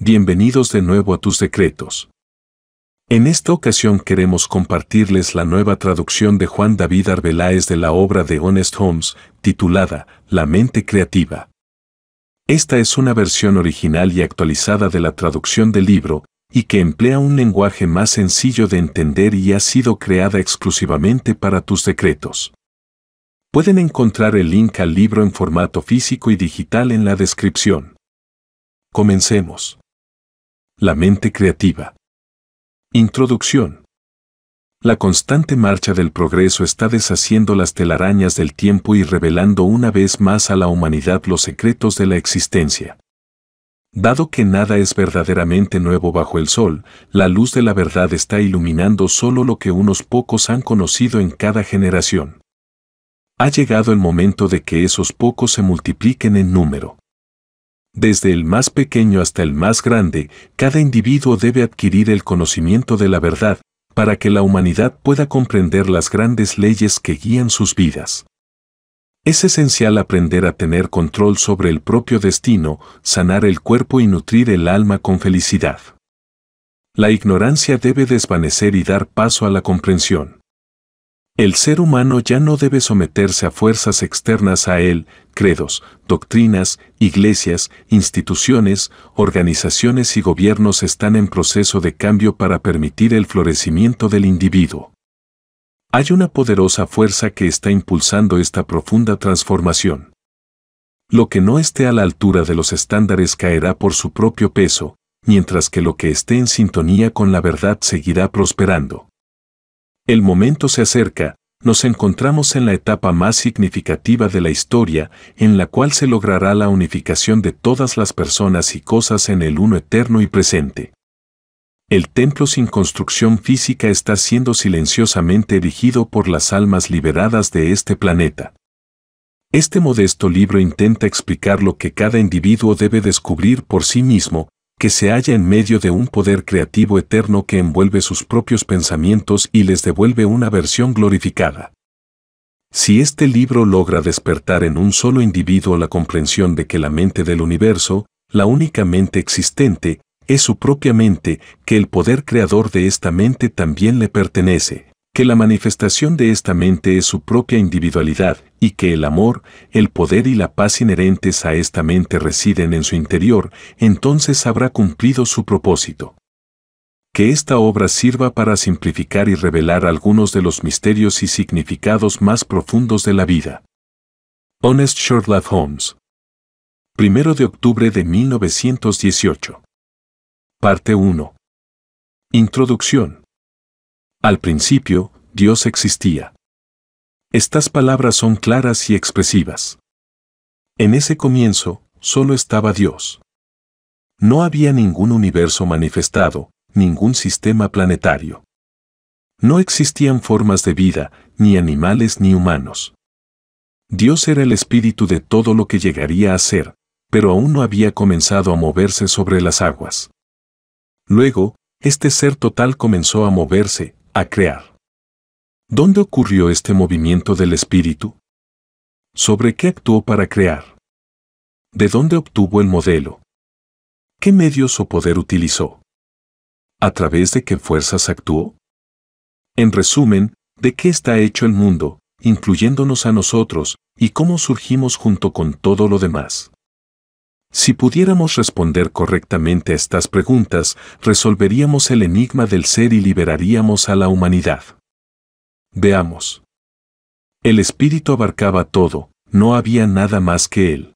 Bienvenidos de nuevo a tus Decretos. En esta ocasión queremos compartirles la nueva traducción de Juan David Arbeláez de la obra de Honest Holmes, titulada La mente creativa. Esta es una versión original y actualizada de la traducción del libro, y que emplea un lenguaje más sencillo de entender y ha sido creada exclusivamente para tus Decretos. Pueden encontrar el link al libro en formato físico y digital en la descripción. Comencemos. La mente creativa. Introducción. La constante marcha del progreso está deshaciendo las telarañas del tiempo y revelando una vez más a la humanidad los secretos de la existencia. Dado que nada es verdaderamente nuevo bajo el sol, la luz de la verdad está iluminando solo lo que unos pocos han conocido en cada generación. Ha llegado el momento de que esos pocos se multipliquen en número. Desde el más pequeño hasta el más grande, cada individuo debe adquirir el conocimiento de la verdad, para que la humanidad pueda comprender las grandes leyes que guían sus vidas. Es esencial aprender a tener control sobre el propio destino, sanar el cuerpo y nutrir el alma con felicidad. La ignorancia debe desvanecer y dar paso a la comprensión. El ser humano ya no debe someterse a fuerzas externas a él, credos, doctrinas, iglesias, instituciones, organizaciones y gobiernos están en proceso de cambio para permitir el florecimiento del individuo. Hay una poderosa fuerza que está impulsando esta profunda transformación. Lo que no esté a la altura de los estándares caerá por su propio peso, mientras que lo que esté en sintonía con la verdad seguirá prosperando. El momento se acerca, nos encontramos en la etapa más significativa de la historia, en la cual se logrará la unificación de todas las personas y cosas en el uno eterno y presente. El templo sin construcción física está siendo silenciosamente erigido por las almas liberadas de este planeta. Este modesto libro intenta explicar lo que cada individuo debe descubrir por sí mismo, que se halla en medio de un poder creativo eterno que envuelve sus propios pensamientos y les devuelve una versión glorificada. Si este libro logra despertar en un solo individuo la comprensión de que la mente del universo, la única mente existente, es su propia mente, que el poder creador de esta mente también le pertenece, que la manifestación de esta mente es su propia individualidad y que el amor, el poder y la paz inherentes a esta mente residen en su interior, entonces habrá cumplido su propósito. Que esta obra sirva para simplificar y revelar algunos de los misterios y significados más profundos de la vida. Honest Sherlock Holmes. 1 de octubre de 1918. Parte 1. Introducción. Al principio, Dios existía. Estas palabras son claras y expresivas. En ese comienzo, solo estaba Dios. No había ningún universo manifestado, ningún sistema planetario. No existían formas de vida, ni animales ni humanos. Dios era el espíritu de todo lo que llegaría a ser, pero aún no había comenzado a moverse sobre las aguas. Luego, este ser total comenzó a moverse, a crear. ¿Dónde ocurrió este movimiento del espíritu? ¿Sobre qué actuó para crear? ¿De dónde obtuvo el modelo? ¿Qué medios o poder utilizó? ¿A través de qué fuerzas actuó? En resumen, ¿de qué está hecho el mundo, incluyéndonos a nosotros, y cómo surgimos junto con todo lo demás? Si pudiéramos responder correctamente a estas preguntas, resolveríamos el enigma del ser y liberaríamos a la humanidad. Veamos. El espíritu abarcaba todo, no había nada más que él.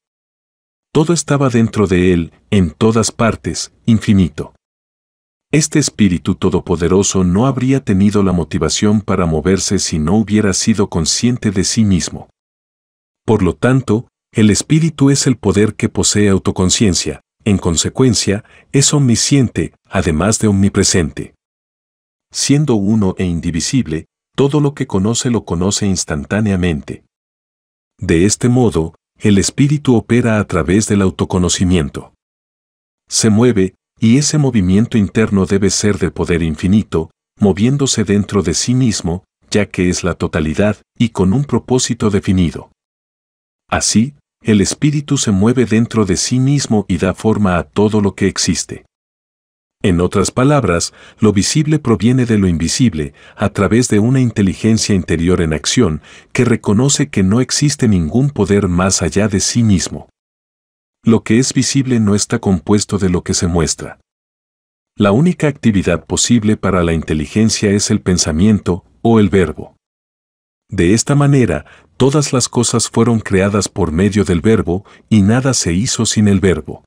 Todo estaba dentro de él, en todas partes, infinito. Este espíritu todopoderoso no habría tenido la motivación para moverse si no hubiera sido consciente de sí mismo. Por lo tanto, el espíritu es el poder que posee autoconciencia, en consecuencia, es omnisciente, además de omnipresente. Siendo uno e indivisible, todo lo que conoce lo conoce instantáneamente. De este modo, el espíritu opera a través del autoconocimiento. Se mueve, y ese movimiento interno debe ser de poder infinito, moviéndose dentro de sí mismo, ya que es la totalidad, y con un propósito definido. Así, el espíritu se mueve dentro de sí mismo y da forma a todo lo que existe. En otras palabras, lo visible proviene de lo invisible, a través de una inteligencia interior en acción que reconoce que no existe ningún poder más allá de sí mismo. Lo que es visible no está compuesto de lo que se muestra. La única actividad posible para la inteligencia es el pensamiento o el verbo. De esta manera, Todas las cosas fueron creadas por medio del verbo y nada se hizo sin el verbo.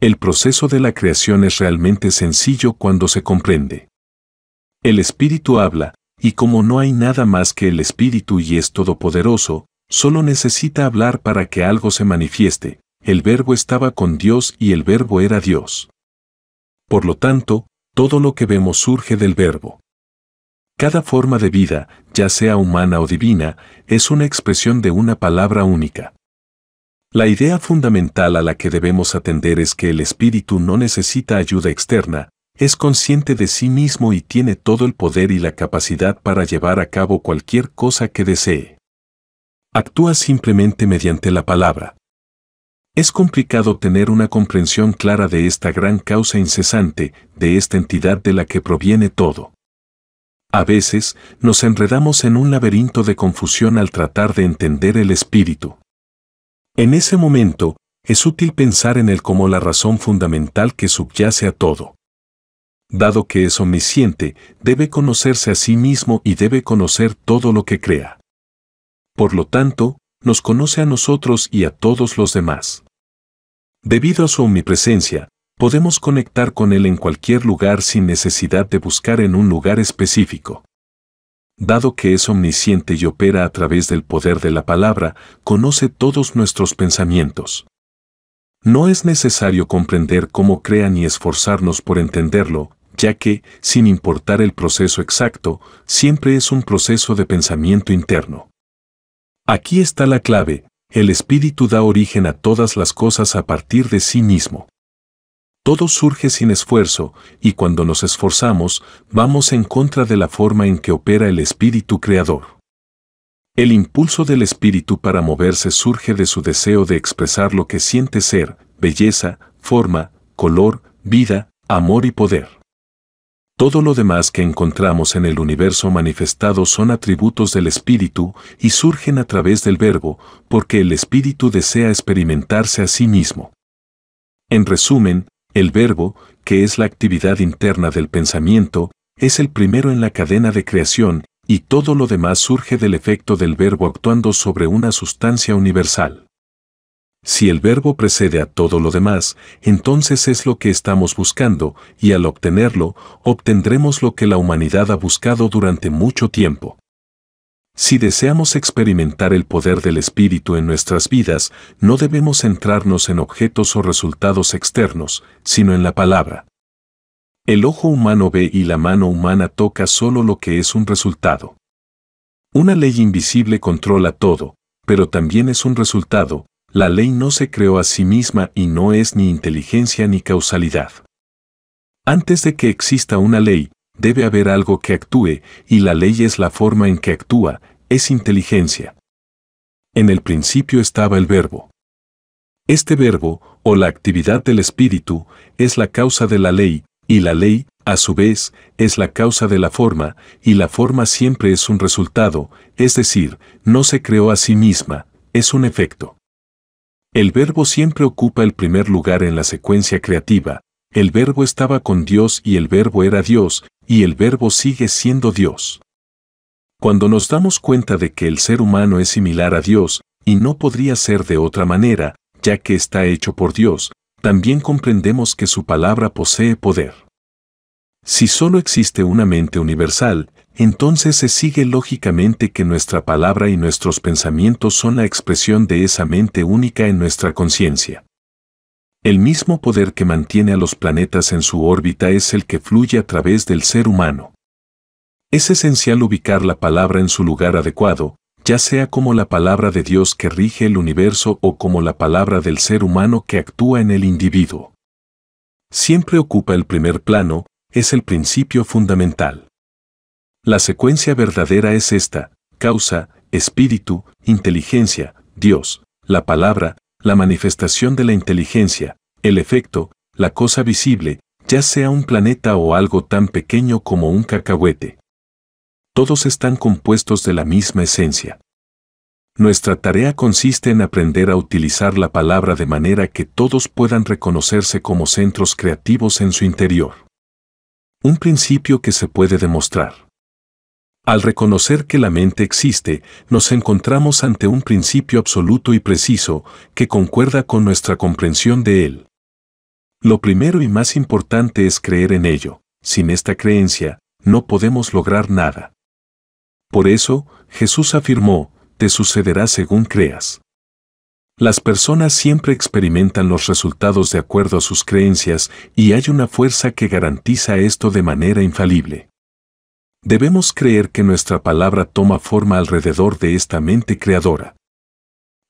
El proceso de la creación es realmente sencillo cuando se comprende. El Espíritu habla, y como no hay nada más que el Espíritu y es todopoderoso, solo necesita hablar para que algo se manifieste. El verbo estaba con Dios y el verbo era Dios. Por lo tanto, todo lo que vemos surge del verbo. Cada forma de vida, ya sea humana o divina, es una expresión de una palabra única. La idea fundamental a la que debemos atender es que el espíritu no necesita ayuda externa, es consciente de sí mismo y tiene todo el poder y la capacidad para llevar a cabo cualquier cosa que desee. Actúa simplemente mediante la palabra. Es complicado tener una comprensión clara de esta gran causa incesante, de esta entidad de la que proviene todo. A veces, nos enredamos en un laberinto de confusión al tratar de entender el espíritu. En ese momento, es útil pensar en él como la razón fundamental que subyace a todo. Dado que es omnisciente, debe conocerse a sí mismo y debe conocer todo lo que crea. Por lo tanto, nos conoce a nosotros y a todos los demás. Debido a su omnipresencia, podemos conectar con Él en cualquier lugar sin necesidad de buscar en un lugar específico. Dado que es omnisciente y opera a través del poder de la palabra, conoce todos nuestros pensamientos. No es necesario comprender cómo crea ni esforzarnos por entenderlo, ya que, sin importar el proceso exacto, siempre es un proceso de pensamiento interno. Aquí está la clave, el espíritu da origen a todas las cosas a partir de sí mismo. Todo surge sin esfuerzo, y cuando nos esforzamos, vamos en contra de la forma en que opera el espíritu creador. El impulso del espíritu para moverse surge de su deseo de expresar lo que siente ser, belleza, forma, color, vida, amor y poder. Todo lo demás que encontramos en el universo manifestado son atributos del espíritu y surgen a través del verbo, porque el espíritu desea experimentarse a sí mismo. En resumen, el verbo, que es la actividad interna del pensamiento, es el primero en la cadena de creación y todo lo demás surge del efecto del verbo actuando sobre una sustancia universal. Si el verbo precede a todo lo demás, entonces es lo que estamos buscando, y al obtenerlo, obtendremos lo que la humanidad ha buscado durante mucho tiempo. Si deseamos experimentar el poder del Espíritu en nuestras vidas, no debemos centrarnos en objetos o resultados externos, sino en la palabra. El ojo humano ve y la mano humana toca solo lo que es un resultado. Una ley invisible controla todo, pero también es un resultado, la ley no se creó a sí misma y no es ni inteligencia ni causalidad. Antes de que exista una ley, debe haber algo que actúe, y la ley es la forma en que actúa, es inteligencia. En el principio estaba el verbo. Este verbo, o la actividad del espíritu, es la causa de la ley, y la ley, a su vez, es la causa de la forma, y la forma siempre es un resultado, es decir, no se creó a sí misma, es un efecto. El verbo siempre ocupa el primer lugar en la secuencia creativa, el verbo estaba con Dios y el verbo era Dios, y el verbo sigue siendo Dios. Cuando nos damos cuenta de que el ser humano es similar a Dios, y no podría ser de otra manera, ya que está hecho por Dios, también comprendemos que su palabra posee poder. Si solo existe una mente universal, entonces se sigue lógicamente que nuestra palabra y nuestros pensamientos son la expresión de esa mente única en nuestra conciencia. El mismo poder que mantiene a los planetas en su órbita es el que fluye a través del ser humano. Es esencial ubicar la palabra en su lugar adecuado, ya sea como la palabra de Dios que rige el universo o como la palabra del ser humano que actúa en el individuo. Siempre ocupa el primer plano, es el principio fundamental. La secuencia verdadera es esta, causa, espíritu, inteligencia, Dios, la palabra, la manifestación de la inteligencia, el efecto, la cosa visible, ya sea un planeta o algo tan pequeño como un cacahuete. Todos están compuestos de la misma esencia. Nuestra tarea consiste en aprender a utilizar la palabra de manera que todos puedan reconocerse como centros creativos en su interior. Un principio que se puede demostrar. Al reconocer que la mente existe, nos encontramos ante un principio absoluto y preciso que concuerda con nuestra comprensión de él. Lo primero y más importante es creer en ello. Sin esta creencia, no podemos lograr nada. Por eso, Jesús afirmó, te sucederá según creas. Las personas siempre experimentan los resultados de acuerdo a sus creencias y hay una fuerza que garantiza esto de manera infalible. Debemos creer que nuestra palabra toma forma alrededor de esta mente creadora.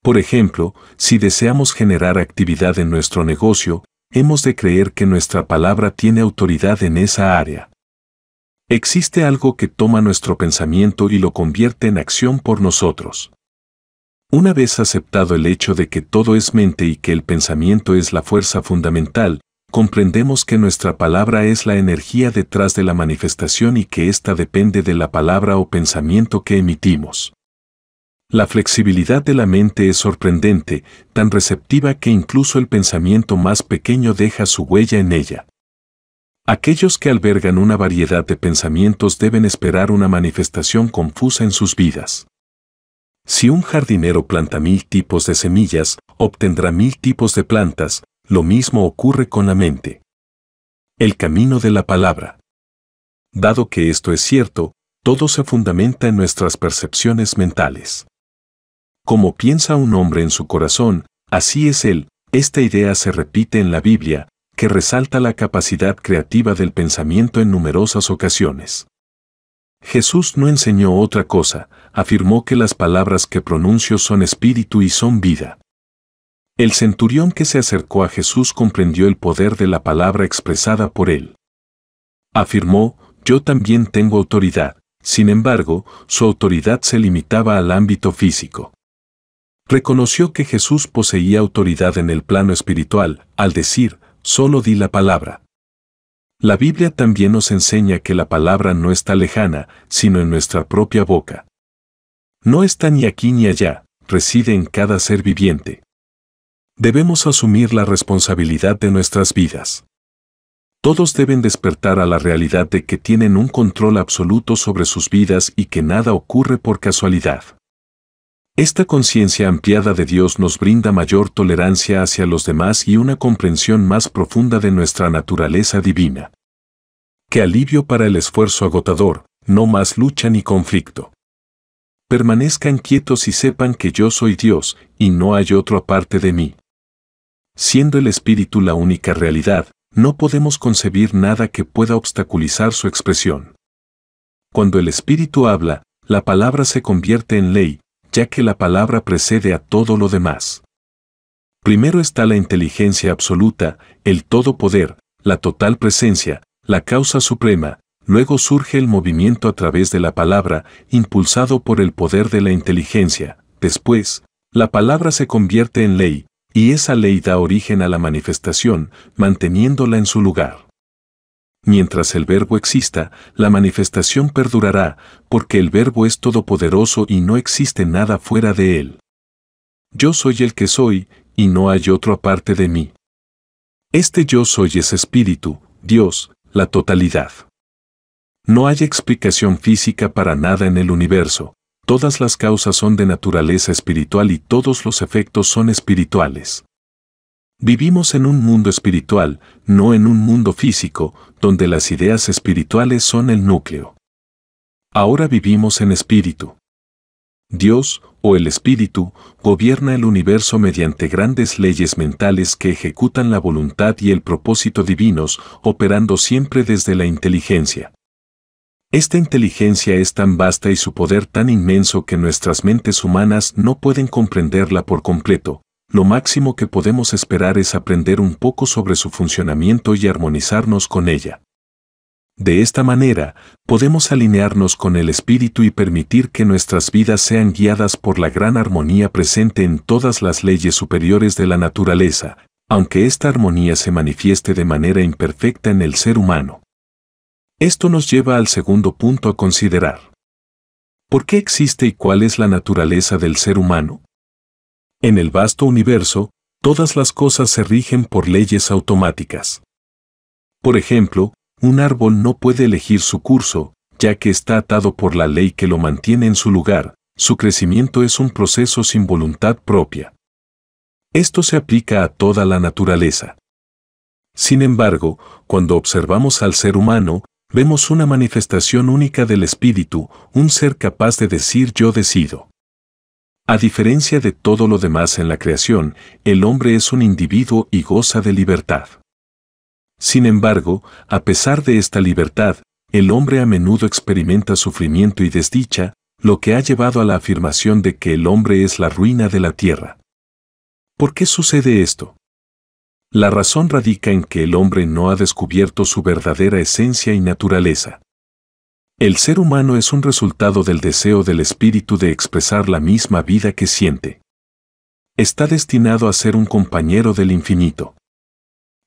Por ejemplo, si deseamos generar actividad en nuestro negocio, hemos de creer que nuestra palabra tiene autoridad en esa área. Existe algo que toma nuestro pensamiento y lo convierte en acción por nosotros. Una vez aceptado el hecho de que todo es mente y que el pensamiento es la fuerza fundamental, comprendemos que nuestra palabra es la energía detrás de la manifestación y que ésta depende de la palabra o pensamiento que emitimos. La flexibilidad de la mente es sorprendente, tan receptiva que incluso el pensamiento más pequeño deja su huella en ella. Aquellos que albergan una variedad de pensamientos deben esperar una manifestación confusa en sus vidas. Si un jardinero planta mil tipos de semillas, obtendrá mil tipos de plantas, lo mismo ocurre con la mente. El camino de la palabra. Dado que esto es cierto, todo se fundamenta en nuestras percepciones mentales. Como piensa un hombre en su corazón, así es él, esta idea se repite en la Biblia, que resalta la capacidad creativa del pensamiento en numerosas ocasiones. Jesús no enseñó otra cosa, afirmó que las palabras que pronuncio son espíritu y son vida. El centurión que se acercó a Jesús comprendió el poder de la palabra expresada por él. Afirmó, yo también tengo autoridad, sin embargo, su autoridad se limitaba al ámbito físico. Reconoció que Jesús poseía autoridad en el plano espiritual, al decir, solo di la palabra. La Biblia también nos enseña que la palabra no está lejana, sino en nuestra propia boca. No está ni aquí ni allá, reside en cada ser viviente debemos asumir la responsabilidad de nuestras vidas. Todos deben despertar a la realidad de que tienen un control absoluto sobre sus vidas y que nada ocurre por casualidad. Esta conciencia ampliada de Dios nos brinda mayor tolerancia hacia los demás y una comprensión más profunda de nuestra naturaleza divina. Qué alivio para el esfuerzo agotador, no más lucha ni conflicto. Permanezcan quietos y sepan que yo soy Dios, y no hay otro aparte de mí. Siendo el espíritu la única realidad, no podemos concebir nada que pueda obstaculizar su expresión. Cuando el espíritu habla, la palabra se convierte en ley, ya que la palabra precede a todo lo demás. Primero está la inteligencia absoluta, el todo poder, la total presencia, la causa suprema, luego surge el movimiento a través de la palabra, impulsado por el poder de la inteligencia, después, la palabra se convierte en ley, y esa ley da origen a la manifestación, manteniéndola en su lugar. Mientras el verbo exista, la manifestación perdurará, porque el verbo es todopoderoso y no existe nada fuera de él. Yo soy el que soy, y no hay otro aparte de mí. Este yo soy es espíritu, Dios, la totalidad. No hay explicación física para nada en el universo, Todas las causas son de naturaleza espiritual y todos los efectos son espirituales. Vivimos en un mundo espiritual, no en un mundo físico, donde las ideas espirituales son el núcleo. Ahora vivimos en espíritu. Dios, o el espíritu, gobierna el universo mediante grandes leyes mentales que ejecutan la voluntad y el propósito divinos, operando siempre desde la inteligencia. Esta inteligencia es tan vasta y su poder tan inmenso que nuestras mentes humanas no pueden comprenderla por completo. Lo máximo que podemos esperar es aprender un poco sobre su funcionamiento y armonizarnos con ella. De esta manera, podemos alinearnos con el espíritu y permitir que nuestras vidas sean guiadas por la gran armonía presente en todas las leyes superiores de la naturaleza, aunque esta armonía se manifieste de manera imperfecta en el ser humano. Esto nos lleva al segundo punto a considerar. ¿Por qué existe y cuál es la naturaleza del ser humano? En el vasto universo, todas las cosas se rigen por leyes automáticas. Por ejemplo, un árbol no puede elegir su curso, ya que está atado por la ley que lo mantiene en su lugar, su crecimiento es un proceso sin voluntad propia. Esto se aplica a toda la naturaleza. Sin embargo, cuando observamos al ser humano, vemos una manifestación única del Espíritu, un ser capaz de decir yo decido. A diferencia de todo lo demás en la creación, el hombre es un individuo y goza de libertad. Sin embargo, a pesar de esta libertad, el hombre a menudo experimenta sufrimiento y desdicha, lo que ha llevado a la afirmación de que el hombre es la ruina de la tierra. ¿Por qué sucede esto? La razón radica en que el hombre no ha descubierto su verdadera esencia y naturaleza. El ser humano es un resultado del deseo del espíritu de expresar la misma vida que siente. Está destinado a ser un compañero del infinito.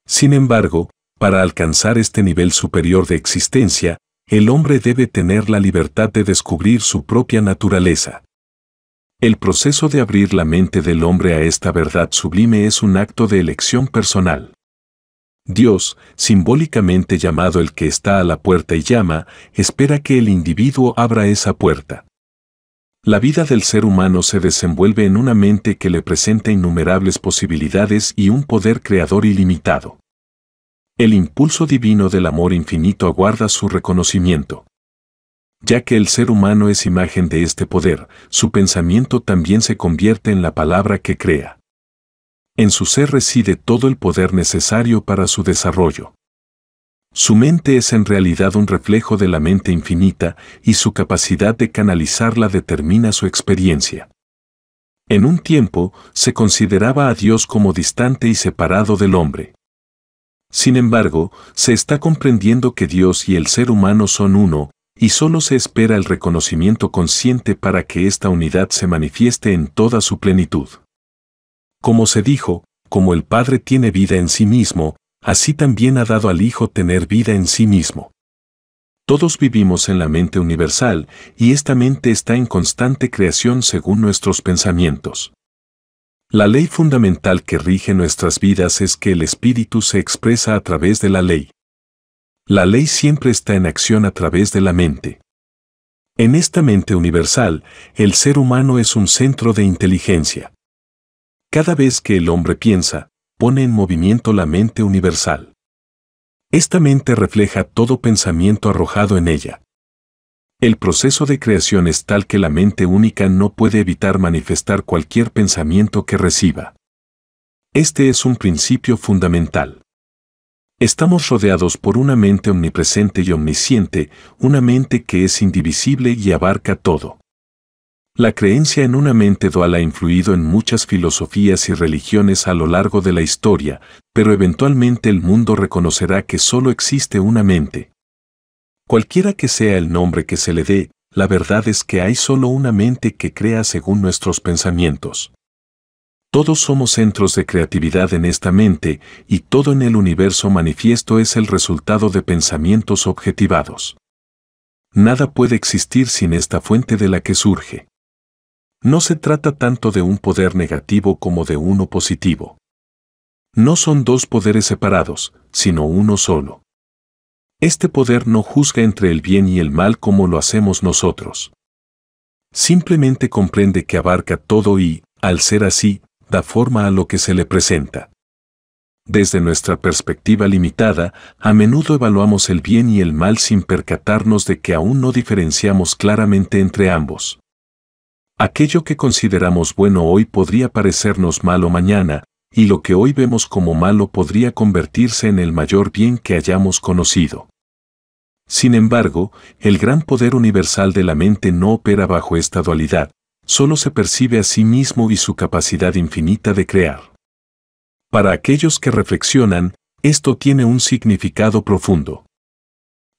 Sin embargo, para alcanzar este nivel superior de existencia, el hombre debe tener la libertad de descubrir su propia naturaleza. El proceso de abrir la mente del hombre a esta verdad sublime es un acto de elección personal. Dios, simbólicamente llamado el que está a la puerta y llama, espera que el individuo abra esa puerta. La vida del ser humano se desenvuelve en una mente que le presenta innumerables posibilidades y un poder creador ilimitado. El impulso divino del amor infinito aguarda su reconocimiento ya que el ser humano es imagen de este poder, su pensamiento también se convierte en la palabra que crea. En su ser reside todo el poder necesario para su desarrollo. Su mente es en realidad un reflejo de la mente infinita y su capacidad de canalizarla determina su experiencia. En un tiempo se consideraba a Dios como distante y separado del hombre. Sin embargo, se está comprendiendo que Dios y el ser humano son uno y solo se espera el reconocimiento consciente para que esta unidad se manifieste en toda su plenitud. Como se dijo, como el Padre tiene vida en sí mismo, así también ha dado al Hijo tener vida en sí mismo. Todos vivimos en la mente universal y esta mente está en constante creación según nuestros pensamientos. La ley fundamental que rige nuestras vidas es que el espíritu se expresa a través de la ley. La ley siempre está en acción a través de la mente. En esta mente universal, el ser humano es un centro de inteligencia. Cada vez que el hombre piensa, pone en movimiento la mente universal. Esta mente refleja todo pensamiento arrojado en ella. El proceso de creación es tal que la mente única no puede evitar manifestar cualquier pensamiento que reciba. Este es un principio fundamental. Estamos rodeados por una mente omnipresente y omnisciente, una mente que es indivisible y abarca todo. La creencia en una mente dual ha influido en muchas filosofías y religiones a lo largo de la historia, pero eventualmente el mundo reconocerá que solo existe una mente. Cualquiera que sea el nombre que se le dé, la verdad es que hay solo una mente que crea según nuestros pensamientos. Todos somos centros de creatividad en esta mente y todo en el universo manifiesto es el resultado de pensamientos objetivados. Nada puede existir sin esta fuente de la que surge. No se trata tanto de un poder negativo como de uno positivo. No son dos poderes separados, sino uno solo. Este poder no juzga entre el bien y el mal como lo hacemos nosotros. Simplemente comprende que abarca todo y, al ser así, da forma a lo que se le presenta. Desde nuestra perspectiva limitada, a menudo evaluamos el bien y el mal sin percatarnos de que aún no diferenciamos claramente entre ambos. Aquello que consideramos bueno hoy podría parecernos malo mañana, y lo que hoy vemos como malo podría convertirse en el mayor bien que hayamos conocido. Sin embargo, el gran poder universal de la mente no opera bajo esta dualidad, solo se percibe a sí mismo y su capacidad infinita de crear. Para aquellos que reflexionan, esto tiene un significado profundo.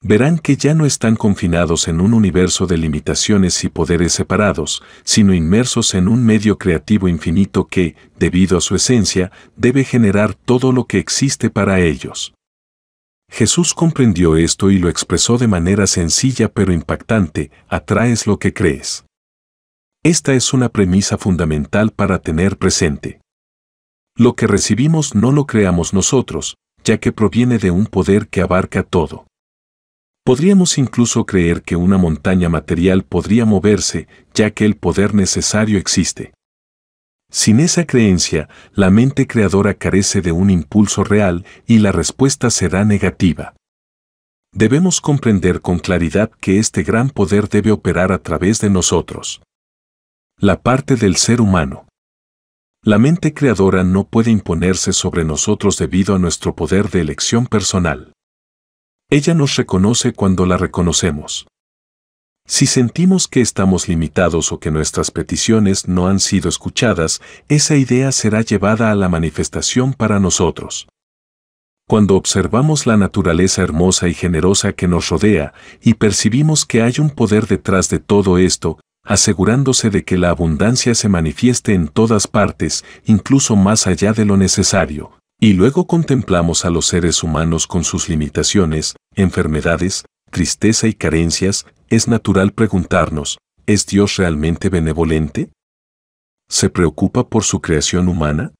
Verán que ya no están confinados en un universo de limitaciones y poderes separados, sino inmersos en un medio creativo infinito que, debido a su esencia, debe generar todo lo que existe para ellos. Jesús comprendió esto y lo expresó de manera sencilla pero impactante, atraes lo que crees. Esta es una premisa fundamental para tener presente. Lo que recibimos no lo creamos nosotros, ya que proviene de un poder que abarca todo. Podríamos incluso creer que una montaña material podría moverse, ya que el poder necesario existe. Sin esa creencia, la mente creadora carece de un impulso real y la respuesta será negativa. Debemos comprender con claridad que este gran poder debe operar a través de nosotros la parte del ser humano. La mente creadora no puede imponerse sobre nosotros debido a nuestro poder de elección personal. Ella nos reconoce cuando la reconocemos. Si sentimos que estamos limitados o que nuestras peticiones no han sido escuchadas, esa idea será llevada a la manifestación para nosotros. Cuando observamos la naturaleza hermosa y generosa que nos rodea y percibimos que hay un poder detrás de todo esto, asegurándose de que la abundancia se manifieste en todas partes, incluso más allá de lo necesario. Y luego contemplamos a los seres humanos con sus limitaciones, enfermedades, tristeza y carencias, es natural preguntarnos, ¿es Dios realmente benevolente? ¿Se preocupa por su creación humana?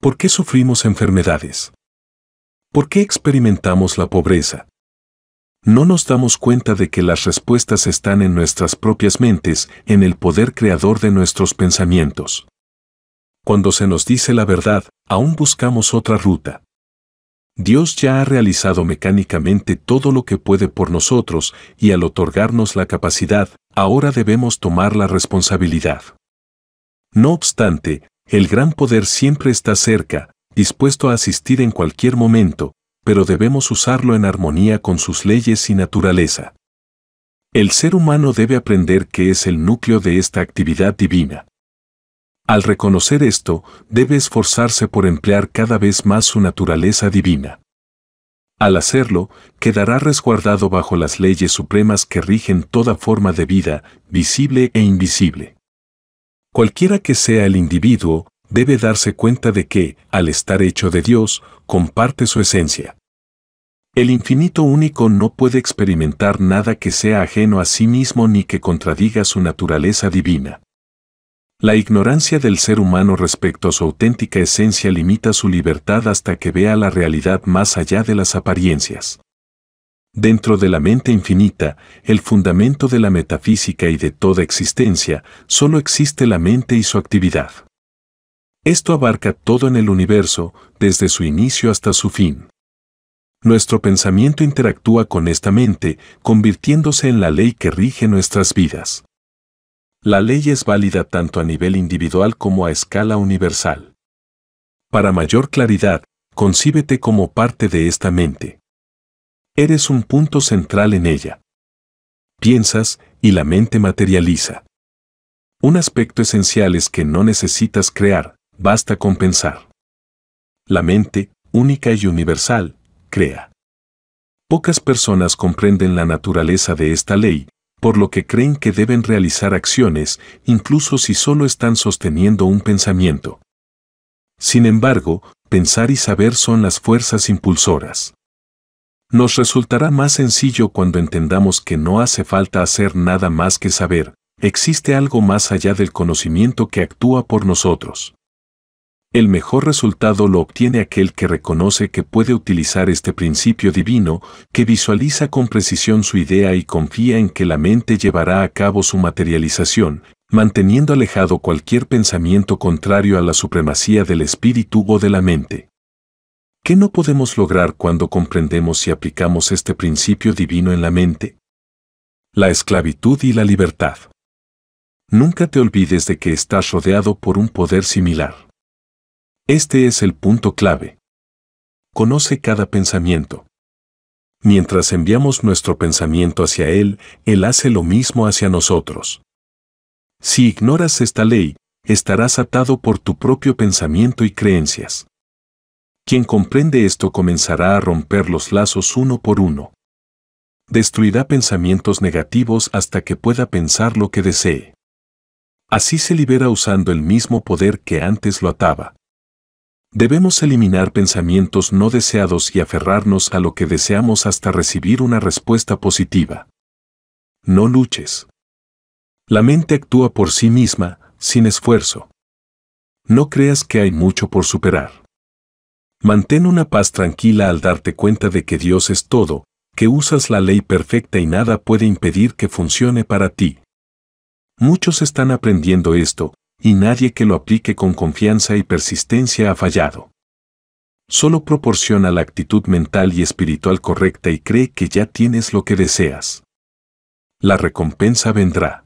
¿Por qué sufrimos enfermedades? ¿Por qué experimentamos la pobreza? no nos damos cuenta de que las respuestas están en nuestras propias mentes, en el poder creador de nuestros pensamientos. Cuando se nos dice la verdad, aún buscamos otra ruta. Dios ya ha realizado mecánicamente todo lo que puede por nosotros y al otorgarnos la capacidad, ahora debemos tomar la responsabilidad. No obstante, el gran poder siempre está cerca, dispuesto a asistir en cualquier momento, pero debemos usarlo en armonía con sus leyes y naturaleza. El ser humano debe aprender que es el núcleo de esta actividad divina. Al reconocer esto, debe esforzarse por emplear cada vez más su naturaleza divina. Al hacerlo, quedará resguardado bajo las leyes supremas que rigen toda forma de vida, visible e invisible. Cualquiera que sea el individuo, debe darse cuenta de que, al estar hecho de Dios, comparte su esencia. El infinito único no puede experimentar nada que sea ajeno a sí mismo ni que contradiga su naturaleza divina. La ignorancia del ser humano respecto a su auténtica esencia limita su libertad hasta que vea la realidad más allá de las apariencias. Dentro de la mente infinita, el fundamento de la metafísica y de toda existencia, solo existe la mente y su actividad. Esto abarca todo en el universo, desde su inicio hasta su fin. Nuestro pensamiento interactúa con esta mente, convirtiéndose en la ley que rige nuestras vidas. La ley es válida tanto a nivel individual como a escala universal. Para mayor claridad, concíbete como parte de esta mente. Eres un punto central en ella. Piensas y la mente materializa. Un aspecto esencial es que no necesitas crear, basta con pensar. La mente, única y universal, crea. Pocas personas comprenden la naturaleza de esta ley, por lo que creen que deben realizar acciones incluso si solo están sosteniendo un pensamiento. Sin embargo, pensar y saber son las fuerzas impulsoras. Nos resultará más sencillo cuando entendamos que no hace falta hacer nada más que saber, existe algo más allá del conocimiento que actúa por nosotros. El mejor resultado lo obtiene aquel que reconoce que puede utilizar este principio divino, que visualiza con precisión su idea y confía en que la mente llevará a cabo su materialización, manteniendo alejado cualquier pensamiento contrario a la supremacía del espíritu o de la mente. ¿Qué no podemos lograr cuando comprendemos y aplicamos este principio divino en la mente? La esclavitud y la libertad. Nunca te olvides de que estás rodeado por un poder similar. Este es el punto clave. Conoce cada pensamiento. Mientras enviamos nuestro pensamiento hacia Él, Él hace lo mismo hacia nosotros. Si ignoras esta ley, estarás atado por tu propio pensamiento y creencias. Quien comprende esto comenzará a romper los lazos uno por uno. Destruirá pensamientos negativos hasta que pueda pensar lo que desee. Así se libera usando el mismo poder que antes lo ataba. Debemos eliminar pensamientos no deseados y aferrarnos a lo que deseamos hasta recibir una respuesta positiva. No luches. La mente actúa por sí misma, sin esfuerzo. No creas que hay mucho por superar. Mantén una paz tranquila al darte cuenta de que Dios es todo, que usas la ley perfecta y nada puede impedir que funcione para ti. Muchos están aprendiendo esto, y nadie que lo aplique con confianza y persistencia ha fallado. Solo proporciona la actitud mental y espiritual correcta y cree que ya tienes lo que deseas. La recompensa vendrá.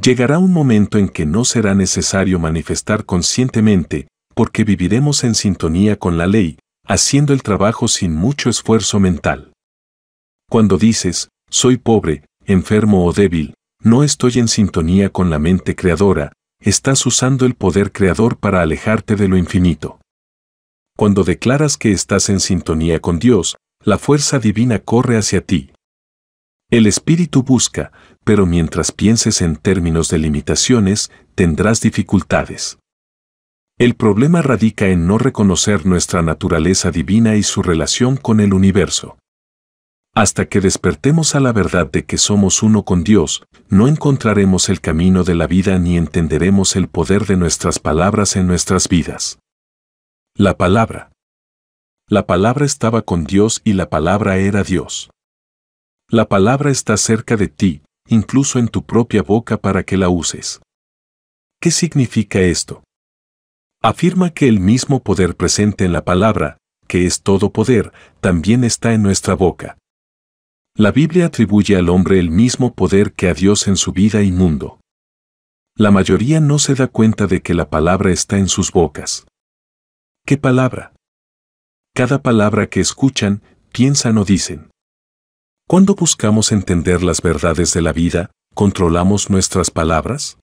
Llegará un momento en que no será necesario manifestar conscientemente, porque viviremos en sintonía con la ley, haciendo el trabajo sin mucho esfuerzo mental. Cuando dices, soy pobre, enfermo o débil, no estoy en sintonía con la mente creadora, estás usando el poder creador para alejarte de lo infinito. Cuando declaras que estás en sintonía con Dios, la fuerza divina corre hacia ti. El espíritu busca, pero mientras pienses en términos de limitaciones, tendrás dificultades. El problema radica en no reconocer nuestra naturaleza divina y su relación con el universo. Hasta que despertemos a la verdad de que somos uno con Dios, no encontraremos el camino de la vida ni entenderemos el poder de nuestras palabras en nuestras vidas. La palabra. La palabra estaba con Dios y la palabra era Dios. La palabra está cerca de ti, incluso en tu propia boca para que la uses. ¿Qué significa esto? Afirma que el mismo poder presente en la palabra, que es todo poder, también está en nuestra boca. La Biblia atribuye al hombre el mismo poder que a Dios en su vida y mundo. La mayoría no se da cuenta de que la palabra está en sus bocas. ¿Qué palabra? Cada palabra que escuchan, piensan o dicen. Cuando buscamos entender las verdades de la vida, ¿controlamos nuestras palabras?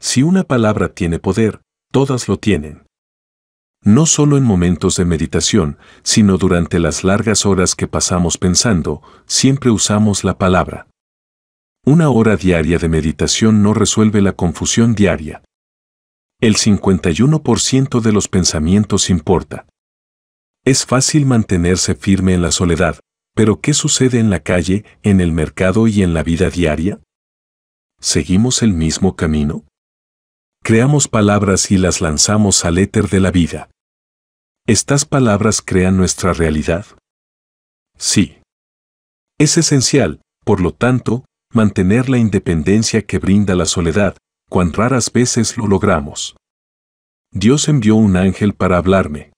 Si una palabra tiene poder, todas lo tienen no solo en momentos de meditación, sino durante las largas horas que pasamos pensando, siempre usamos la palabra. Una hora diaria de meditación no resuelve la confusión diaria. El 51% de los pensamientos importa. Es fácil mantenerse firme en la soledad, pero ¿qué sucede en la calle, en el mercado y en la vida diaria? ¿Seguimos el mismo camino? Creamos palabras y las lanzamos al éter de la vida. Estas palabras crean nuestra realidad. Sí. Es esencial, por lo tanto, mantener la independencia que brinda la soledad, cuán raras veces lo logramos. Dios envió un ángel para hablarme.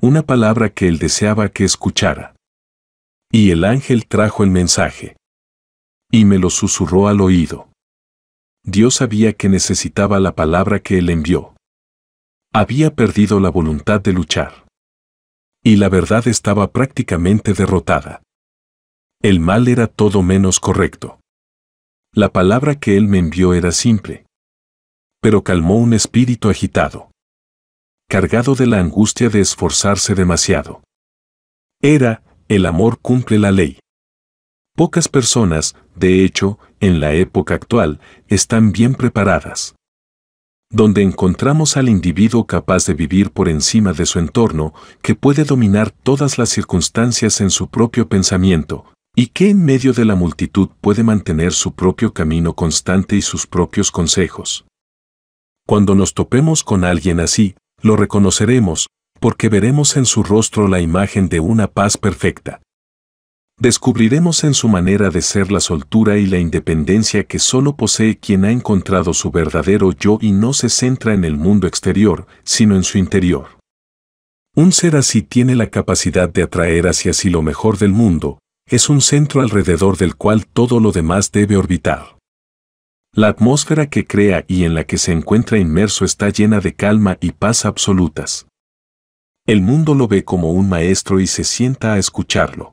Una palabra que él deseaba que escuchara. Y el ángel trajo el mensaje. Y me lo susurró al oído. Dios sabía que necesitaba la palabra que él envió. Había perdido la voluntad de luchar. Y la verdad estaba prácticamente derrotada. El mal era todo menos correcto. La palabra que él me envió era simple. Pero calmó un espíritu agitado. Cargado de la angustia de esforzarse demasiado. Era, el amor cumple la ley. Pocas personas, de hecho, en la época actual, están bien preparadas donde encontramos al individuo capaz de vivir por encima de su entorno, que puede dominar todas las circunstancias en su propio pensamiento, y que en medio de la multitud puede mantener su propio camino constante y sus propios consejos. Cuando nos topemos con alguien así, lo reconoceremos, porque veremos en su rostro la imagen de una paz perfecta, descubriremos en su manera de ser la soltura y la independencia que solo posee quien ha encontrado su verdadero yo y no se centra en el mundo exterior, sino en su interior. Un ser así tiene la capacidad de atraer hacia sí lo mejor del mundo, es un centro alrededor del cual todo lo demás debe orbitar. La atmósfera que crea y en la que se encuentra inmerso está llena de calma y paz absolutas. El mundo lo ve como un maestro y se sienta a escucharlo.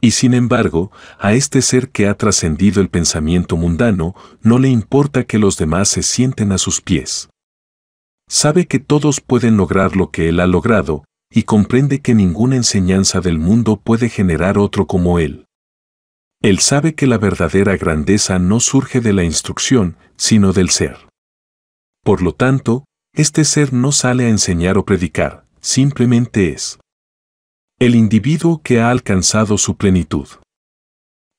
Y sin embargo, a este ser que ha trascendido el pensamiento mundano, no le importa que los demás se sienten a sus pies. Sabe que todos pueden lograr lo que él ha logrado, y comprende que ninguna enseñanza del mundo puede generar otro como él. Él sabe que la verdadera grandeza no surge de la instrucción, sino del ser. Por lo tanto, este ser no sale a enseñar o predicar, simplemente es. El individuo que ha alcanzado su plenitud.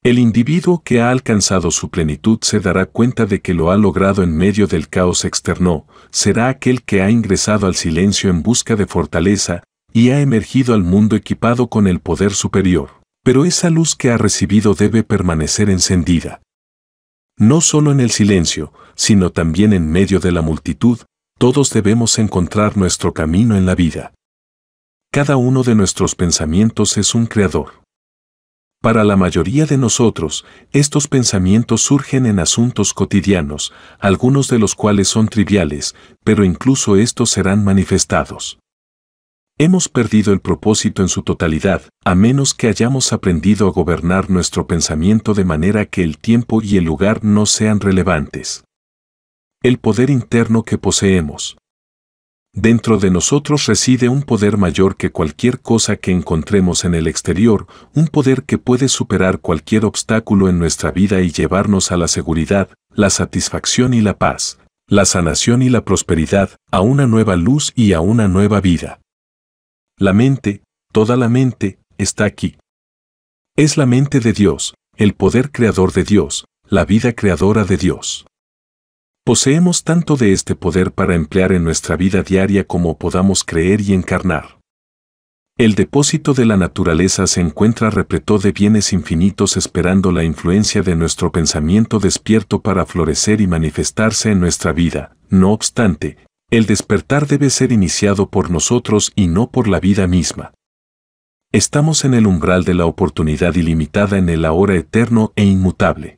El individuo que ha alcanzado su plenitud se dará cuenta de que lo ha logrado en medio del caos externo, será aquel que ha ingresado al silencio en busca de fortaleza y ha emergido al mundo equipado con el poder superior. Pero esa luz que ha recibido debe permanecer encendida. No solo en el silencio, sino también en medio de la multitud, todos debemos encontrar nuestro camino en la vida. Cada uno de nuestros pensamientos es un creador. Para la mayoría de nosotros, estos pensamientos surgen en asuntos cotidianos, algunos de los cuales son triviales, pero incluso estos serán manifestados. Hemos perdido el propósito en su totalidad, a menos que hayamos aprendido a gobernar nuestro pensamiento de manera que el tiempo y el lugar no sean relevantes. El poder interno que poseemos. Dentro de nosotros reside un poder mayor que cualquier cosa que encontremos en el exterior, un poder que puede superar cualquier obstáculo en nuestra vida y llevarnos a la seguridad, la satisfacción y la paz, la sanación y la prosperidad, a una nueva luz y a una nueva vida. La mente, toda la mente, está aquí. Es la mente de Dios, el poder creador de Dios, la vida creadora de Dios. Poseemos tanto de este poder para emplear en nuestra vida diaria como podamos creer y encarnar. El depósito de la naturaleza se encuentra repleto de bienes infinitos esperando la influencia de nuestro pensamiento despierto para florecer y manifestarse en nuestra vida. No obstante, el despertar debe ser iniciado por nosotros y no por la vida misma. Estamos en el umbral de la oportunidad ilimitada en el ahora eterno e inmutable.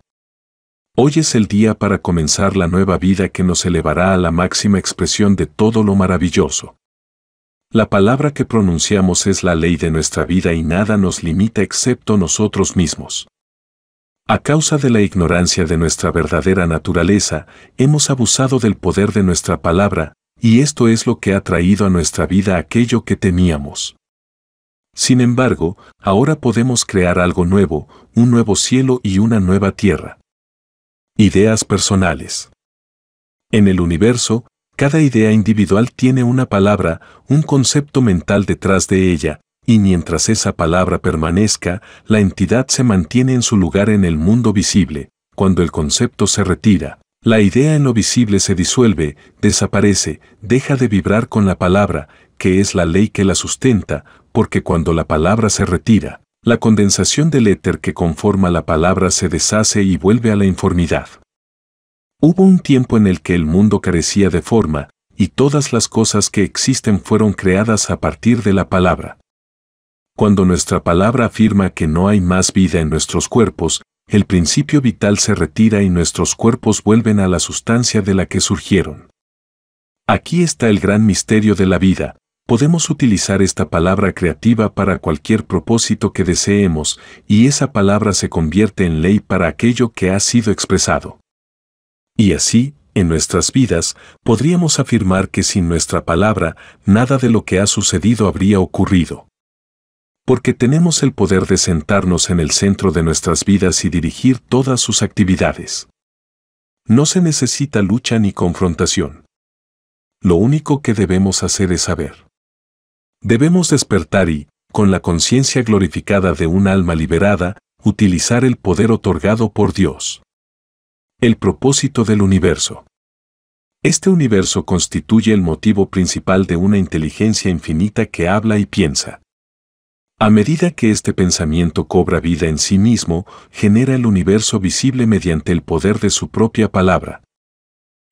Hoy es el día para comenzar la nueva vida que nos elevará a la máxima expresión de todo lo maravilloso. La palabra que pronunciamos es la ley de nuestra vida y nada nos limita excepto nosotros mismos. A causa de la ignorancia de nuestra verdadera naturaleza, hemos abusado del poder de nuestra palabra, y esto es lo que ha traído a nuestra vida aquello que temíamos. Sin embargo, ahora podemos crear algo nuevo, un nuevo cielo y una nueva tierra. Ideas personales. En el universo, cada idea individual tiene una palabra, un concepto mental detrás de ella, y mientras esa palabra permanezca, la entidad se mantiene en su lugar en el mundo visible. Cuando el concepto se retira, la idea en lo visible se disuelve, desaparece, deja de vibrar con la palabra, que es la ley que la sustenta, porque cuando la palabra se retira, la condensación del éter que conforma la palabra se deshace y vuelve a la informidad. Hubo un tiempo en el que el mundo carecía de forma, y todas las cosas que existen fueron creadas a partir de la palabra. Cuando nuestra palabra afirma que no hay más vida en nuestros cuerpos, el principio vital se retira y nuestros cuerpos vuelven a la sustancia de la que surgieron. Aquí está el gran misterio de la vida, Podemos utilizar esta palabra creativa para cualquier propósito que deseemos y esa palabra se convierte en ley para aquello que ha sido expresado. Y así, en nuestras vidas, podríamos afirmar que sin nuestra palabra, nada de lo que ha sucedido habría ocurrido. Porque tenemos el poder de sentarnos en el centro de nuestras vidas y dirigir todas sus actividades. No se necesita lucha ni confrontación. Lo único que debemos hacer es saber. Debemos despertar y, con la conciencia glorificada de un alma liberada, utilizar el poder otorgado por Dios. El propósito del universo. Este universo constituye el motivo principal de una inteligencia infinita que habla y piensa. A medida que este pensamiento cobra vida en sí mismo, genera el universo visible mediante el poder de su propia palabra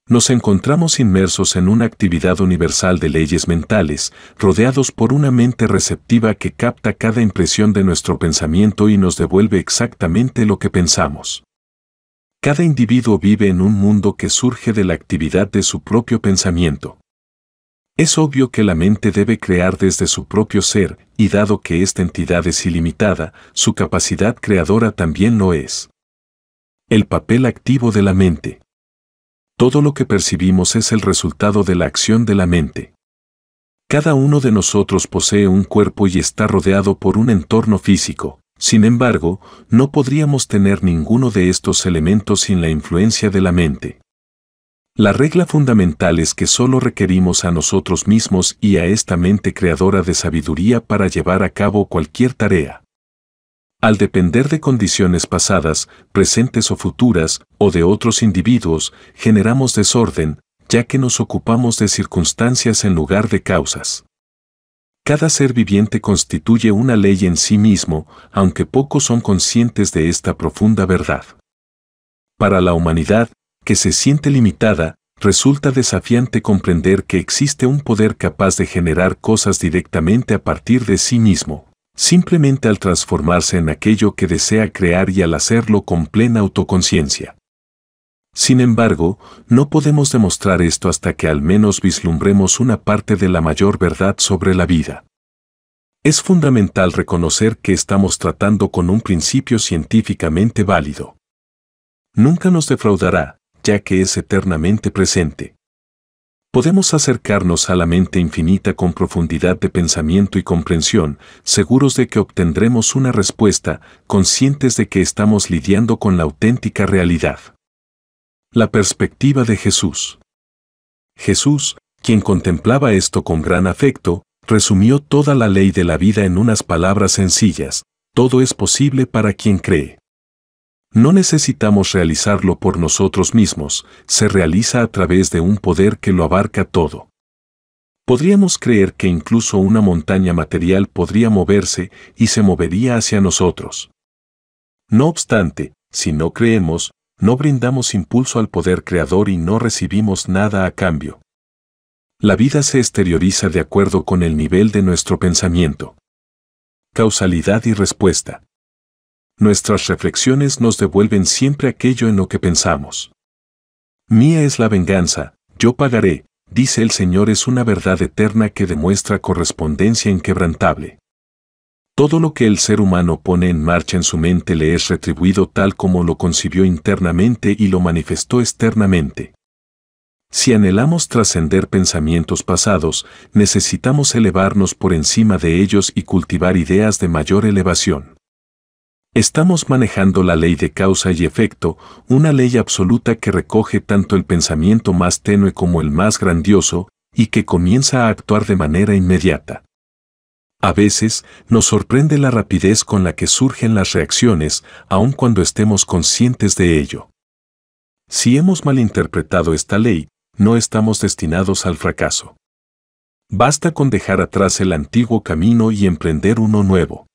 nos encontramos inmersos en una actividad universal de leyes mentales, rodeados por una mente receptiva que capta cada impresión de nuestro pensamiento y nos devuelve exactamente lo que pensamos. Cada individuo vive en un mundo que surge de la actividad de su propio pensamiento. Es obvio que la mente debe crear desde su propio ser, y dado que esta entidad es ilimitada, su capacidad creadora también lo es. El papel activo de la mente. Todo lo que percibimos es el resultado de la acción de la mente. Cada uno de nosotros posee un cuerpo y está rodeado por un entorno físico. Sin embargo, no podríamos tener ninguno de estos elementos sin la influencia de la mente. La regla fundamental es que solo requerimos a nosotros mismos y a esta mente creadora de sabiduría para llevar a cabo cualquier tarea al depender de condiciones pasadas, presentes o futuras, o de otros individuos, generamos desorden, ya que nos ocupamos de circunstancias en lugar de causas. Cada ser viviente constituye una ley en sí mismo, aunque pocos son conscientes de esta profunda verdad. Para la humanidad, que se siente limitada, resulta desafiante comprender que existe un poder capaz de generar cosas directamente a partir de sí mismo simplemente al transformarse en aquello que desea crear y al hacerlo con plena autoconciencia. Sin embargo, no podemos demostrar esto hasta que al menos vislumbremos una parte de la mayor verdad sobre la vida. Es fundamental reconocer que estamos tratando con un principio científicamente válido. Nunca nos defraudará, ya que es eternamente presente podemos acercarnos a la mente infinita con profundidad de pensamiento y comprensión, seguros de que obtendremos una respuesta, conscientes de que estamos lidiando con la auténtica realidad. La perspectiva de Jesús. Jesús, quien contemplaba esto con gran afecto, resumió toda la ley de la vida en unas palabras sencillas, todo es posible para quien cree. No necesitamos realizarlo por nosotros mismos, se realiza a través de un poder que lo abarca todo. Podríamos creer que incluso una montaña material podría moverse y se movería hacia nosotros. No obstante, si no creemos, no brindamos impulso al poder creador y no recibimos nada a cambio. La vida se exterioriza de acuerdo con el nivel de nuestro pensamiento. Causalidad y respuesta nuestras reflexiones nos devuelven siempre aquello en lo que pensamos. Mía es la venganza, yo pagaré, dice el Señor es una verdad eterna que demuestra correspondencia inquebrantable. Todo lo que el ser humano pone en marcha en su mente le es retribuido tal como lo concibió internamente y lo manifestó externamente. Si anhelamos trascender pensamientos pasados, necesitamos elevarnos por encima de ellos y cultivar ideas de mayor elevación. Estamos manejando la ley de causa y efecto, una ley absoluta que recoge tanto el pensamiento más tenue como el más grandioso, y que comienza a actuar de manera inmediata. A veces nos sorprende la rapidez con la que surgen las reacciones, aun cuando estemos conscientes de ello. Si hemos malinterpretado esta ley, no estamos destinados al fracaso. Basta con dejar atrás el antiguo camino y emprender uno nuevo.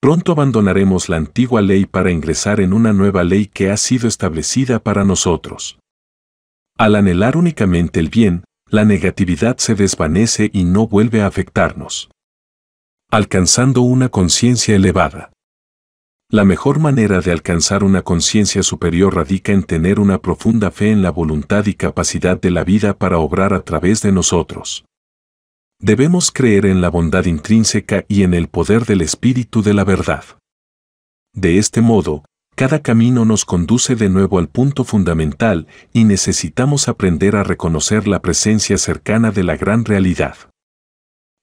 Pronto abandonaremos la antigua ley para ingresar en una nueva ley que ha sido establecida para nosotros. Al anhelar únicamente el bien, la negatividad se desvanece y no vuelve a afectarnos. Alcanzando una conciencia elevada. La mejor manera de alcanzar una conciencia superior radica en tener una profunda fe en la voluntad y capacidad de la vida para obrar a través de nosotros. Debemos creer en la bondad intrínseca y en el poder del Espíritu de la verdad. De este modo, cada camino nos conduce de nuevo al punto fundamental y necesitamos aprender a reconocer la presencia cercana de la gran realidad.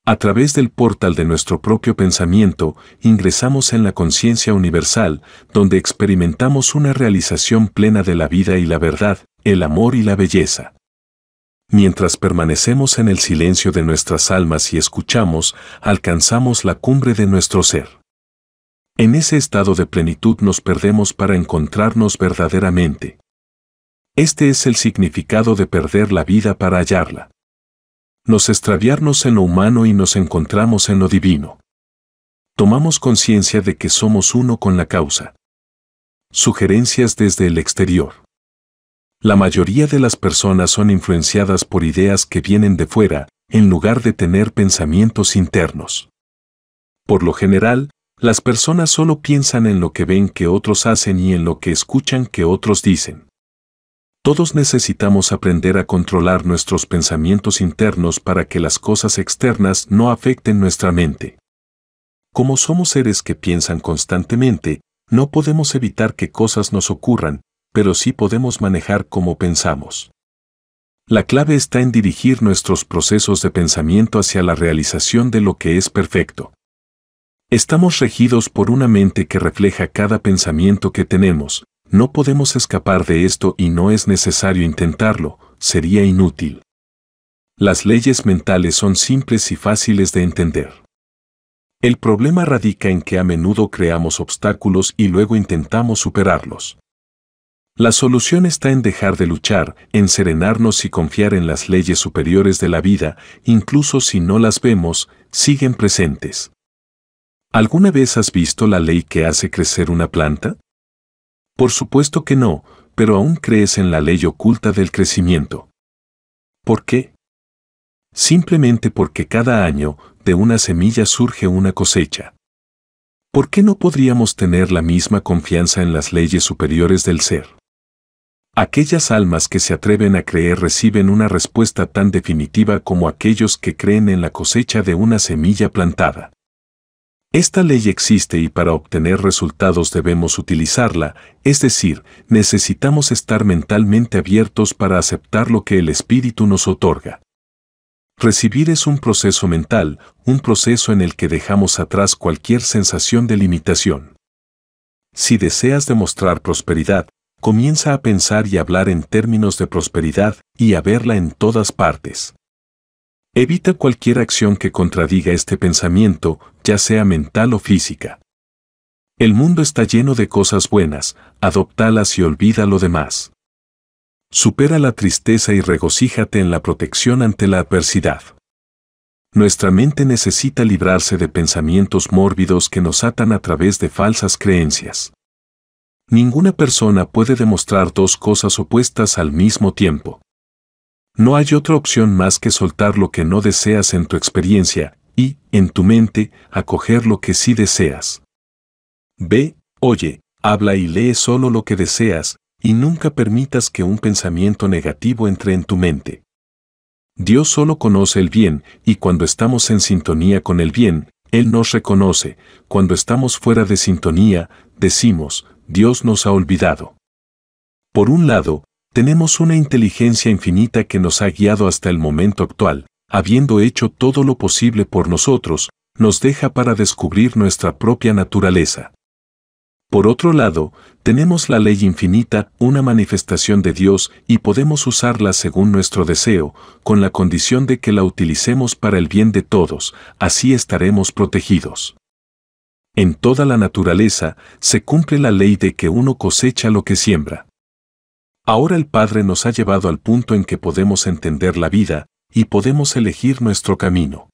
A través del portal de nuestro propio pensamiento, ingresamos en la conciencia universal, donde experimentamos una realización plena de la vida y la verdad, el amor y la belleza. Mientras permanecemos en el silencio de nuestras almas y escuchamos, alcanzamos la cumbre de nuestro ser. En ese estado de plenitud nos perdemos para encontrarnos verdaderamente. Este es el significado de perder la vida para hallarla. Nos extraviarnos en lo humano y nos encontramos en lo divino. Tomamos conciencia de que somos uno con la causa. Sugerencias desde el exterior. La mayoría de las personas son influenciadas por ideas que vienen de fuera, en lugar de tener pensamientos internos. Por lo general, las personas solo piensan en lo que ven que otros hacen y en lo que escuchan que otros dicen. Todos necesitamos aprender a controlar nuestros pensamientos internos para que las cosas externas no afecten nuestra mente. Como somos seres que piensan constantemente, no podemos evitar que cosas nos ocurran, pero sí podemos manejar como pensamos. La clave está en dirigir nuestros procesos de pensamiento hacia la realización de lo que es perfecto. Estamos regidos por una mente que refleja cada pensamiento que tenemos, no podemos escapar de esto y no es necesario intentarlo, sería inútil. Las leyes mentales son simples y fáciles de entender. El problema radica en que a menudo creamos obstáculos y luego intentamos superarlos. La solución está en dejar de luchar, en serenarnos y confiar en las leyes superiores de la vida, incluso si no las vemos, siguen presentes. ¿Alguna vez has visto la ley que hace crecer una planta? Por supuesto que no, pero aún crees en la ley oculta del crecimiento. ¿Por qué? Simplemente porque cada año de una semilla surge una cosecha. ¿Por qué no podríamos tener la misma confianza en las leyes superiores del ser? Aquellas almas que se atreven a creer reciben una respuesta tan definitiva como aquellos que creen en la cosecha de una semilla plantada. Esta ley existe y para obtener resultados debemos utilizarla, es decir, necesitamos estar mentalmente abiertos para aceptar lo que el Espíritu nos otorga. Recibir es un proceso mental, un proceso en el que dejamos atrás cualquier sensación de limitación. Si deseas demostrar prosperidad, comienza a pensar y hablar en términos de prosperidad y a verla en todas partes. Evita cualquier acción que contradiga este pensamiento, ya sea mental o física. El mundo está lleno de cosas buenas, adoptalas y olvida lo demás. Supera la tristeza y regocíjate en la protección ante la adversidad. Nuestra mente necesita librarse de pensamientos mórbidos que nos atan a través de falsas creencias. Ninguna persona puede demostrar dos cosas opuestas al mismo tiempo. No hay otra opción más que soltar lo que no deseas en tu experiencia y, en tu mente, acoger lo que sí deseas. Ve, Oye, habla y lee solo lo que deseas, y nunca permitas que un pensamiento negativo entre en tu mente. Dios solo conoce el bien, y cuando estamos en sintonía con el bien, Él nos reconoce, cuando estamos fuera de sintonía, decimos, Dios nos ha olvidado. Por un lado, tenemos una inteligencia infinita que nos ha guiado hasta el momento actual, habiendo hecho todo lo posible por nosotros, nos deja para descubrir nuestra propia naturaleza. Por otro lado, tenemos la ley infinita, una manifestación de Dios, y podemos usarla según nuestro deseo, con la condición de que la utilicemos para el bien de todos, así estaremos protegidos. En toda la naturaleza se cumple la ley de que uno cosecha lo que siembra. Ahora el Padre nos ha llevado al punto en que podemos entender la vida y podemos elegir nuestro camino.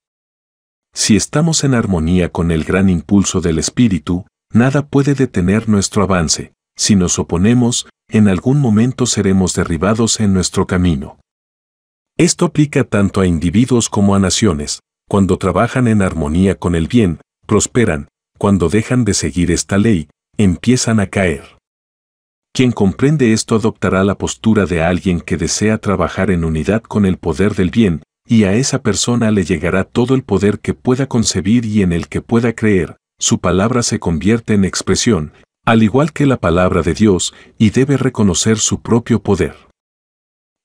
Si estamos en armonía con el gran impulso del Espíritu, nada puede detener nuestro avance. Si nos oponemos, en algún momento seremos derribados en nuestro camino. Esto aplica tanto a individuos como a naciones. Cuando trabajan en armonía con el bien, prosperan, cuando dejan de seguir esta ley, empiezan a caer. Quien comprende esto adoptará la postura de alguien que desea trabajar en unidad con el poder del bien, y a esa persona le llegará todo el poder que pueda concebir y en el que pueda creer, su palabra se convierte en expresión, al igual que la palabra de Dios, y debe reconocer su propio poder.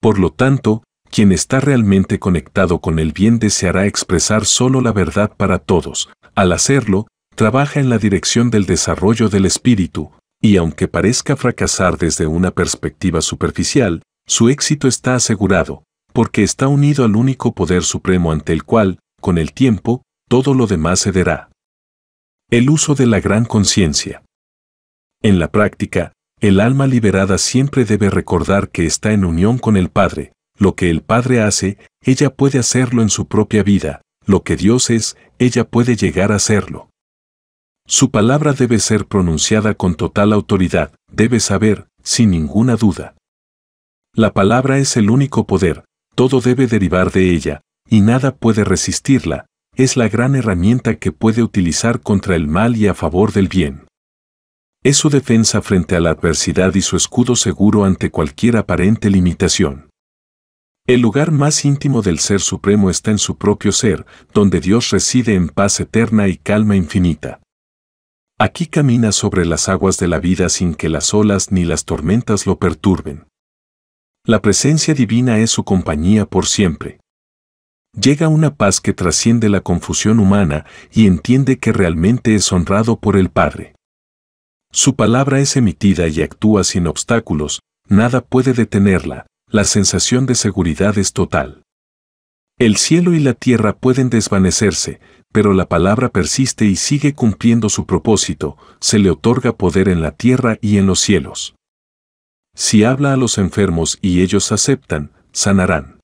Por lo tanto, quien está realmente conectado con el bien deseará expresar solo la verdad para todos. Al hacerlo, trabaja en la dirección del desarrollo del espíritu, y aunque parezca fracasar desde una perspectiva superficial, su éxito está asegurado, porque está unido al único poder supremo ante el cual, con el tiempo, todo lo demás cederá. El uso de la gran conciencia. En la práctica, el alma liberada siempre debe recordar que está en unión con el Padre, lo que el Padre hace, ella puede hacerlo en su propia vida, lo que Dios es, ella puede llegar a hacerlo. Su palabra debe ser pronunciada con total autoridad, debe saber, sin ninguna duda. La palabra es el único poder, todo debe derivar de ella, y nada puede resistirla, es la gran herramienta que puede utilizar contra el mal y a favor del bien. Es su defensa frente a la adversidad y su escudo seguro ante cualquier aparente limitación. El lugar más íntimo del Ser Supremo está en su propio ser, donde Dios reside en paz eterna y calma infinita. Aquí camina sobre las aguas de la vida sin que las olas ni las tormentas lo perturben. La presencia divina es su compañía por siempre. Llega una paz que trasciende la confusión humana y entiende que realmente es honrado por el Padre. Su palabra es emitida y actúa sin obstáculos, nada puede detenerla, la sensación de seguridad es total. El cielo y la tierra pueden desvanecerse, pero la palabra persiste y sigue cumpliendo su propósito, se le otorga poder en la tierra y en los cielos. Si habla a los enfermos y ellos aceptan, sanarán.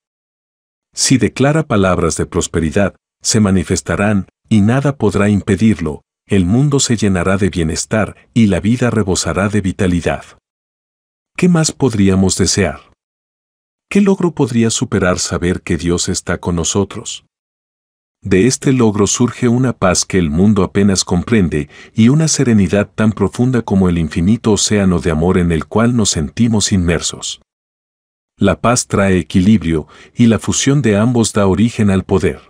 Si declara palabras de prosperidad, se manifestarán, y nada podrá impedirlo, el mundo se llenará de bienestar y la vida rebosará de vitalidad. ¿Qué más podríamos desear? ¿Qué logro podría superar saber que Dios está con nosotros? De este logro surge una paz que el mundo apenas comprende y una serenidad tan profunda como el infinito océano de amor en el cual nos sentimos inmersos. La paz trae equilibrio y la fusión de ambos da origen al poder.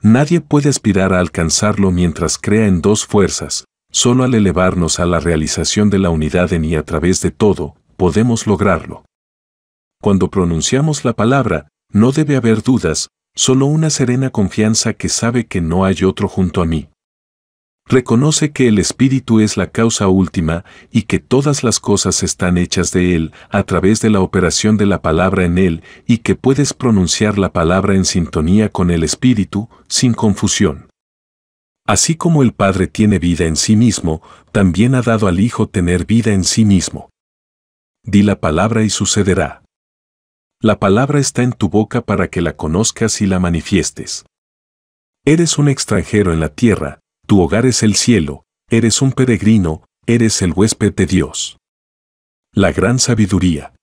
Nadie puede aspirar a alcanzarlo mientras crea en dos fuerzas, solo al elevarnos a la realización de la unidad en y a través de todo, podemos lograrlo. Cuando pronunciamos la palabra, no debe haber dudas, solo una serena confianza que sabe que no hay otro junto a mí. Reconoce que el Espíritu es la causa última y que todas las cosas están hechas de Él a través de la operación de la palabra en Él y que puedes pronunciar la palabra en sintonía con el Espíritu sin confusión. Así como el Padre tiene vida en sí mismo, también ha dado al Hijo tener vida en sí mismo. Di la palabra y sucederá. La palabra está en tu boca para que la conozcas y la manifiestes. Eres un extranjero en la tierra, tu hogar es el cielo, eres un peregrino, eres el huésped de Dios. La gran sabiduría.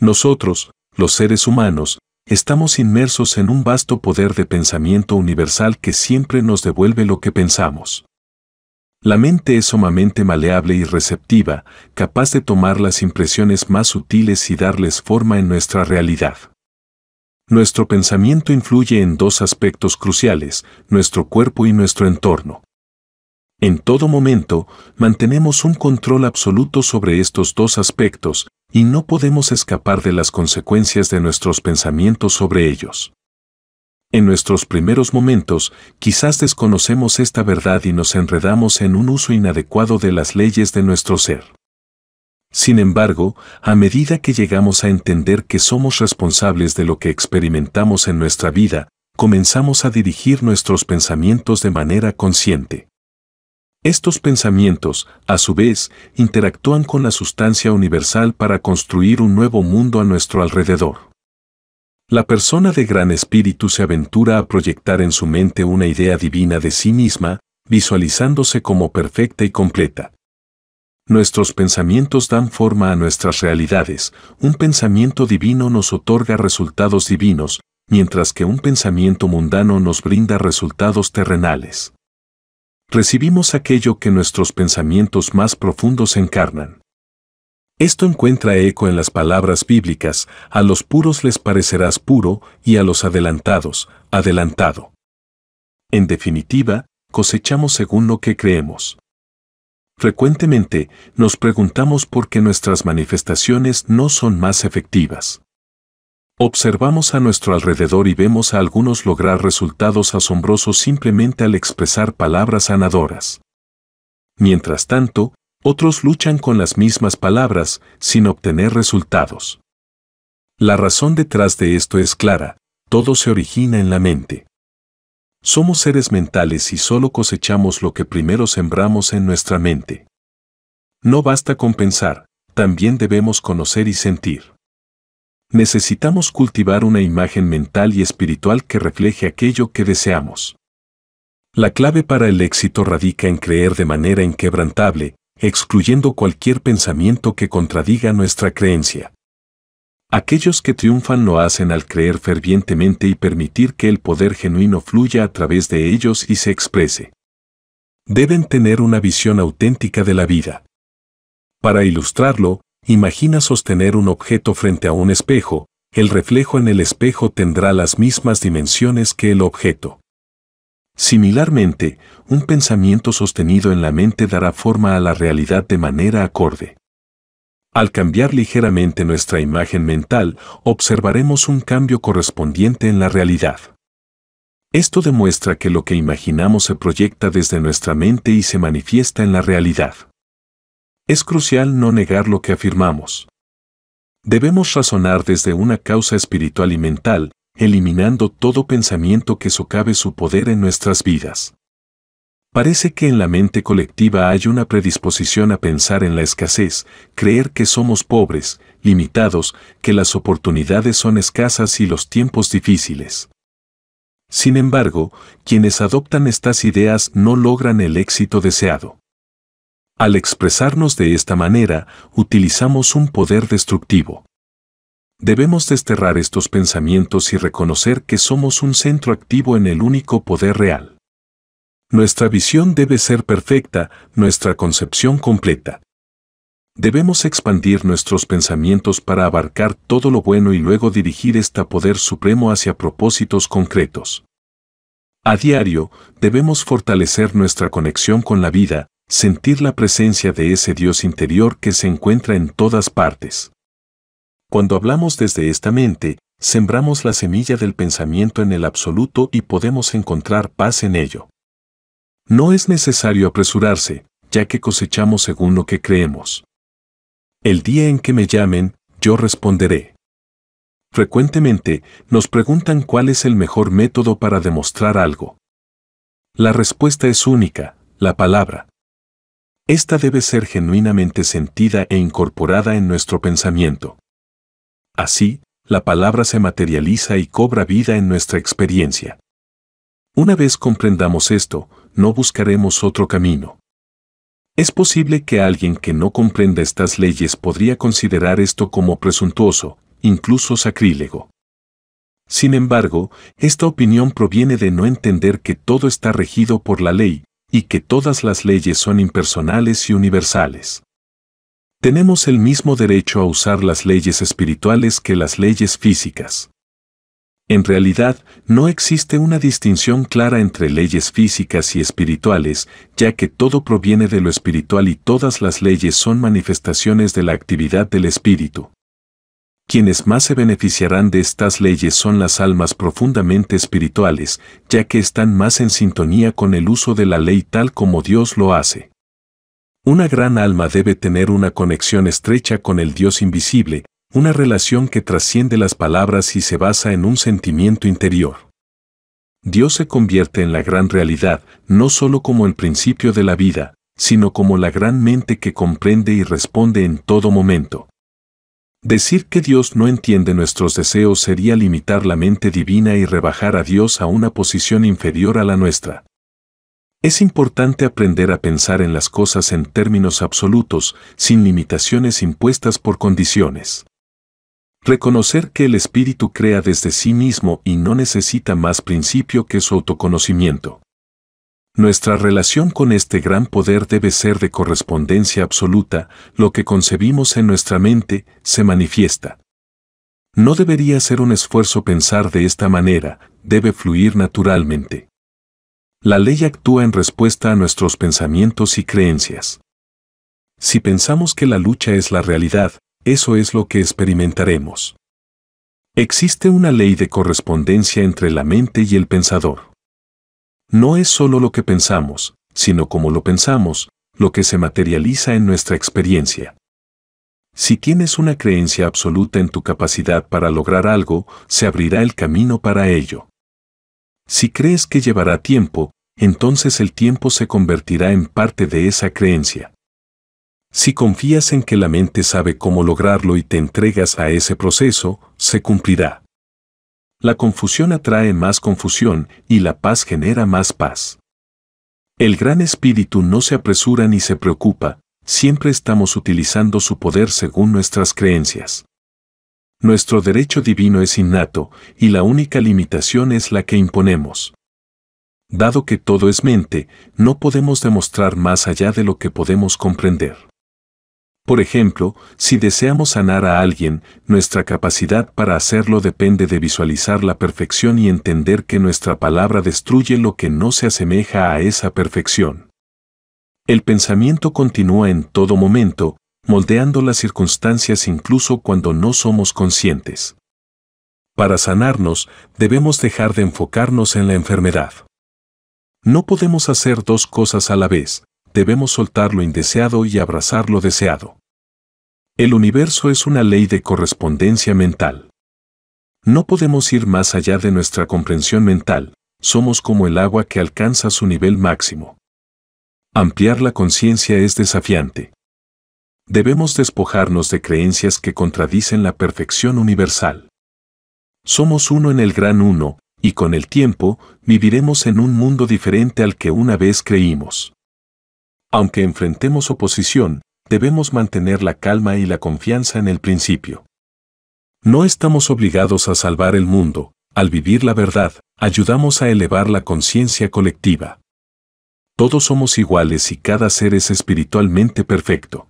Nosotros, los seres humanos, estamos inmersos en un vasto poder de pensamiento universal que siempre nos devuelve lo que pensamos. La mente es sumamente maleable y receptiva, capaz de tomar las impresiones más sutiles y darles forma en nuestra realidad. Nuestro pensamiento influye en dos aspectos cruciales, nuestro cuerpo y nuestro entorno. En todo momento, mantenemos un control absoluto sobre estos dos aspectos, y no podemos escapar de las consecuencias de nuestros pensamientos sobre ellos. En nuestros primeros momentos, quizás desconocemos esta verdad y nos enredamos en un uso inadecuado de las leyes de nuestro ser. Sin embargo, a medida que llegamos a entender que somos responsables de lo que experimentamos en nuestra vida, comenzamos a dirigir nuestros pensamientos de manera consciente. Estos pensamientos, a su vez, interactúan con la sustancia universal para construir un nuevo mundo a nuestro alrededor. La persona de gran espíritu se aventura a proyectar en su mente una idea divina de sí misma, visualizándose como perfecta y completa. Nuestros pensamientos dan forma a nuestras realidades, un pensamiento divino nos otorga resultados divinos, mientras que un pensamiento mundano nos brinda resultados terrenales. Recibimos aquello que nuestros pensamientos más profundos encarnan. Esto encuentra eco en las palabras bíblicas, a los puros les parecerás puro y a los adelantados, adelantado. En definitiva, cosechamos según lo que creemos. Frecuentemente nos preguntamos por qué nuestras manifestaciones no son más efectivas. Observamos a nuestro alrededor y vemos a algunos lograr resultados asombrosos simplemente al expresar palabras sanadoras. Mientras tanto, otros luchan con las mismas palabras sin obtener resultados. La razón detrás de esto es clara, todo se origina en la mente. Somos seres mentales y solo cosechamos lo que primero sembramos en nuestra mente. No basta con pensar, también debemos conocer y sentir. Necesitamos cultivar una imagen mental y espiritual que refleje aquello que deseamos. La clave para el éxito radica en creer de manera inquebrantable, excluyendo cualquier pensamiento que contradiga nuestra creencia. Aquellos que triunfan lo hacen al creer fervientemente y permitir que el poder genuino fluya a través de ellos y se exprese. Deben tener una visión auténtica de la vida. Para ilustrarlo, imagina sostener un objeto frente a un espejo, el reflejo en el espejo tendrá las mismas dimensiones que el objeto. Similarmente, un pensamiento sostenido en la mente dará forma a la realidad de manera acorde. Al cambiar ligeramente nuestra imagen mental, observaremos un cambio correspondiente en la realidad. Esto demuestra que lo que imaginamos se proyecta desde nuestra mente y se manifiesta en la realidad. Es crucial no negar lo que afirmamos. Debemos razonar desde una causa espiritual y mental, eliminando todo pensamiento que socave su poder en nuestras vidas. Parece que en la mente colectiva hay una predisposición a pensar en la escasez, creer que somos pobres, limitados, que las oportunidades son escasas y los tiempos difíciles. Sin embargo, quienes adoptan estas ideas no logran el éxito deseado. Al expresarnos de esta manera, utilizamos un poder destructivo. Debemos desterrar estos pensamientos y reconocer que somos un centro activo en el único poder real. Nuestra visión debe ser perfecta, nuestra concepción completa. Debemos expandir nuestros pensamientos para abarcar todo lo bueno y luego dirigir este poder supremo hacia propósitos concretos. A diario, debemos fortalecer nuestra conexión con la vida, sentir la presencia de ese Dios interior que se encuentra en todas partes. Cuando hablamos desde esta mente, sembramos la semilla del pensamiento en el absoluto y podemos encontrar paz en ello. No es necesario apresurarse, ya que cosechamos según lo que creemos. El día en que me llamen, yo responderé. Frecuentemente, nos preguntan cuál es el mejor método para demostrar algo. La respuesta es única, la palabra. Esta debe ser genuinamente sentida e incorporada en nuestro pensamiento. Así, la palabra se materializa y cobra vida en nuestra experiencia. Una vez comprendamos esto, no buscaremos otro camino. Es posible que alguien que no comprenda estas leyes podría considerar esto como presuntuoso, incluso sacrílego. Sin embargo, esta opinión proviene de no entender que todo está regido por la ley, y que todas las leyes son impersonales y universales tenemos el mismo derecho a usar las leyes espirituales que las leyes físicas. En realidad, no existe una distinción clara entre leyes físicas y espirituales, ya que todo proviene de lo espiritual y todas las leyes son manifestaciones de la actividad del espíritu. Quienes más se beneficiarán de estas leyes son las almas profundamente espirituales, ya que están más en sintonía con el uso de la ley tal como Dios lo hace. Una gran alma debe tener una conexión estrecha con el Dios invisible, una relación que trasciende las palabras y se basa en un sentimiento interior. Dios se convierte en la gran realidad, no solo como el principio de la vida, sino como la gran mente que comprende y responde en todo momento. Decir que Dios no entiende nuestros deseos sería limitar la mente divina y rebajar a Dios a una posición inferior a la nuestra. Es importante aprender a pensar en las cosas en términos absolutos, sin limitaciones impuestas por condiciones. Reconocer que el espíritu crea desde sí mismo y no necesita más principio que su autoconocimiento. Nuestra relación con este gran poder debe ser de correspondencia absoluta, lo que concebimos en nuestra mente se manifiesta. No debería ser un esfuerzo pensar de esta manera, debe fluir naturalmente. La ley actúa en respuesta a nuestros pensamientos y creencias. Si pensamos que la lucha es la realidad, eso es lo que experimentaremos. Existe una ley de correspondencia entre la mente y el pensador. No es solo lo que pensamos, sino como lo pensamos, lo que se materializa en nuestra experiencia. Si tienes una creencia absoluta en tu capacidad para lograr algo, se abrirá el camino para ello. Si crees que llevará tiempo, entonces el tiempo se convertirá en parte de esa creencia. Si confías en que la mente sabe cómo lograrlo y te entregas a ese proceso, se cumplirá. La confusión atrae más confusión y la paz genera más paz. El gran espíritu no se apresura ni se preocupa, siempre estamos utilizando su poder según nuestras creencias. Nuestro derecho divino es innato, y la única limitación es la que imponemos. Dado que todo es mente, no podemos demostrar más allá de lo que podemos comprender. Por ejemplo, si deseamos sanar a alguien, nuestra capacidad para hacerlo depende de visualizar la perfección y entender que nuestra palabra destruye lo que no se asemeja a esa perfección. El pensamiento continúa en todo momento, moldeando las circunstancias incluso cuando no somos conscientes. Para sanarnos, debemos dejar de enfocarnos en la enfermedad. No podemos hacer dos cosas a la vez, debemos soltar lo indeseado y abrazar lo deseado. El universo es una ley de correspondencia mental. No podemos ir más allá de nuestra comprensión mental, somos como el agua que alcanza su nivel máximo. Ampliar la conciencia es desafiante, Debemos despojarnos de creencias que contradicen la perfección universal. Somos uno en el gran uno, y con el tiempo viviremos en un mundo diferente al que una vez creímos. Aunque enfrentemos oposición, debemos mantener la calma y la confianza en el principio. No estamos obligados a salvar el mundo, al vivir la verdad, ayudamos a elevar la conciencia colectiva. Todos somos iguales y cada ser es espiritualmente perfecto.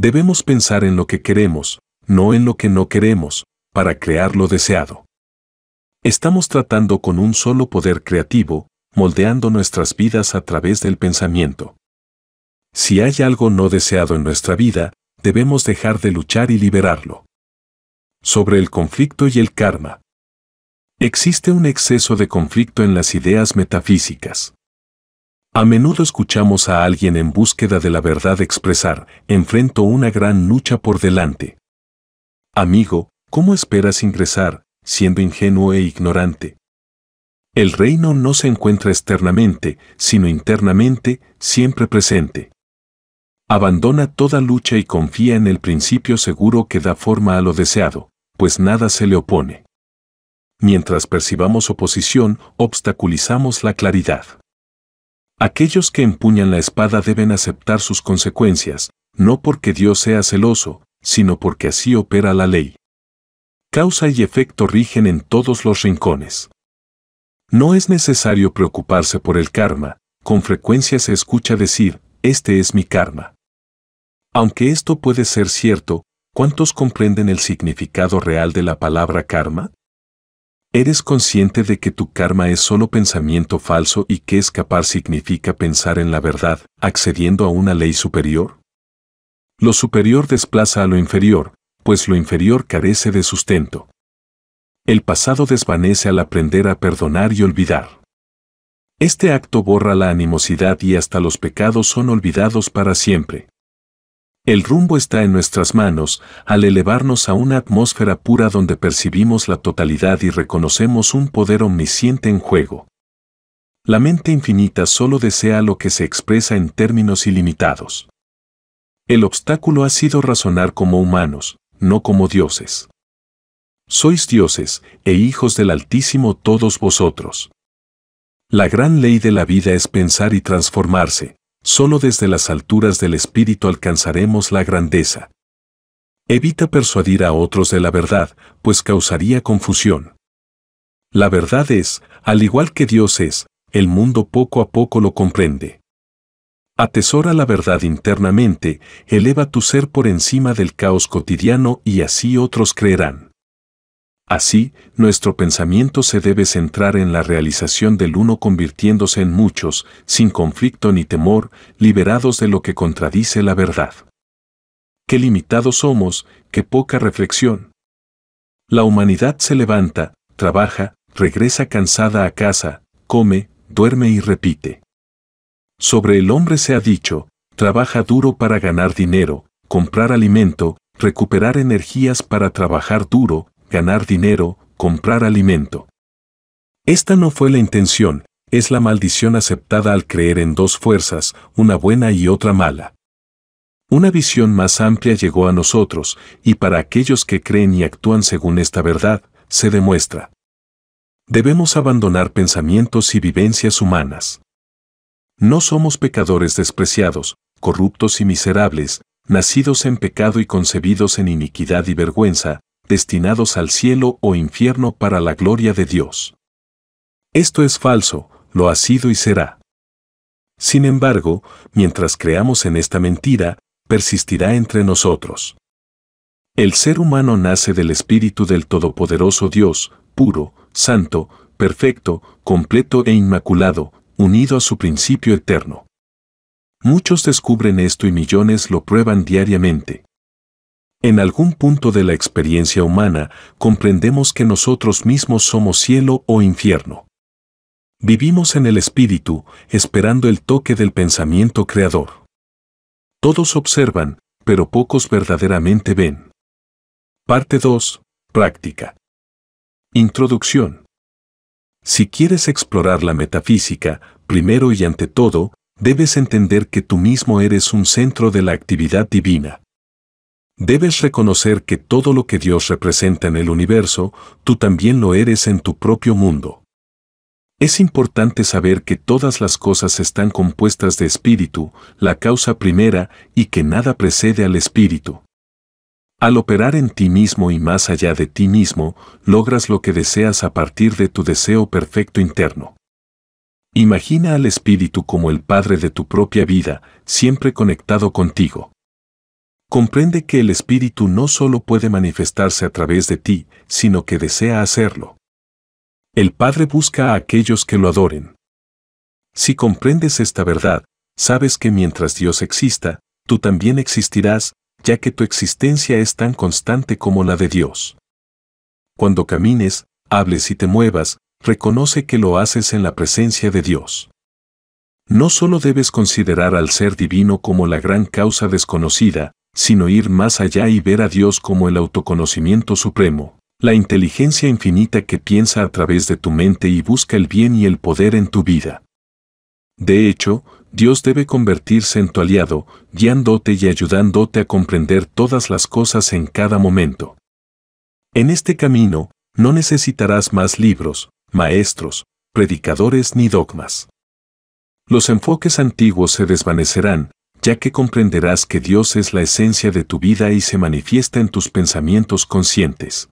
Debemos pensar en lo que queremos, no en lo que no queremos, para crear lo deseado. Estamos tratando con un solo poder creativo, moldeando nuestras vidas a través del pensamiento. Si hay algo no deseado en nuestra vida, debemos dejar de luchar y liberarlo. Sobre el conflicto y el karma. Existe un exceso de conflicto en las ideas metafísicas. A menudo escuchamos a alguien en búsqueda de la verdad expresar, enfrento una gran lucha por delante. Amigo, ¿cómo esperas ingresar, siendo ingenuo e ignorante? El reino no se encuentra externamente, sino internamente, siempre presente. Abandona toda lucha y confía en el principio seguro que da forma a lo deseado, pues nada se le opone. Mientras percibamos oposición, obstaculizamos la claridad. Aquellos que empuñan la espada deben aceptar sus consecuencias, no porque Dios sea celoso, sino porque así opera la ley. Causa y efecto rigen en todos los rincones. No es necesario preocuparse por el karma, con frecuencia se escucha decir, este es mi karma. Aunque esto puede ser cierto, ¿cuántos comprenden el significado real de la palabra karma? ¿Eres consciente de que tu karma es solo pensamiento falso y que escapar significa pensar en la verdad, accediendo a una ley superior? Lo superior desplaza a lo inferior, pues lo inferior carece de sustento. El pasado desvanece al aprender a perdonar y olvidar. Este acto borra la animosidad y hasta los pecados son olvidados para siempre. El rumbo está en nuestras manos al elevarnos a una atmósfera pura donde percibimos la totalidad y reconocemos un poder omnisciente en juego. La mente infinita solo desea lo que se expresa en términos ilimitados. El obstáculo ha sido razonar como humanos, no como dioses. Sois dioses e hijos del Altísimo todos vosotros. La gran ley de la vida es pensar y transformarse, Solo desde las alturas del espíritu alcanzaremos la grandeza. Evita persuadir a otros de la verdad, pues causaría confusión. La verdad es, al igual que Dios es, el mundo poco a poco lo comprende. Atesora la verdad internamente, eleva tu ser por encima del caos cotidiano y así otros creerán. Así, nuestro pensamiento se debe centrar en la realización del uno convirtiéndose en muchos, sin conflicto ni temor, liberados de lo que contradice la verdad. Qué limitados somos, qué poca reflexión. La humanidad se levanta, trabaja, regresa cansada a casa, come, duerme y repite. Sobre el hombre se ha dicho, trabaja duro para ganar dinero, comprar alimento, recuperar energías para trabajar duro, ganar dinero, comprar alimento. Esta no fue la intención, es la maldición aceptada al creer en dos fuerzas, una buena y otra mala. Una visión más amplia llegó a nosotros, y para aquellos que creen y actúan según esta verdad, se demuestra. Debemos abandonar pensamientos y vivencias humanas. No somos pecadores despreciados, corruptos y miserables, nacidos en pecado y concebidos en iniquidad y vergüenza, destinados al cielo o infierno para la gloria de Dios. Esto es falso, lo ha sido y será. Sin embargo, mientras creamos en esta mentira, persistirá entre nosotros. El ser humano nace del Espíritu del Todopoderoso Dios, puro, santo, perfecto, completo e inmaculado, unido a su principio eterno. Muchos descubren esto y millones lo prueban diariamente. En algún punto de la experiencia humana comprendemos que nosotros mismos somos cielo o infierno. Vivimos en el espíritu, esperando el toque del pensamiento creador. Todos observan, pero pocos verdaderamente ven. Parte 2. Práctica. Introducción. Si quieres explorar la metafísica, primero y ante todo, debes entender que tú mismo eres un centro de la actividad divina. Debes reconocer que todo lo que Dios representa en el universo, tú también lo eres en tu propio mundo. Es importante saber que todas las cosas están compuestas de espíritu, la causa primera, y que nada precede al espíritu. Al operar en ti mismo y más allá de ti mismo, logras lo que deseas a partir de tu deseo perfecto interno. Imagina al espíritu como el padre de tu propia vida, siempre conectado contigo. Comprende que el Espíritu no solo puede manifestarse a través de ti, sino que desea hacerlo. El Padre busca a aquellos que lo adoren. Si comprendes esta verdad, sabes que mientras Dios exista, tú también existirás, ya que tu existencia es tan constante como la de Dios. Cuando camines, hables y te muevas, reconoce que lo haces en la presencia de Dios. No solo debes considerar al ser divino como la gran causa desconocida, sino ir más allá y ver a Dios como el autoconocimiento supremo, la inteligencia infinita que piensa a través de tu mente y busca el bien y el poder en tu vida. De hecho, Dios debe convertirse en tu aliado, guiándote y ayudándote a comprender todas las cosas en cada momento. En este camino, no necesitarás más libros, maestros, predicadores ni dogmas. Los enfoques antiguos se desvanecerán, ya que comprenderás que Dios es la esencia de tu vida y se manifiesta en tus pensamientos conscientes.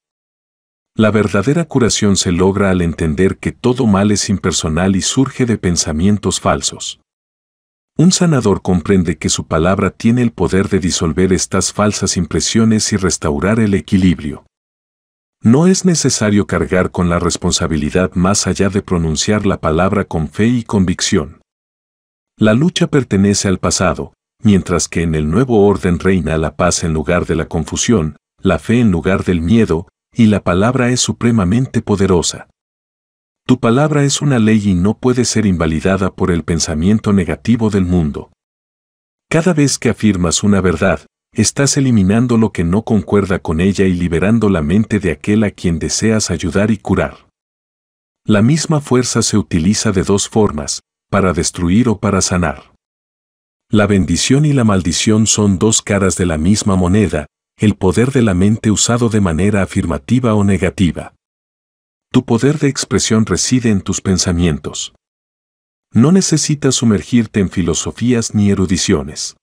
La verdadera curación se logra al entender que todo mal es impersonal y surge de pensamientos falsos. Un sanador comprende que su palabra tiene el poder de disolver estas falsas impresiones y restaurar el equilibrio. No es necesario cargar con la responsabilidad más allá de pronunciar la palabra con fe y convicción. La lucha pertenece al pasado, mientras que en el nuevo orden reina la paz en lugar de la confusión, la fe en lugar del miedo, y la palabra es supremamente poderosa. Tu palabra es una ley y no puede ser invalidada por el pensamiento negativo del mundo. Cada vez que afirmas una verdad, estás eliminando lo que no concuerda con ella y liberando la mente de aquel a quien deseas ayudar y curar. La misma fuerza se utiliza de dos formas, para destruir o para sanar. La bendición y la maldición son dos caras de la misma moneda, el poder de la mente usado de manera afirmativa o negativa. Tu poder de expresión reside en tus pensamientos. No necesitas sumergirte en filosofías ni erudiciones.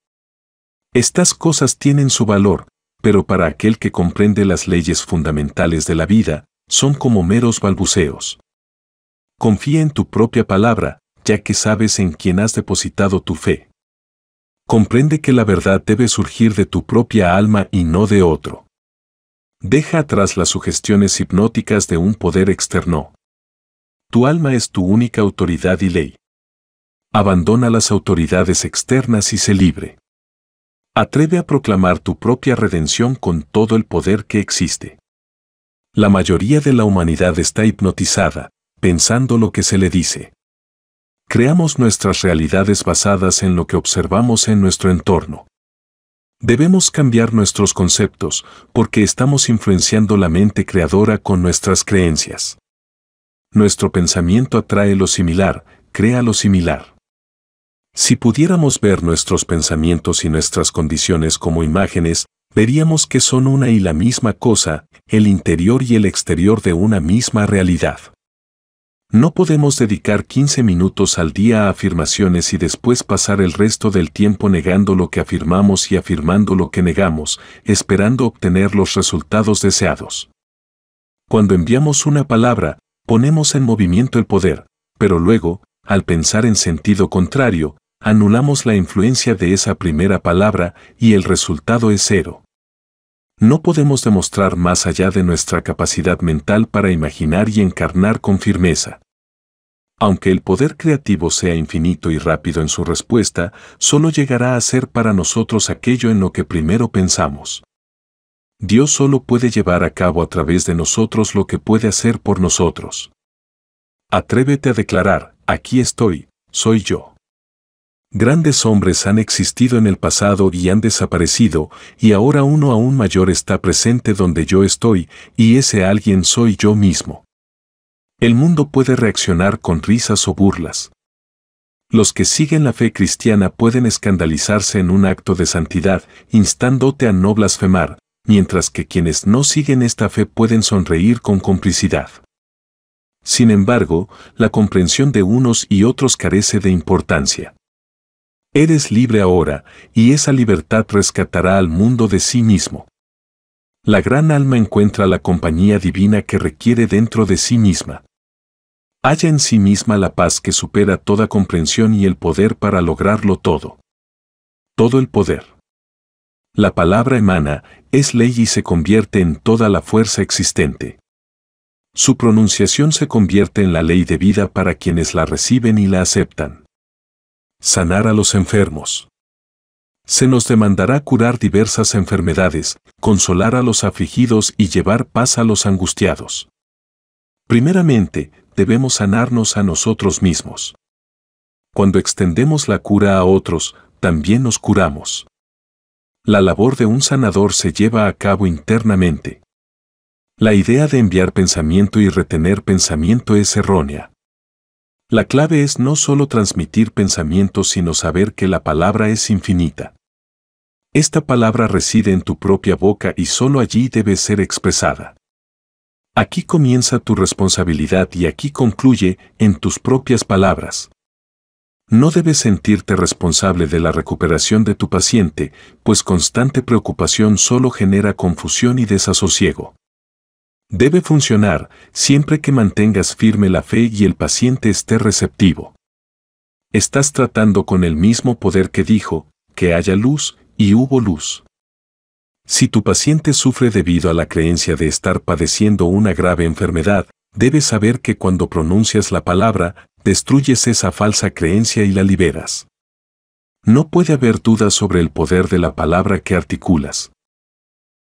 Estas cosas tienen su valor, pero para aquel que comprende las leyes fundamentales de la vida, son como meros balbuceos. Confía en tu propia palabra, ya que sabes en quién has depositado tu fe. Comprende que la verdad debe surgir de tu propia alma y no de otro. Deja atrás las sugestiones hipnóticas de un poder externo. Tu alma es tu única autoridad y ley. Abandona las autoridades externas y se libre. Atreve a proclamar tu propia redención con todo el poder que existe. La mayoría de la humanidad está hipnotizada, pensando lo que se le dice creamos nuestras realidades basadas en lo que observamos en nuestro entorno. Debemos cambiar nuestros conceptos porque estamos influenciando la mente creadora con nuestras creencias. Nuestro pensamiento atrae lo similar, crea lo similar. Si pudiéramos ver nuestros pensamientos y nuestras condiciones como imágenes, veríamos que son una y la misma cosa, el interior y el exterior de una misma realidad. No podemos dedicar 15 minutos al día a afirmaciones y después pasar el resto del tiempo negando lo que afirmamos y afirmando lo que negamos, esperando obtener los resultados deseados. Cuando enviamos una palabra, ponemos en movimiento el poder, pero luego, al pensar en sentido contrario, anulamos la influencia de esa primera palabra y el resultado es cero. No podemos demostrar más allá de nuestra capacidad mental para imaginar y encarnar con firmeza aunque el poder creativo sea infinito y rápido en su respuesta, solo llegará a ser para nosotros aquello en lo que primero pensamos. Dios solo puede llevar a cabo a través de nosotros lo que puede hacer por nosotros. Atrévete a declarar, aquí estoy, soy yo. Grandes hombres han existido en el pasado y han desaparecido, y ahora uno aún mayor está presente donde yo estoy, y ese alguien soy yo mismo el mundo puede reaccionar con risas o burlas. Los que siguen la fe cristiana pueden escandalizarse en un acto de santidad, instándote a no blasfemar, mientras que quienes no siguen esta fe pueden sonreír con complicidad. Sin embargo, la comprensión de unos y otros carece de importancia. Eres libre ahora, y esa libertad rescatará al mundo de sí mismo. La gran alma encuentra la compañía divina que requiere dentro de sí misma. Haya en sí misma la paz que supera toda comprensión y el poder para lograrlo todo. Todo el poder. La palabra emana, es ley y se convierte en toda la fuerza existente. Su pronunciación se convierte en la ley de vida para quienes la reciben y la aceptan. Sanar a los enfermos. Se nos demandará curar diversas enfermedades, consolar a los afligidos y llevar paz a los angustiados. Primeramente, debemos sanarnos a nosotros mismos. Cuando extendemos la cura a otros, también nos curamos. La labor de un sanador se lleva a cabo internamente. La idea de enviar pensamiento y retener pensamiento es errónea. La clave es no solo transmitir pensamiento, sino saber que la palabra es infinita. Esta palabra reside en tu propia boca y solo allí debe ser expresada. Aquí comienza tu responsabilidad y aquí concluye en tus propias palabras. No debes sentirte responsable de la recuperación de tu paciente, pues constante preocupación solo genera confusión y desasosiego. Debe funcionar siempre que mantengas firme la fe y el paciente esté receptivo. Estás tratando con el mismo poder que dijo, que haya luz, y hubo luz. Si tu paciente sufre debido a la creencia de estar padeciendo una grave enfermedad, debes saber que cuando pronuncias la palabra, destruyes esa falsa creencia y la liberas. No puede haber dudas sobre el poder de la palabra que articulas.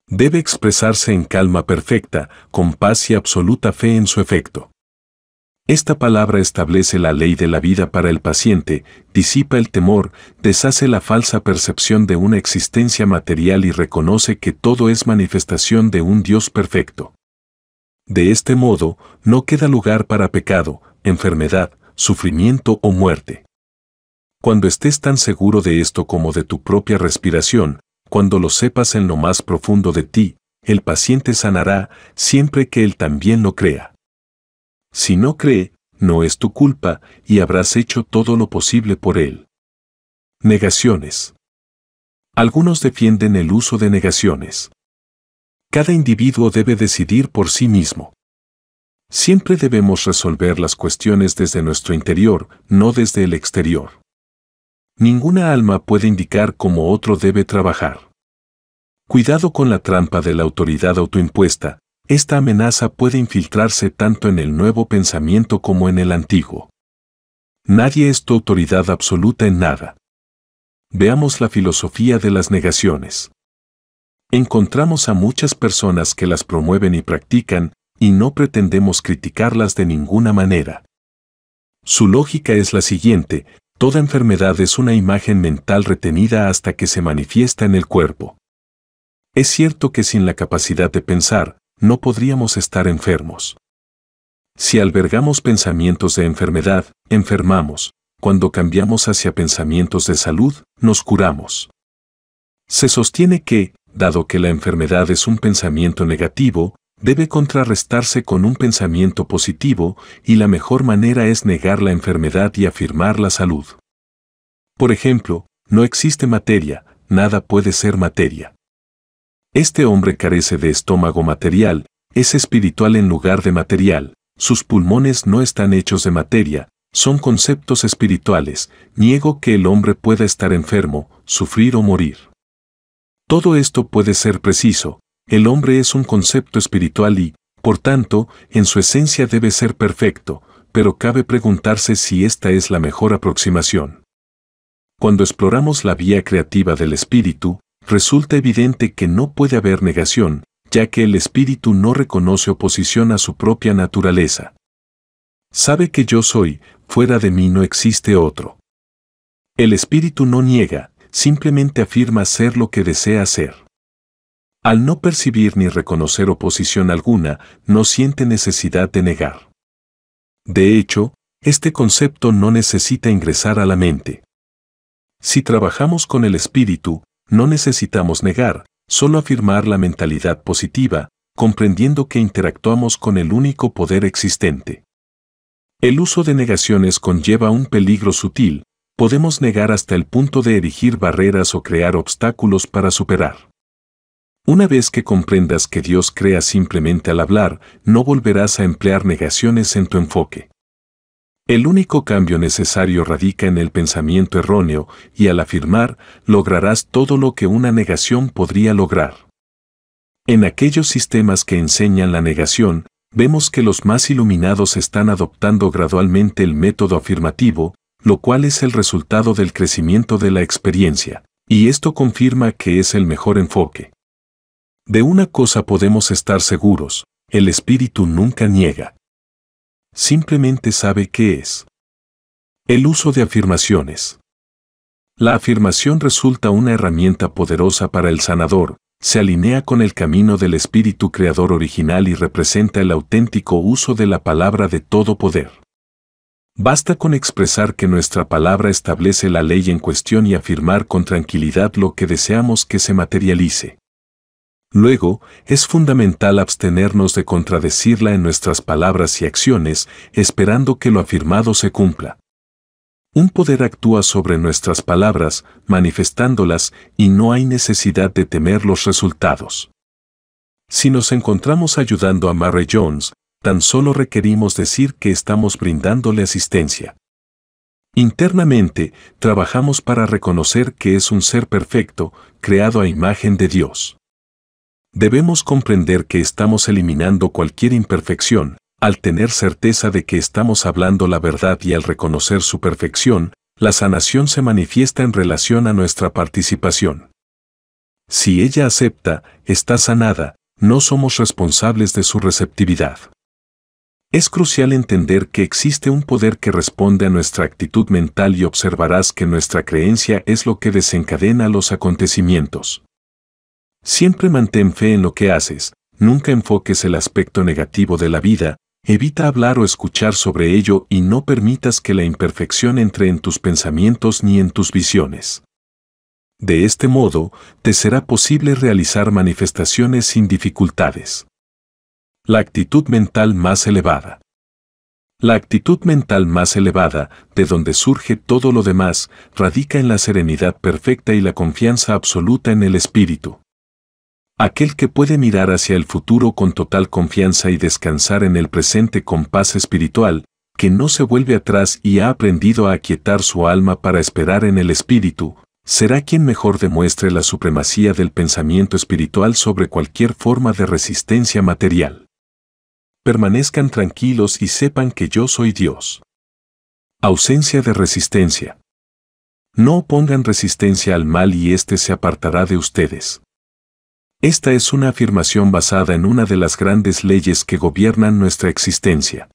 Debe expresarse en calma perfecta, con paz y absoluta fe en su efecto. Esta palabra establece la ley de la vida para el paciente, disipa el temor, deshace la falsa percepción de una existencia material y reconoce que todo es manifestación de un Dios perfecto. De este modo, no queda lugar para pecado, enfermedad, sufrimiento o muerte. Cuando estés tan seguro de esto como de tu propia respiración, cuando lo sepas en lo más profundo de ti, el paciente sanará siempre que él también lo crea. Si no cree, no es tu culpa y habrás hecho todo lo posible por él. Negaciones. Algunos defienden el uso de negaciones. Cada individuo debe decidir por sí mismo. Siempre debemos resolver las cuestiones desde nuestro interior, no desde el exterior. Ninguna alma puede indicar cómo otro debe trabajar. Cuidado con la trampa de la autoridad autoimpuesta, esta amenaza puede infiltrarse tanto en el nuevo pensamiento como en el antiguo. Nadie es tu autoridad absoluta en nada. Veamos la filosofía de las negaciones. Encontramos a muchas personas que las promueven y practican, y no pretendemos criticarlas de ninguna manera. Su lógica es la siguiente, toda enfermedad es una imagen mental retenida hasta que se manifiesta en el cuerpo. Es cierto que sin la capacidad de pensar, no podríamos estar enfermos. Si albergamos pensamientos de enfermedad, enfermamos. Cuando cambiamos hacia pensamientos de salud, nos curamos. Se sostiene que, dado que la enfermedad es un pensamiento negativo, debe contrarrestarse con un pensamiento positivo y la mejor manera es negar la enfermedad y afirmar la salud. Por ejemplo, no existe materia, nada puede ser materia. Este hombre carece de estómago material, es espiritual en lugar de material, sus pulmones no están hechos de materia, son conceptos espirituales, niego que el hombre pueda estar enfermo, sufrir o morir. Todo esto puede ser preciso, el hombre es un concepto espiritual y, por tanto, en su esencia debe ser perfecto, pero cabe preguntarse si esta es la mejor aproximación. Cuando exploramos la vía creativa del espíritu, resulta evidente que no puede haber negación, ya que el espíritu no reconoce oposición a su propia naturaleza. Sabe que yo soy, fuera de mí no existe otro. El espíritu no niega, simplemente afirma ser lo que desea ser. Al no percibir ni reconocer oposición alguna, no siente necesidad de negar. De hecho, este concepto no necesita ingresar a la mente. Si trabajamos con el espíritu, no necesitamos negar, solo afirmar la mentalidad positiva, comprendiendo que interactuamos con el único poder existente. El uso de negaciones conlleva un peligro sutil, podemos negar hasta el punto de erigir barreras o crear obstáculos para superar. Una vez que comprendas que Dios crea simplemente al hablar, no volverás a emplear negaciones en tu enfoque. El único cambio necesario radica en el pensamiento erróneo y al afirmar lograrás todo lo que una negación podría lograr. En aquellos sistemas que enseñan la negación, vemos que los más iluminados están adoptando gradualmente el método afirmativo, lo cual es el resultado del crecimiento de la experiencia, y esto confirma que es el mejor enfoque. De una cosa podemos estar seguros, el espíritu nunca niega simplemente sabe qué es. El uso de afirmaciones. La afirmación resulta una herramienta poderosa para el sanador, se alinea con el camino del espíritu creador original y representa el auténtico uso de la palabra de todo poder. Basta con expresar que nuestra palabra establece la ley en cuestión y afirmar con tranquilidad lo que deseamos que se materialice. Luego, es fundamental abstenernos de contradecirla en nuestras palabras y acciones, esperando que lo afirmado se cumpla. Un poder actúa sobre nuestras palabras, manifestándolas, y no hay necesidad de temer los resultados. Si nos encontramos ayudando a Mary Jones, tan solo requerimos decir que estamos brindándole asistencia. Internamente, trabajamos para reconocer que es un ser perfecto, creado a imagen de Dios debemos comprender que estamos eliminando cualquier imperfección, al tener certeza de que estamos hablando la verdad y al reconocer su perfección, la sanación se manifiesta en relación a nuestra participación. Si ella acepta, está sanada, no somos responsables de su receptividad. Es crucial entender que existe un poder que responde a nuestra actitud mental y observarás que nuestra creencia es lo que desencadena los acontecimientos. Siempre mantén fe en lo que haces, nunca enfoques el aspecto negativo de la vida, evita hablar o escuchar sobre ello y no permitas que la imperfección entre en tus pensamientos ni en tus visiones. De este modo, te será posible realizar manifestaciones sin dificultades. La actitud mental más elevada. La actitud mental más elevada, de donde surge todo lo demás, radica en la serenidad perfecta y la confianza absoluta en el espíritu. Aquel que puede mirar hacia el futuro con total confianza y descansar en el presente con paz espiritual, que no se vuelve atrás y ha aprendido a aquietar su alma para esperar en el espíritu, será quien mejor demuestre la supremacía del pensamiento espiritual sobre cualquier forma de resistencia material. Permanezcan tranquilos y sepan que yo soy Dios. Ausencia de resistencia. No opongan resistencia al mal y éste se apartará de ustedes. Esta es una afirmación basada en una de las grandes leyes que gobiernan nuestra existencia.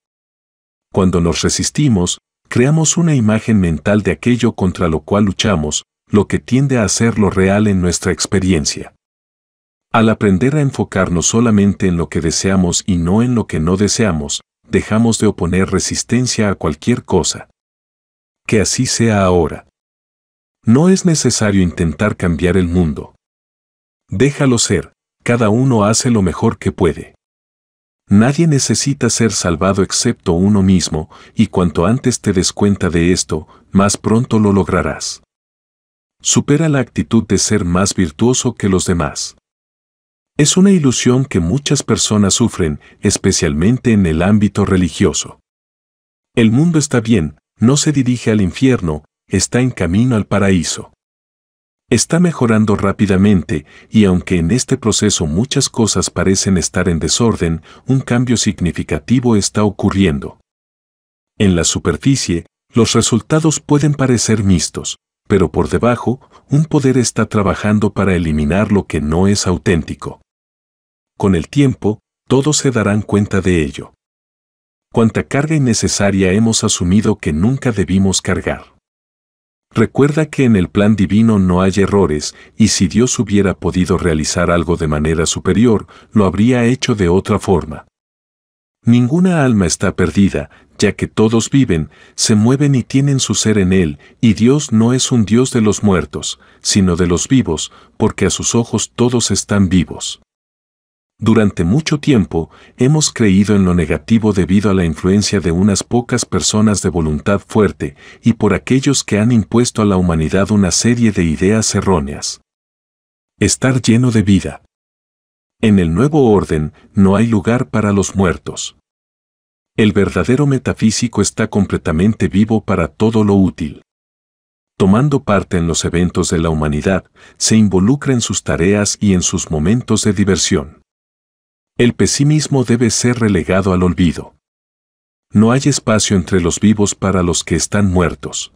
Cuando nos resistimos, creamos una imagen mental de aquello contra lo cual luchamos, lo que tiende a hacerlo real en nuestra experiencia. Al aprender a enfocarnos solamente en lo que deseamos y no en lo que no deseamos, dejamos de oponer resistencia a cualquier cosa. Que así sea ahora. No es necesario intentar cambiar el mundo. Déjalo ser, cada uno hace lo mejor que puede. Nadie necesita ser salvado excepto uno mismo, y cuanto antes te des cuenta de esto, más pronto lo lograrás. Supera la actitud de ser más virtuoso que los demás. Es una ilusión que muchas personas sufren, especialmente en el ámbito religioso. El mundo está bien, no se dirige al infierno, está en camino al paraíso. Está mejorando rápidamente y aunque en este proceso muchas cosas parecen estar en desorden, un cambio significativo está ocurriendo. En la superficie, los resultados pueden parecer mixtos, pero por debajo, un poder está trabajando para eliminar lo que no es auténtico. Con el tiempo, todos se darán cuenta de ello. Cuánta carga innecesaria hemos asumido que nunca debimos cargar. Recuerda que en el plan divino no hay errores y si Dios hubiera podido realizar algo de manera superior, lo habría hecho de otra forma. Ninguna alma está perdida, ya que todos viven, se mueven y tienen su ser en Él, y Dios no es un Dios de los muertos, sino de los vivos, porque a sus ojos todos están vivos. Durante mucho tiempo hemos creído en lo negativo debido a la influencia de unas pocas personas de voluntad fuerte y por aquellos que han impuesto a la humanidad una serie de ideas erróneas. Estar lleno de vida. En el nuevo orden no hay lugar para los muertos. El verdadero metafísico está completamente vivo para todo lo útil. Tomando parte en los eventos de la humanidad, se involucra en sus tareas y en sus momentos de diversión. El pesimismo debe ser relegado al olvido. No hay espacio entre los vivos para los que están muertos.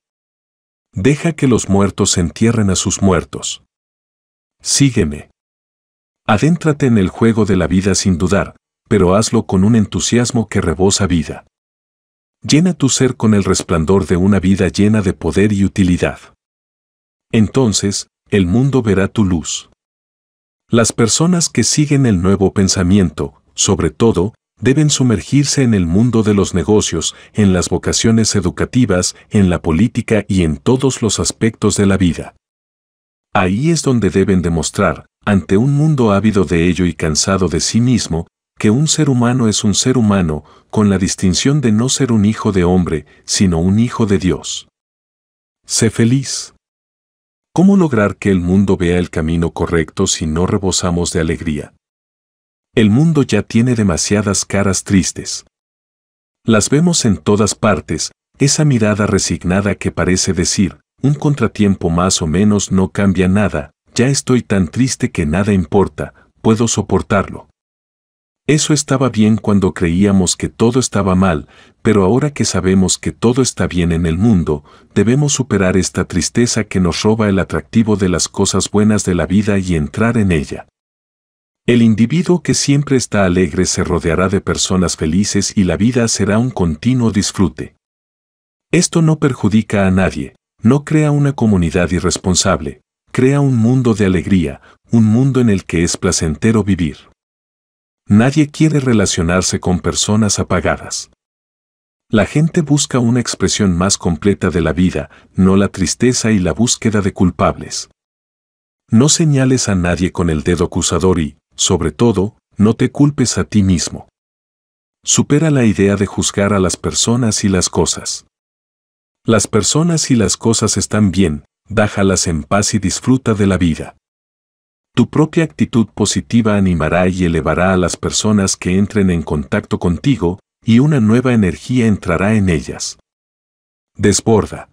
Deja que los muertos entierren a sus muertos. Sígueme. Adéntrate en el juego de la vida sin dudar, pero hazlo con un entusiasmo que rebosa vida. Llena tu ser con el resplandor de una vida llena de poder y utilidad. Entonces, el mundo verá tu luz. Las personas que siguen el nuevo pensamiento, sobre todo, deben sumergirse en el mundo de los negocios, en las vocaciones educativas, en la política y en todos los aspectos de la vida. Ahí es donde deben demostrar, ante un mundo ávido de ello y cansado de sí mismo, que un ser humano es un ser humano, con la distinción de no ser un hijo de hombre, sino un hijo de Dios. Sé feliz. ¿Cómo lograr que el mundo vea el camino correcto si no rebosamos de alegría? El mundo ya tiene demasiadas caras tristes. Las vemos en todas partes, esa mirada resignada que parece decir, un contratiempo más o menos no cambia nada, ya estoy tan triste que nada importa, puedo soportarlo. Eso estaba bien cuando creíamos que todo estaba mal, pero ahora que sabemos que todo está bien en el mundo, debemos superar esta tristeza que nos roba el atractivo de las cosas buenas de la vida y entrar en ella. El individuo que siempre está alegre se rodeará de personas felices y la vida será un continuo disfrute. Esto no perjudica a nadie, no crea una comunidad irresponsable, crea un mundo de alegría, un mundo en el que es placentero vivir. Nadie quiere relacionarse con personas apagadas. La gente busca una expresión más completa de la vida, no la tristeza y la búsqueda de culpables. No señales a nadie con el dedo acusador y, sobre todo, no te culpes a ti mismo. Supera la idea de juzgar a las personas y las cosas. Las personas y las cosas están bien, déjalas en paz y disfruta de la vida. Tu propia actitud positiva animará y elevará a las personas que entren en contacto contigo, y una nueva energía entrará en ellas. Desborda.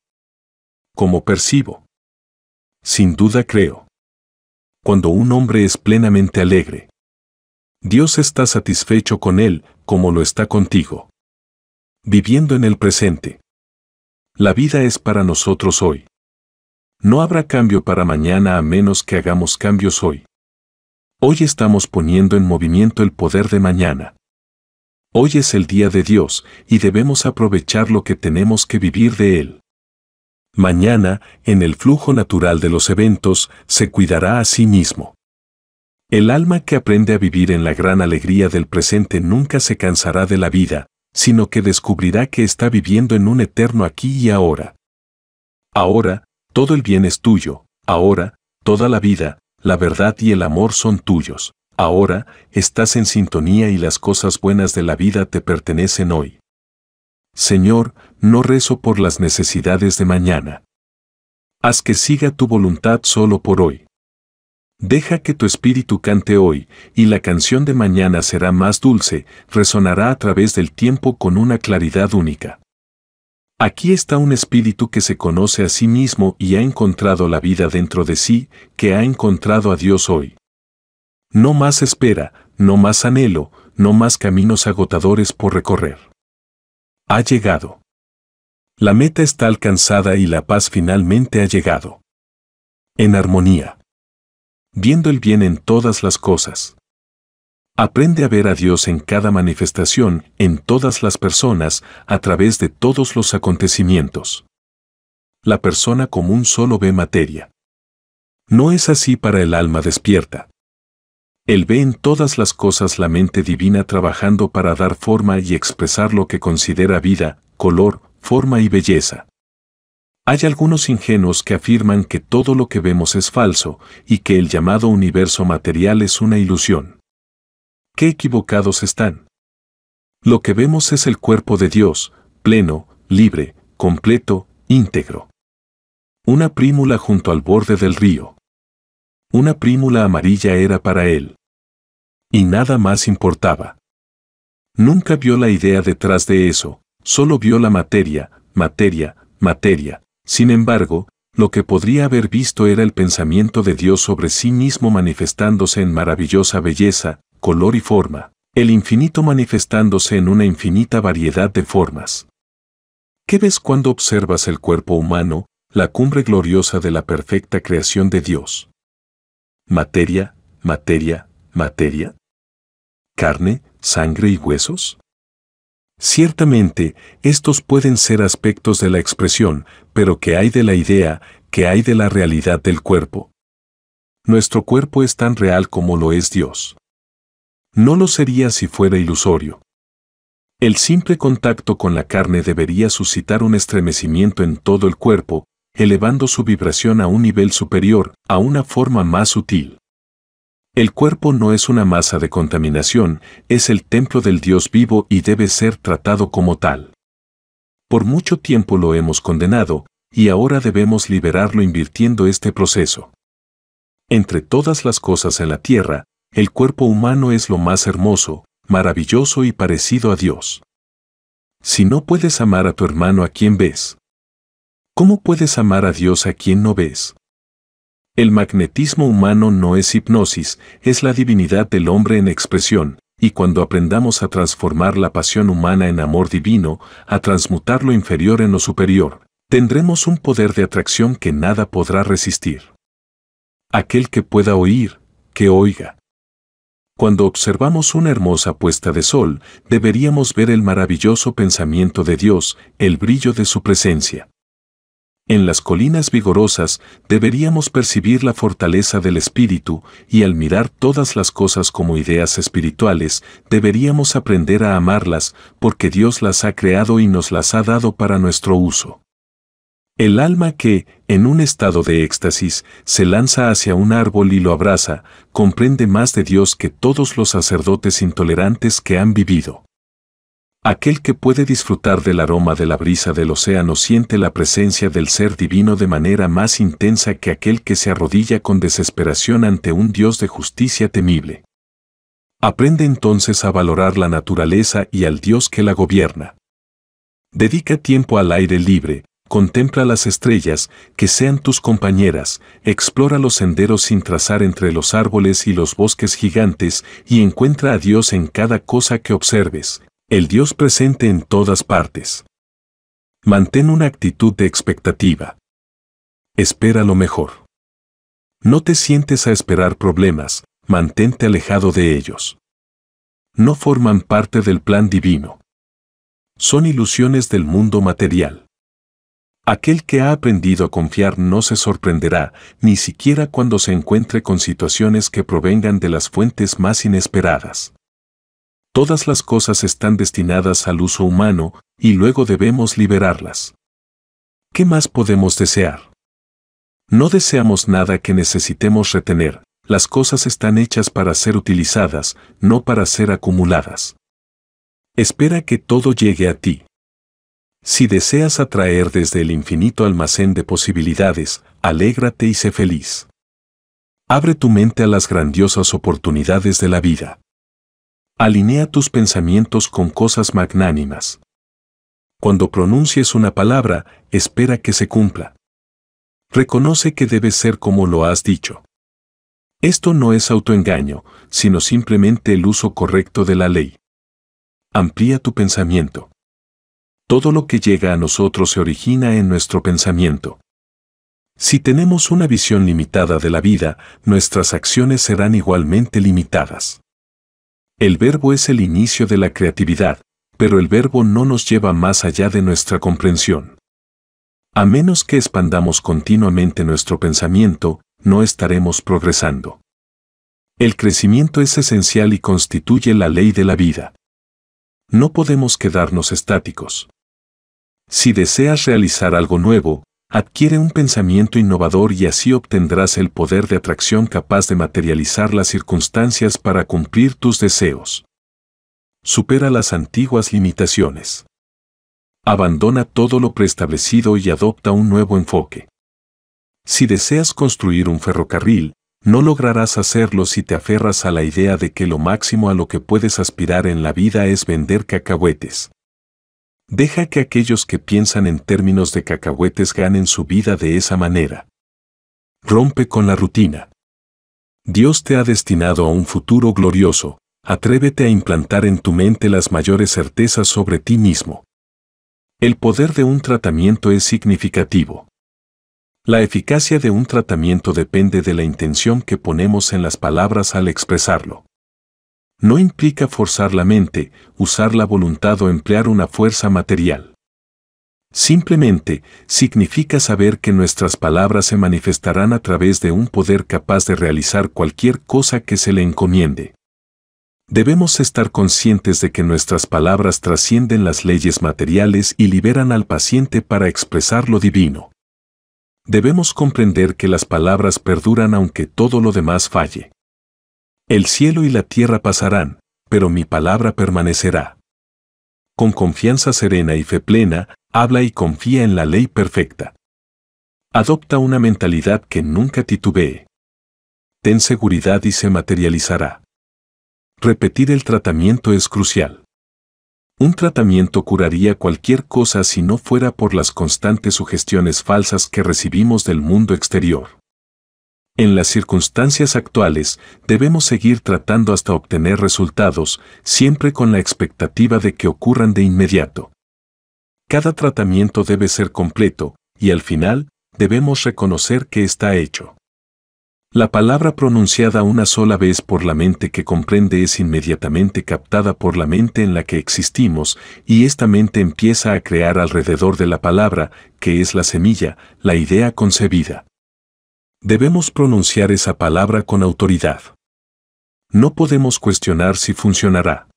Como percibo. Sin duda creo. Cuando un hombre es plenamente alegre, Dios está satisfecho con él como lo está contigo. Viviendo en el presente. La vida es para nosotros hoy. No habrá cambio para mañana a menos que hagamos cambios hoy. Hoy estamos poniendo en movimiento el poder de mañana. Hoy es el día de Dios y debemos aprovechar lo que tenemos que vivir de Él. Mañana, en el flujo natural de los eventos, se cuidará a sí mismo. El alma que aprende a vivir en la gran alegría del presente nunca se cansará de la vida, sino que descubrirá que está viviendo en un eterno aquí y ahora. Ahora, todo el bien es tuyo, ahora, toda la vida, la verdad y el amor son tuyos. Ahora, estás en sintonía y las cosas buenas de la vida te pertenecen hoy. Señor, no rezo por las necesidades de mañana. Haz que siga tu voluntad solo por hoy. Deja que tu espíritu cante hoy, y la canción de mañana será más dulce, resonará a través del tiempo con una claridad única. Aquí está un espíritu que se conoce a sí mismo y ha encontrado la vida dentro de sí, que ha encontrado a Dios hoy. No más espera, no más anhelo, no más caminos agotadores por recorrer. Ha llegado. La meta está alcanzada y la paz finalmente ha llegado. En armonía. Viendo el bien en todas las cosas. Aprende a ver a Dios en cada manifestación, en todas las personas, a través de todos los acontecimientos. La persona común solo ve materia. No es así para el alma despierta. Él ve en todas las cosas la mente divina trabajando para dar forma y expresar lo que considera vida, color, forma y belleza. Hay algunos ingenuos que afirman que todo lo que vemos es falso y que el llamado universo material es una ilusión qué equivocados están. Lo que vemos es el cuerpo de Dios, pleno, libre, completo, íntegro. Una prímula junto al borde del río. Una prímula amarilla era para él. Y nada más importaba. Nunca vio la idea detrás de eso, solo vio la materia, materia, materia. Sin embargo, lo que podría haber visto era el pensamiento de Dios sobre sí mismo manifestándose en maravillosa belleza, color y forma, el infinito manifestándose en una infinita variedad de formas. ¿Qué ves cuando observas el cuerpo humano, la cumbre gloriosa de la perfecta creación de Dios? Materia, materia, materia. Carne, sangre y huesos. Ciertamente, estos pueden ser aspectos de la expresión, pero que hay de la idea, que hay de la realidad del cuerpo. Nuestro cuerpo es tan real como lo es Dios. No lo sería si fuera ilusorio. El simple contacto con la carne debería suscitar un estremecimiento en todo el cuerpo, elevando su vibración a un nivel superior, a una forma más sutil. El cuerpo no es una masa de contaminación, es el templo del Dios vivo y debe ser tratado como tal. Por mucho tiempo lo hemos condenado, y ahora debemos liberarlo invirtiendo este proceso. Entre todas las cosas en la tierra, el cuerpo humano es lo más hermoso, maravilloso y parecido a Dios. Si no puedes amar a tu hermano a quien ves, ¿cómo puedes amar a Dios a quien no ves? El magnetismo humano no es hipnosis, es la divinidad del hombre en expresión, y cuando aprendamos a transformar la pasión humana en amor divino, a transmutar lo inferior en lo superior, tendremos un poder de atracción que nada podrá resistir. Aquel que pueda oír, que oiga. Cuando observamos una hermosa puesta de sol, deberíamos ver el maravilloso pensamiento de Dios, el brillo de su presencia. En las colinas vigorosas deberíamos percibir la fortaleza del espíritu y al mirar todas las cosas como ideas espirituales, deberíamos aprender a amarlas porque Dios las ha creado y nos las ha dado para nuestro uso. El alma que, en un estado de éxtasis, se lanza hacia un árbol y lo abraza, comprende más de Dios que todos los sacerdotes intolerantes que han vivido. Aquel que puede disfrutar del aroma de la brisa del océano siente la presencia del ser divino de manera más intensa que aquel que se arrodilla con desesperación ante un Dios de justicia temible. Aprende entonces a valorar la naturaleza y al Dios que la gobierna. Dedica tiempo al aire libre, Contempla las estrellas, que sean tus compañeras, explora los senderos sin trazar entre los árboles y los bosques gigantes y encuentra a Dios en cada cosa que observes, el Dios presente en todas partes. Mantén una actitud de expectativa. Espera lo mejor. No te sientes a esperar problemas, mantente alejado de ellos. No forman parte del plan divino. Son ilusiones del mundo material. Aquel que ha aprendido a confiar no se sorprenderá, ni siquiera cuando se encuentre con situaciones que provengan de las fuentes más inesperadas. Todas las cosas están destinadas al uso humano y luego debemos liberarlas. ¿Qué más podemos desear? No deseamos nada que necesitemos retener, las cosas están hechas para ser utilizadas, no para ser acumuladas. Espera que todo llegue a ti, si deseas atraer desde el infinito almacén de posibilidades, alégrate y sé feliz. Abre tu mente a las grandiosas oportunidades de la vida. Alinea tus pensamientos con cosas magnánimas. Cuando pronuncies una palabra, espera que se cumpla. Reconoce que debe ser como lo has dicho. Esto no es autoengaño, sino simplemente el uso correcto de la ley. Amplía tu pensamiento todo lo que llega a nosotros se origina en nuestro pensamiento. Si tenemos una visión limitada de la vida, nuestras acciones serán igualmente limitadas. El verbo es el inicio de la creatividad, pero el verbo no nos lleva más allá de nuestra comprensión. A menos que expandamos continuamente nuestro pensamiento, no estaremos progresando. El crecimiento es esencial y constituye la ley de la vida. No podemos quedarnos estáticos. Si deseas realizar algo nuevo, adquiere un pensamiento innovador y así obtendrás el poder de atracción capaz de materializar las circunstancias para cumplir tus deseos. Supera las antiguas limitaciones. Abandona todo lo preestablecido y adopta un nuevo enfoque. Si deseas construir un ferrocarril, no lograrás hacerlo si te aferras a la idea de que lo máximo a lo que puedes aspirar en la vida es vender cacahuetes. Deja que aquellos que piensan en términos de cacahuetes ganen su vida de esa manera. Rompe con la rutina. Dios te ha destinado a un futuro glorioso, atrévete a implantar en tu mente las mayores certezas sobre ti mismo. El poder de un tratamiento es significativo. La eficacia de un tratamiento depende de la intención que ponemos en las palabras al expresarlo no implica forzar la mente, usar la voluntad o emplear una fuerza material. Simplemente significa saber que nuestras palabras se manifestarán a través de un poder capaz de realizar cualquier cosa que se le encomiende. Debemos estar conscientes de que nuestras palabras trascienden las leyes materiales y liberan al paciente para expresar lo divino. Debemos comprender que las palabras perduran aunque todo lo demás falle. El cielo y la tierra pasarán, pero mi palabra permanecerá. Con confianza serena y fe plena, habla y confía en la ley perfecta. Adopta una mentalidad que nunca titubee. Ten seguridad y se materializará. Repetir el tratamiento es crucial. Un tratamiento curaría cualquier cosa si no fuera por las constantes sugestiones falsas que recibimos del mundo exterior. En las circunstancias actuales, debemos seguir tratando hasta obtener resultados, siempre con la expectativa de que ocurran de inmediato. Cada tratamiento debe ser completo, y al final, debemos reconocer que está hecho. La palabra pronunciada una sola vez por la mente que comprende es inmediatamente captada por la mente en la que existimos y esta mente empieza a crear alrededor de la palabra, que es la semilla, la idea concebida. Debemos pronunciar esa palabra con autoridad. No podemos cuestionar si funcionará.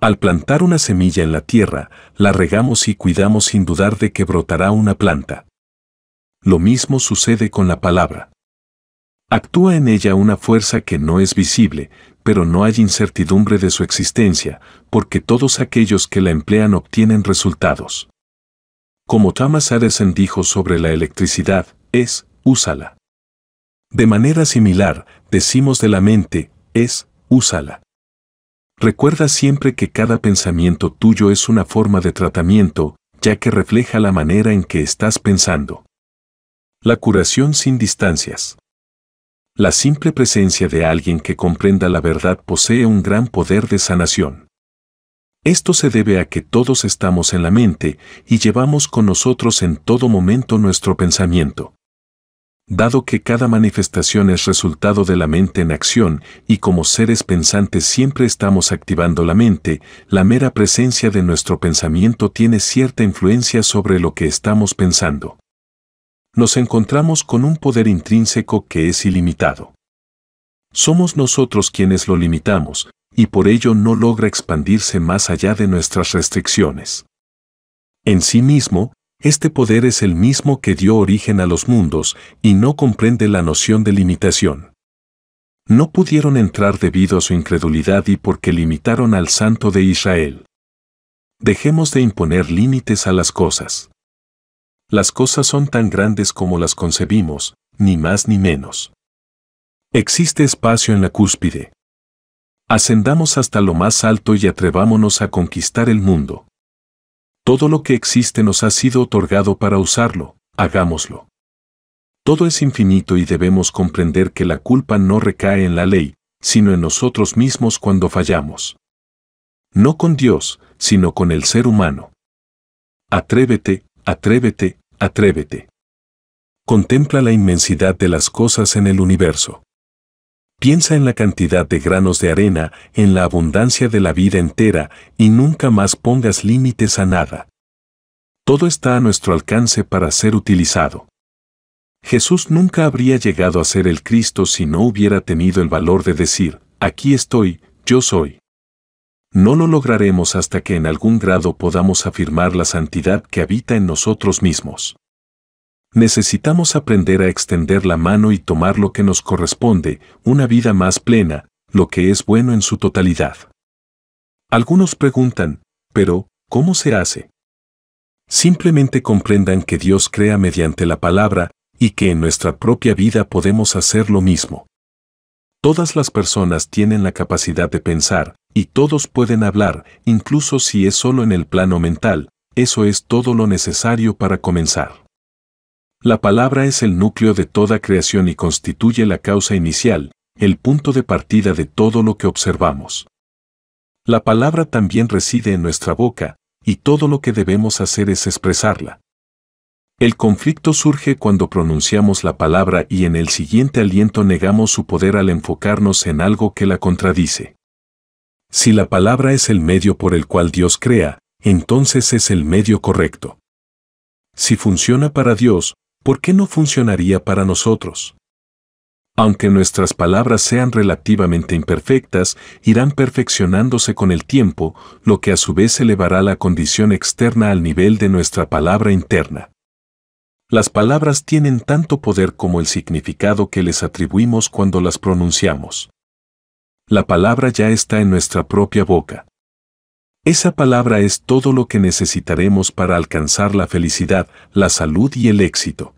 Al plantar una semilla en la tierra, la regamos y cuidamos sin dudar de que brotará una planta. Lo mismo sucede con la palabra. Actúa en ella una fuerza que no es visible, pero no hay incertidumbre de su existencia, porque todos aquellos que la emplean obtienen resultados. Como Thomas Edison dijo sobre la electricidad, es, úsala. De manera similar, decimos de la mente, es, úsala. Recuerda siempre que cada pensamiento tuyo es una forma de tratamiento, ya que refleja la manera en que estás pensando. La curación sin distancias. La simple presencia de alguien que comprenda la verdad posee un gran poder de sanación. Esto se debe a que todos estamos en la mente y llevamos con nosotros en todo momento nuestro pensamiento dado que cada manifestación es resultado de la mente en acción y como seres pensantes siempre estamos activando la mente, la mera presencia de nuestro pensamiento tiene cierta influencia sobre lo que estamos pensando. Nos encontramos con un poder intrínseco que es ilimitado. Somos nosotros quienes lo limitamos, y por ello no logra expandirse más allá de nuestras restricciones. En sí mismo, este poder es el mismo que dio origen a los mundos y no comprende la noción de limitación. No pudieron entrar debido a su incredulidad y porque limitaron al santo de Israel. Dejemos de imponer límites a las cosas. Las cosas son tan grandes como las concebimos, ni más ni menos. Existe espacio en la cúspide. Ascendamos hasta lo más alto y atrevámonos a conquistar el mundo. Todo lo que existe nos ha sido otorgado para usarlo, hagámoslo. Todo es infinito y debemos comprender que la culpa no recae en la ley, sino en nosotros mismos cuando fallamos. No con Dios, sino con el ser humano. Atrévete, atrévete, atrévete. Contempla la inmensidad de las cosas en el universo. Piensa en la cantidad de granos de arena, en la abundancia de la vida entera, y nunca más pongas límites a nada. Todo está a nuestro alcance para ser utilizado. Jesús nunca habría llegado a ser el Cristo si no hubiera tenido el valor de decir, aquí estoy, yo soy. No lo lograremos hasta que en algún grado podamos afirmar la santidad que habita en nosotros mismos necesitamos aprender a extender la mano y tomar lo que nos corresponde, una vida más plena, lo que es bueno en su totalidad. Algunos preguntan, pero, ¿cómo se hace? Simplemente comprendan que Dios crea mediante la palabra y que en nuestra propia vida podemos hacer lo mismo. Todas las personas tienen la capacidad de pensar, y todos pueden hablar, incluso si es solo en el plano mental, eso es todo lo necesario para comenzar. La palabra es el núcleo de toda creación y constituye la causa inicial, el punto de partida de todo lo que observamos. La palabra también reside en nuestra boca, y todo lo que debemos hacer es expresarla. El conflicto surge cuando pronunciamos la palabra y en el siguiente aliento negamos su poder al enfocarnos en algo que la contradice. Si la palabra es el medio por el cual Dios crea, entonces es el medio correcto. Si funciona para Dios, ¿por qué no funcionaría para nosotros? Aunque nuestras palabras sean relativamente imperfectas, irán perfeccionándose con el tiempo, lo que a su vez elevará la condición externa al nivel de nuestra palabra interna. Las palabras tienen tanto poder como el significado que les atribuimos cuando las pronunciamos. La palabra ya está en nuestra propia boca. Esa palabra es todo lo que necesitaremos para alcanzar la felicidad, la salud y el éxito.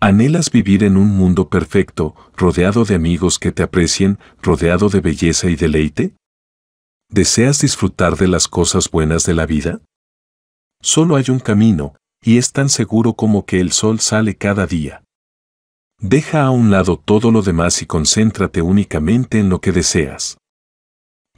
Anhelas vivir en un mundo perfecto, rodeado de amigos que te aprecien, rodeado de belleza y deleite? ¿Deseas disfrutar de las cosas buenas de la vida? Solo hay un camino, y es tan seguro como que el sol sale cada día. Deja a un lado todo lo demás y concéntrate únicamente en lo que deseas.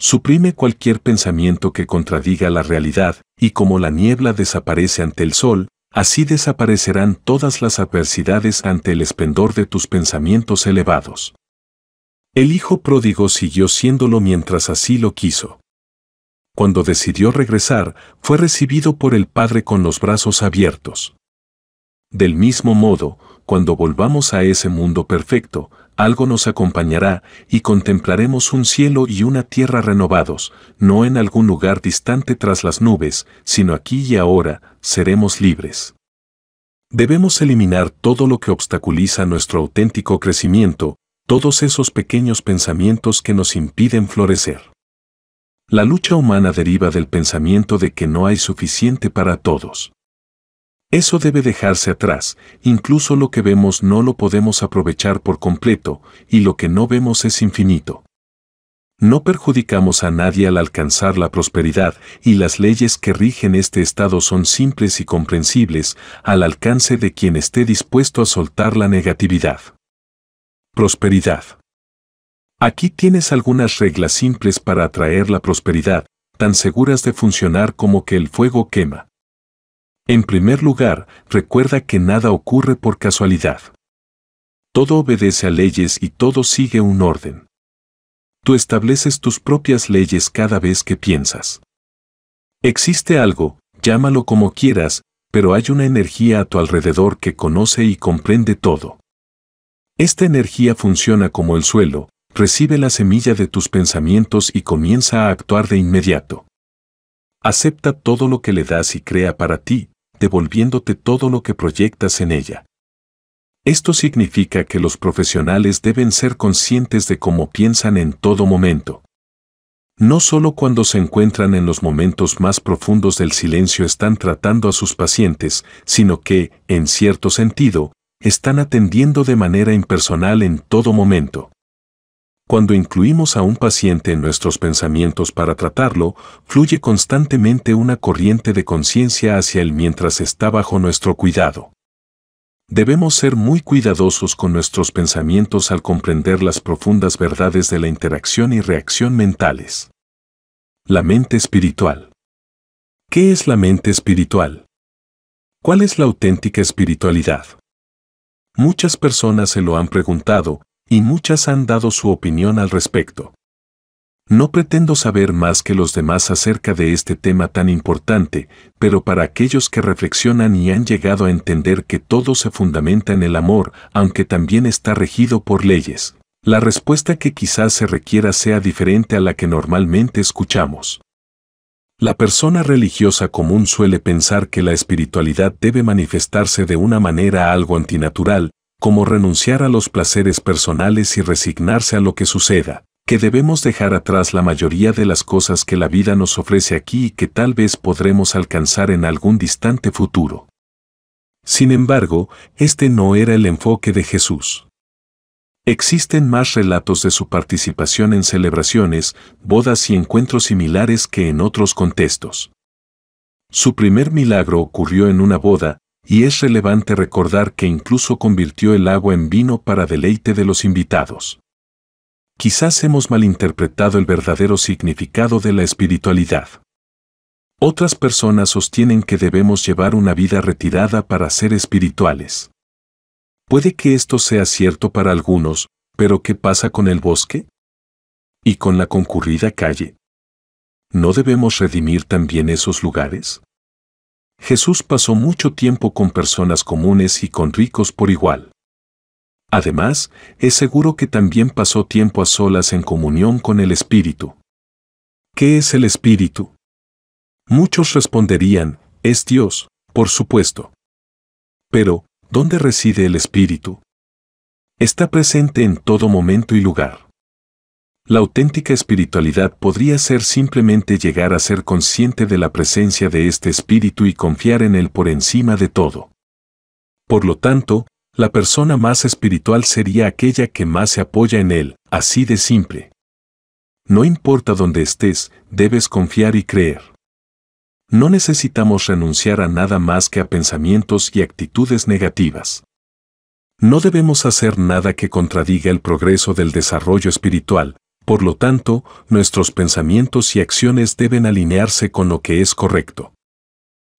Suprime cualquier pensamiento que contradiga la realidad, y como la niebla desaparece ante el sol, así desaparecerán todas las adversidades ante el esplendor de tus pensamientos elevados. El hijo pródigo siguió siéndolo mientras así lo quiso. Cuando decidió regresar, fue recibido por el Padre con los brazos abiertos. Del mismo modo, cuando volvamos a ese mundo perfecto, algo nos acompañará y contemplaremos un cielo y una tierra renovados, no en algún lugar distante tras las nubes, sino aquí y ahora, seremos libres. Debemos eliminar todo lo que obstaculiza nuestro auténtico crecimiento, todos esos pequeños pensamientos que nos impiden florecer. La lucha humana deriva del pensamiento de que no hay suficiente para todos. Eso debe dejarse atrás, incluso lo que vemos no lo podemos aprovechar por completo, y lo que no vemos es infinito. No perjudicamos a nadie al alcanzar la prosperidad, y las leyes que rigen este estado son simples y comprensibles, al alcance de quien esté dispuesto a soltar la negatividad. Prosperidad. Aquí tienes algunas reglas simples para atraer la prosperidad, tan seguras de funcionar como que el fuego quema. En primer lugar, recuerda que nada ocurre por casualidad. Todo obedece a leyes y todo sigue un orden. Tú estableces tus propias leyes cada vez que piensas. Existe algo, llámalo como quieras, pero hay una energía a tu alrededor que conoce y comprende todo. Esta energía funciona como el suelo, recibe la semilla de tus pensamientos y comienza a actuar de inmediato. Acepta todo lo que le das y crea para ti, devolviéndote todo lo que proyectas en ella. Esto significa que los profesionales deben ser conscientes de cómo piensan en todo momento. No solo cuando se encuentran en los momentos más profundos del silencio están tratando a sus pacientes, sino que, en cierto sentido, están atendiendo de manera impersonal en todo momento. Cuando incluimos a un paciente en nuestros pensamientos para tratarlo, fluye constantemente una corriente de conciencia hacia él mientras está bajo nuestro cuidado. Debemos ser muy cuidadosos con nuestros pensamientos al comprender las profundas verdades de la interacción y reacción mentales. La mente espiritual. ¿Qué es la mente espiritual? ¿Cuál es la auténtica espiritualidad? Muchas personas se lo han preguntado, y muchas han dado su opinión al respecto. No pretendo saber más que los demás acerca de este tema tan importante, pero para aquellos que reflexionan y han llegado a entender que todo se fundamenta en el amor, aunque también está regido por leyes, la respuesta que quizás se requiera sea diferente a la que normalmente escuchamos. La persona religiosa común suele pensar que la espiritualidad debe manifestarse de una manera algo antinatural, como renunciar a los placeres personales y resignarse a lo que suceda, que debemos dejar atrás la mayoría de las cosas que la vida nos ofrece aquí y que tal vez podremos alcanzar en algún distante futuro. Sin embargo, este no era el enfoque de Jesús. Existen más relatos de su participación en celebraciones, bodas y encuentros similares que en otros contextos. Su primer milagro ocurrió en una boda, y es relevante recordar que incluso convirtió el agua en vino para deleite de los invitados. Quizás hemos malinterpretado el verdadero significado de la espiritualidad. Otras personas sostienen que debemos llevar una vida retirada para ser espirituales. Puede que esto sea cierto para algunos, pero ¿qué pasa con el bosque? ¿Y con la concurrida calle? ¿No debemos redimir también esos lugares? Jesús pasó mucho tiempo con personas comunes y con ricos por igual. Además, es seguro que también pasó tiempo a solas en comunión con el Espíritu. ¿Qué es el Espíritu? Muchos responderían, es Dios, por supuesto. Pero, ¿dónde reside el Espíritu? Está presente en todo momento y lugar. La auténtica espiritualidad podría ser simplemente llegar a ser consciente de la presencia de este espíritu y confiar en él por encima de todo. Por lo tanto, la persona más espiritual sería aquella que más se apoya en él, así de simple. No importa dónde estés, debes confiar y creer. No necesitamos renunciar a nada más que a pensamientos y actitudes negativas. No debemos hacer nada que contradiga el progreso del desarrollo espiritual, por lo tanto, nuestros pensamientos y acciones deben alinearse con lo que es correcto.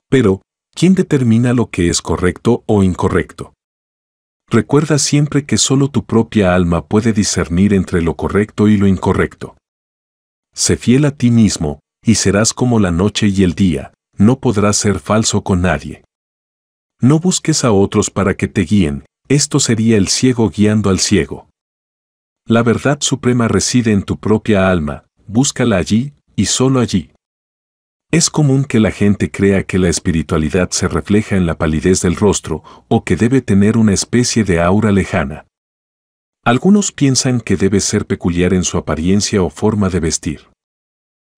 Pero, ¿quién determina lo que es correcto o incorrecto? Recuerda siempre que solo tu propia alma puede discernir entre lo correcto y lo incorrecto. Sé fiel a ti mismo, y serás como la noche y el día, no podrás ser falso con nadie. No busques a otros para que te guíen, esto sería el ciego guiando al ciego. La verdad suprema reside en tu propia alma, búscala allí, y solo allí. Es común que la gente crea que la espiritualidad se refleja en la palidez del rostro o que debe tener una especie de aura lejana. Algunos piensan que debe ser peculiar en su apariencia o forma de vestir.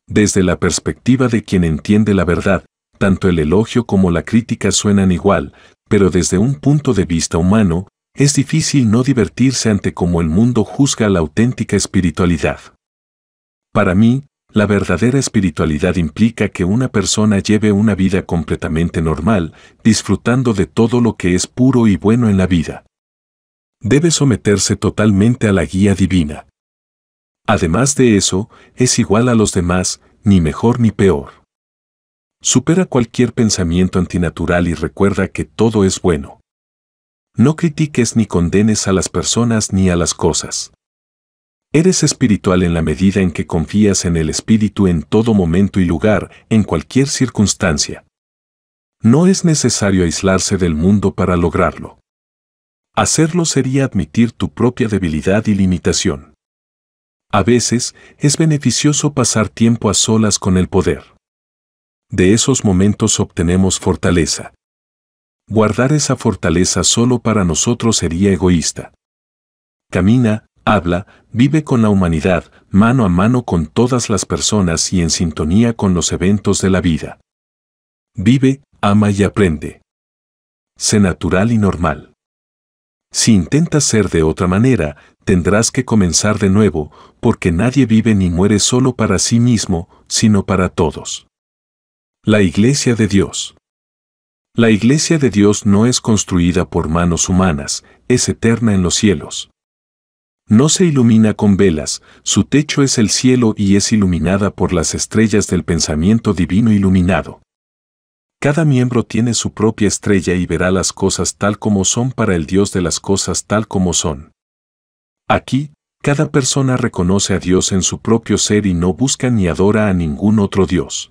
Desde la perspectiva de quien entiende la verdad, tanto el elogio como la crítica suenan igual, pero desde un punto de vista humano, es difícil no divertirse ante cómo el mundo juzga la auténtica espiritualidad. Para mí, la verdadera espiritualidad implica que una persona lleve una vida completamente normal, disfrutando de todo lo que es puro y bueno en la vida. Debe someterse totalmente a la guía divina. Además de eso, es igual a los demás, ni mejor ni peor. Supera cualquier pensamiento antinatural y recuerda que todo es bueno. No critiques ni condenes a las personas ni a las cosas. Eres espiritual en la medida en que confías en el Espíritu en todo momento y lugar, en cualquier circunstancia. No es necesario aislarse del mundo para lograrlo. Hacerlo sería admitir tu propia debilidad y limitación. A veces es beneficioso pasar tiempo a solas con el poder. De esos momentos obtenemos fortaleza. Guardar esa fortaleza solo para nosotros sería egoísta. Camina, habla, vive con la humanidad, mano a mano con todas las personas y en sintonía con los eventos de la vida. Vive, ama y aprende. Sé natural y normal. Si intentas ser de otra manera, tendrás que comenzar de nuevo, porque nadie vive ni muere solo para sí mismo, sino para todos. La Iglesia de Dios. La iglesia de Dios no es construida por manos humanas, es eterna en los cielos. No se ilumina con velas, su techo es el cielo y es iluminada por las estrellas del pensamiento divino iluminado. Cada miembro tiene su propia estrella y verá las cosas tal como son para el Dios de las cosas tal como son. Aquí, cada persona reconoce a Dios en su propio ser y no busca ni adora a ningún otro Dios.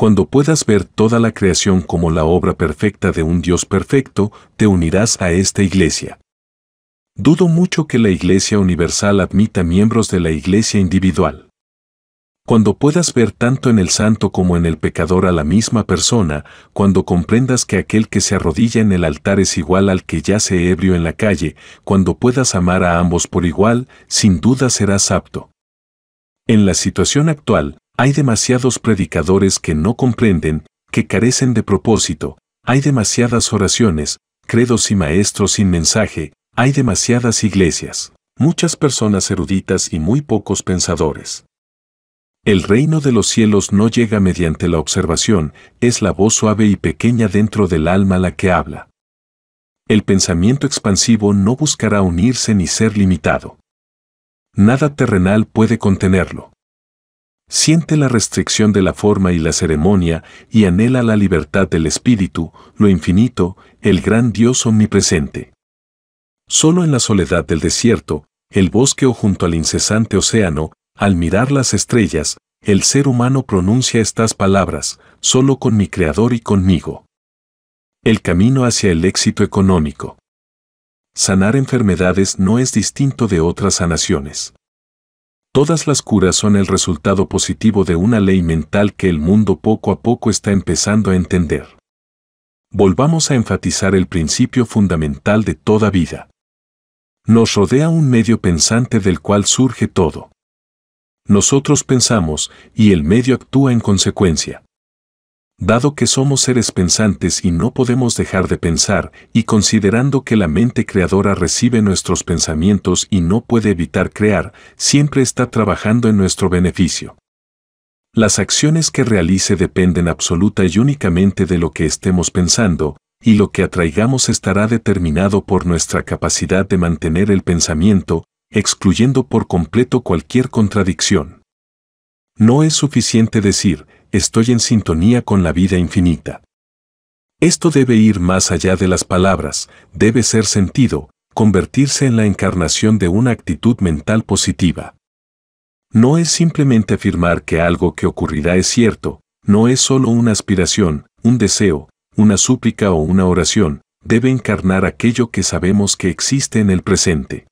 Cuando puedas ver toda la creación como la obra perfecta de un Dios perfecto, te unirás a esta iglesia. Dudo mucho que la iglesia universal admita miembros de la iglesia individual. Cuando puedas ver tanto en el santo como en el pecador a la misma persona, cuando comprendas que aquel que se arrodilla en el altar es igual al que yace ebrio en la calle, cuando puedas amar a ambos por igual, sin duda serás apto. En la situación actual, hay demasiados predicadores que no comprenden, que carecen de propósito, hay demasiadas oraciones, credos y maestros sin mensaje, hay demasiadas iglesias, muchas personas eruditas y muy pocos pensadores. El reino de los cielos no llega mediante la observación, es la voz suave y pequeña dentro del alma la que habla. El pensamiento expansivo no buscará unirse ni ser limitado. Nada terrenal puede contenerlo siente la restricción de la forma y la ceremonia y anhela la libertad del espíritu, lo infinito, el gran Dios omnipresente. Solo en la soledad del desierto, el bosque o junto al incesante océano, al mirar las estrellas, el ser humano pronuncia estas palabras, solo con mi Creador y conmigo. El camino hacia el éxito económico. Sanar enfermedades no es distinto de otras sanaciones. Todas las curas son el resultado positivo de una ley mental que el mundo poco a poco está empezando a entender. Volvamos a enfatizar el principio fundamental de toda vida. Nos rodea un medio pensante del cual surge todo. Nosotros pensamos y el medio actúa en consecuencia dado que somos seres pensantes y no podemos dejar de pensar, y considerando que la mente creadora recibe nuestros pensamientos y no puede evitar crear, siempre está trabajando en nuestro beneficio. Las acciones que realice dependen absoluta y únicamente de lo que estemos pensando, y lo que atraigamos estará determinado por nuestra capacidad de mantener el pensamiento, excluyendo por completo cualquier contradicción. No es suficiente decir, estoy en sintonía con la vida infinita. Esto debe ir más allá de las palabras, debe ser sentido, convertirse en la encarnación de una actitud mental positiva. No es simplemente afirmar que algo que ocurrirá es cierto, no es solo una aspiración, un deseo, una súplica o una oración, debe encarnar aquello que sabemos que existe en el presente.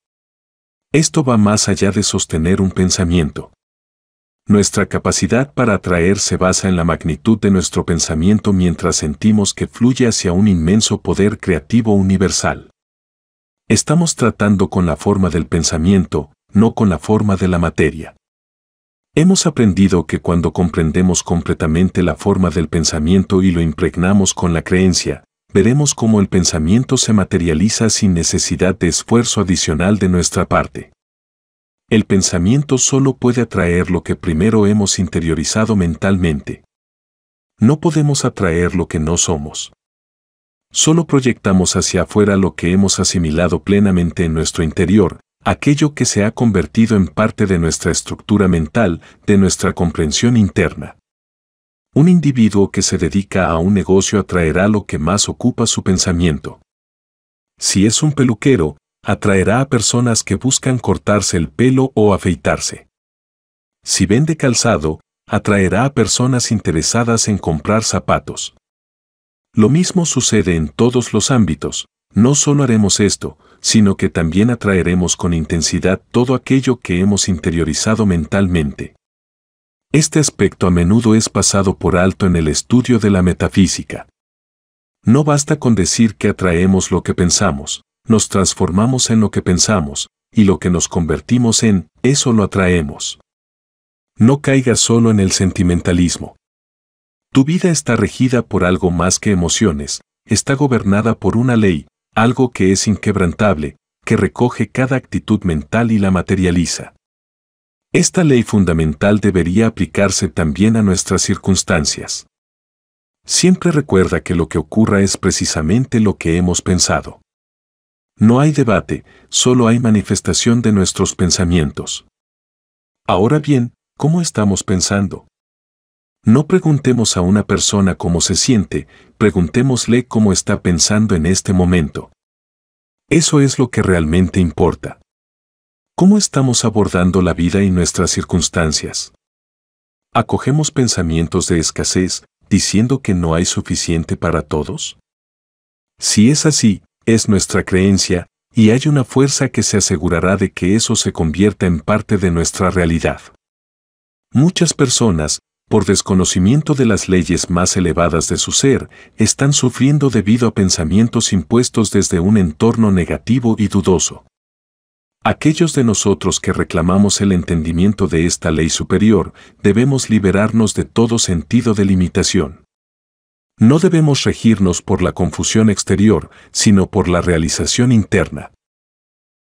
Esto va más allá de sostener un pensamiento. Nuestra capacidad para atraer se basa en la magnitud de nuestro pensamiento mientras sentimos que fluye hacia un inmenso poder creativo universal. Estamos tratando con la forma del pensamiento, no con la forma de la materia. Hemos aprendido que cuando comprendemos completamente la forma del pensamiento y lo impregnamos con la creencia, veremos cómo el pensamiento se materializa sin necesidad de esfuerzo adicional de nuestra parte. El pensamiento solo puede atraer lo que primero hemos interiorizado mentalmente. No podemos atraer lo que no somos. Solo proyectamos hacia afuera lo que hemos asimilado plenamente en nuestro interior, aquello que se ha convertido en parte de nuestra estructura mental, de nuestra comprensión interna. Un individuo que se dedica a un negocio atraerá lo que más ocupa su pensamiento. Si es un peluquero, atraerá a personas que buscan cortarse el pelo o afeitarse. Si vende calzado, atraerá a personas interesadas en comprar zapatos. Lo mismo sucede en todos los ámbitos, no solo haremos esto, sino que también atraeremos con intensidad todo aquello que hemos interiorizado mentalmente. Este aspecto a menudo es pasado por alto en el estudio de la metafísica. No basta con decir que atraemos lo que pensamos, nos transformamos en lo que pensamos, y lo que nos convertimos en, eso lo atraemos. No caigas solo en el sentimentalismo. Tu vida está regida por algo más que emociones, está gobernada por una ley, algo que es inquebrantable, que recoge cada actitud mental y la materializa. Esta ley fundamental debería aplicarse también a nuestras circunstancias. Siempre recuerda que lo que ocurra es precisamente lo que hemos pensado. No hay debate, solo hay manifestación de nuestros pensamientos. Ahora bien, ¿cómo estamos pensando? No preguntemos a una persona cómo se siente, preguntémosle cómo está pensando en este momento. Eso es lo que realmente importa. ¿Cómo estamos abordando la vida y nuestras circunstancias? ¿Acogemos pensamientos de escasez, diciendo que no hay suficiente para todos? Si es así, es nuestra creencia, y hay una fuerza que se asegurará de que eso se convierta en parte de nuestra realidad. Muchas personas, por desconocimiento de las leyes más elevadas de su ser, están sufriendo debido a pensamientos impuestos desde un entorno negativo y dudoso. Aquellos de nosotros que reclamamos el entendimiento de esta ley superior, debemos liberarnos de todo sentido de limitación. No debemos regirnos por la confusión exterior, sino por la realización interna.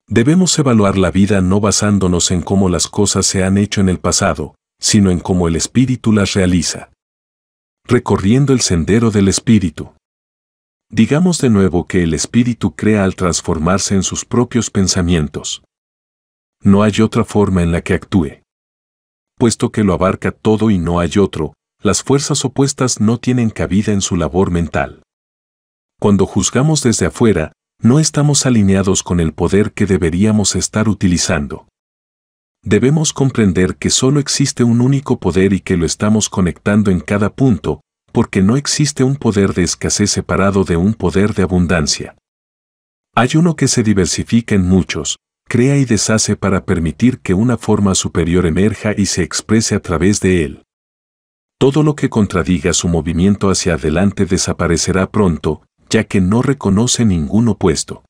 Debemos evaluar la vida no basándonos en cómo las cosas se han hecho en el pasado, sino en cómo el espíritu las realiza. Recorriendo el sendero del espíritu. Digamos de nuevo que el espíritu crea al transformarse en sus propios pensamientos. No hay otra forma en la que actúe. Puesto que lo abarca todo y no hay otro, las fuerzas opuestas no tienen cabida en su labor mental. Cuando juzgamos desde afuera, no estamos alineados con el poder que deberíamos estar utilizando. Debemos comprender que solo existe un único poder y que lo estamos conectando en cada punto, porque no existe un poder de escasez separado de un poder de abundancia. Hay uno que se diversifica en muchos, crea y deshace para permitir que una forma superior emerja y se exprese a través de él. Todo lo que contradiga su movimiento hacia adelante desaparecerá pronto, ya que no reconoce ningún opuesto.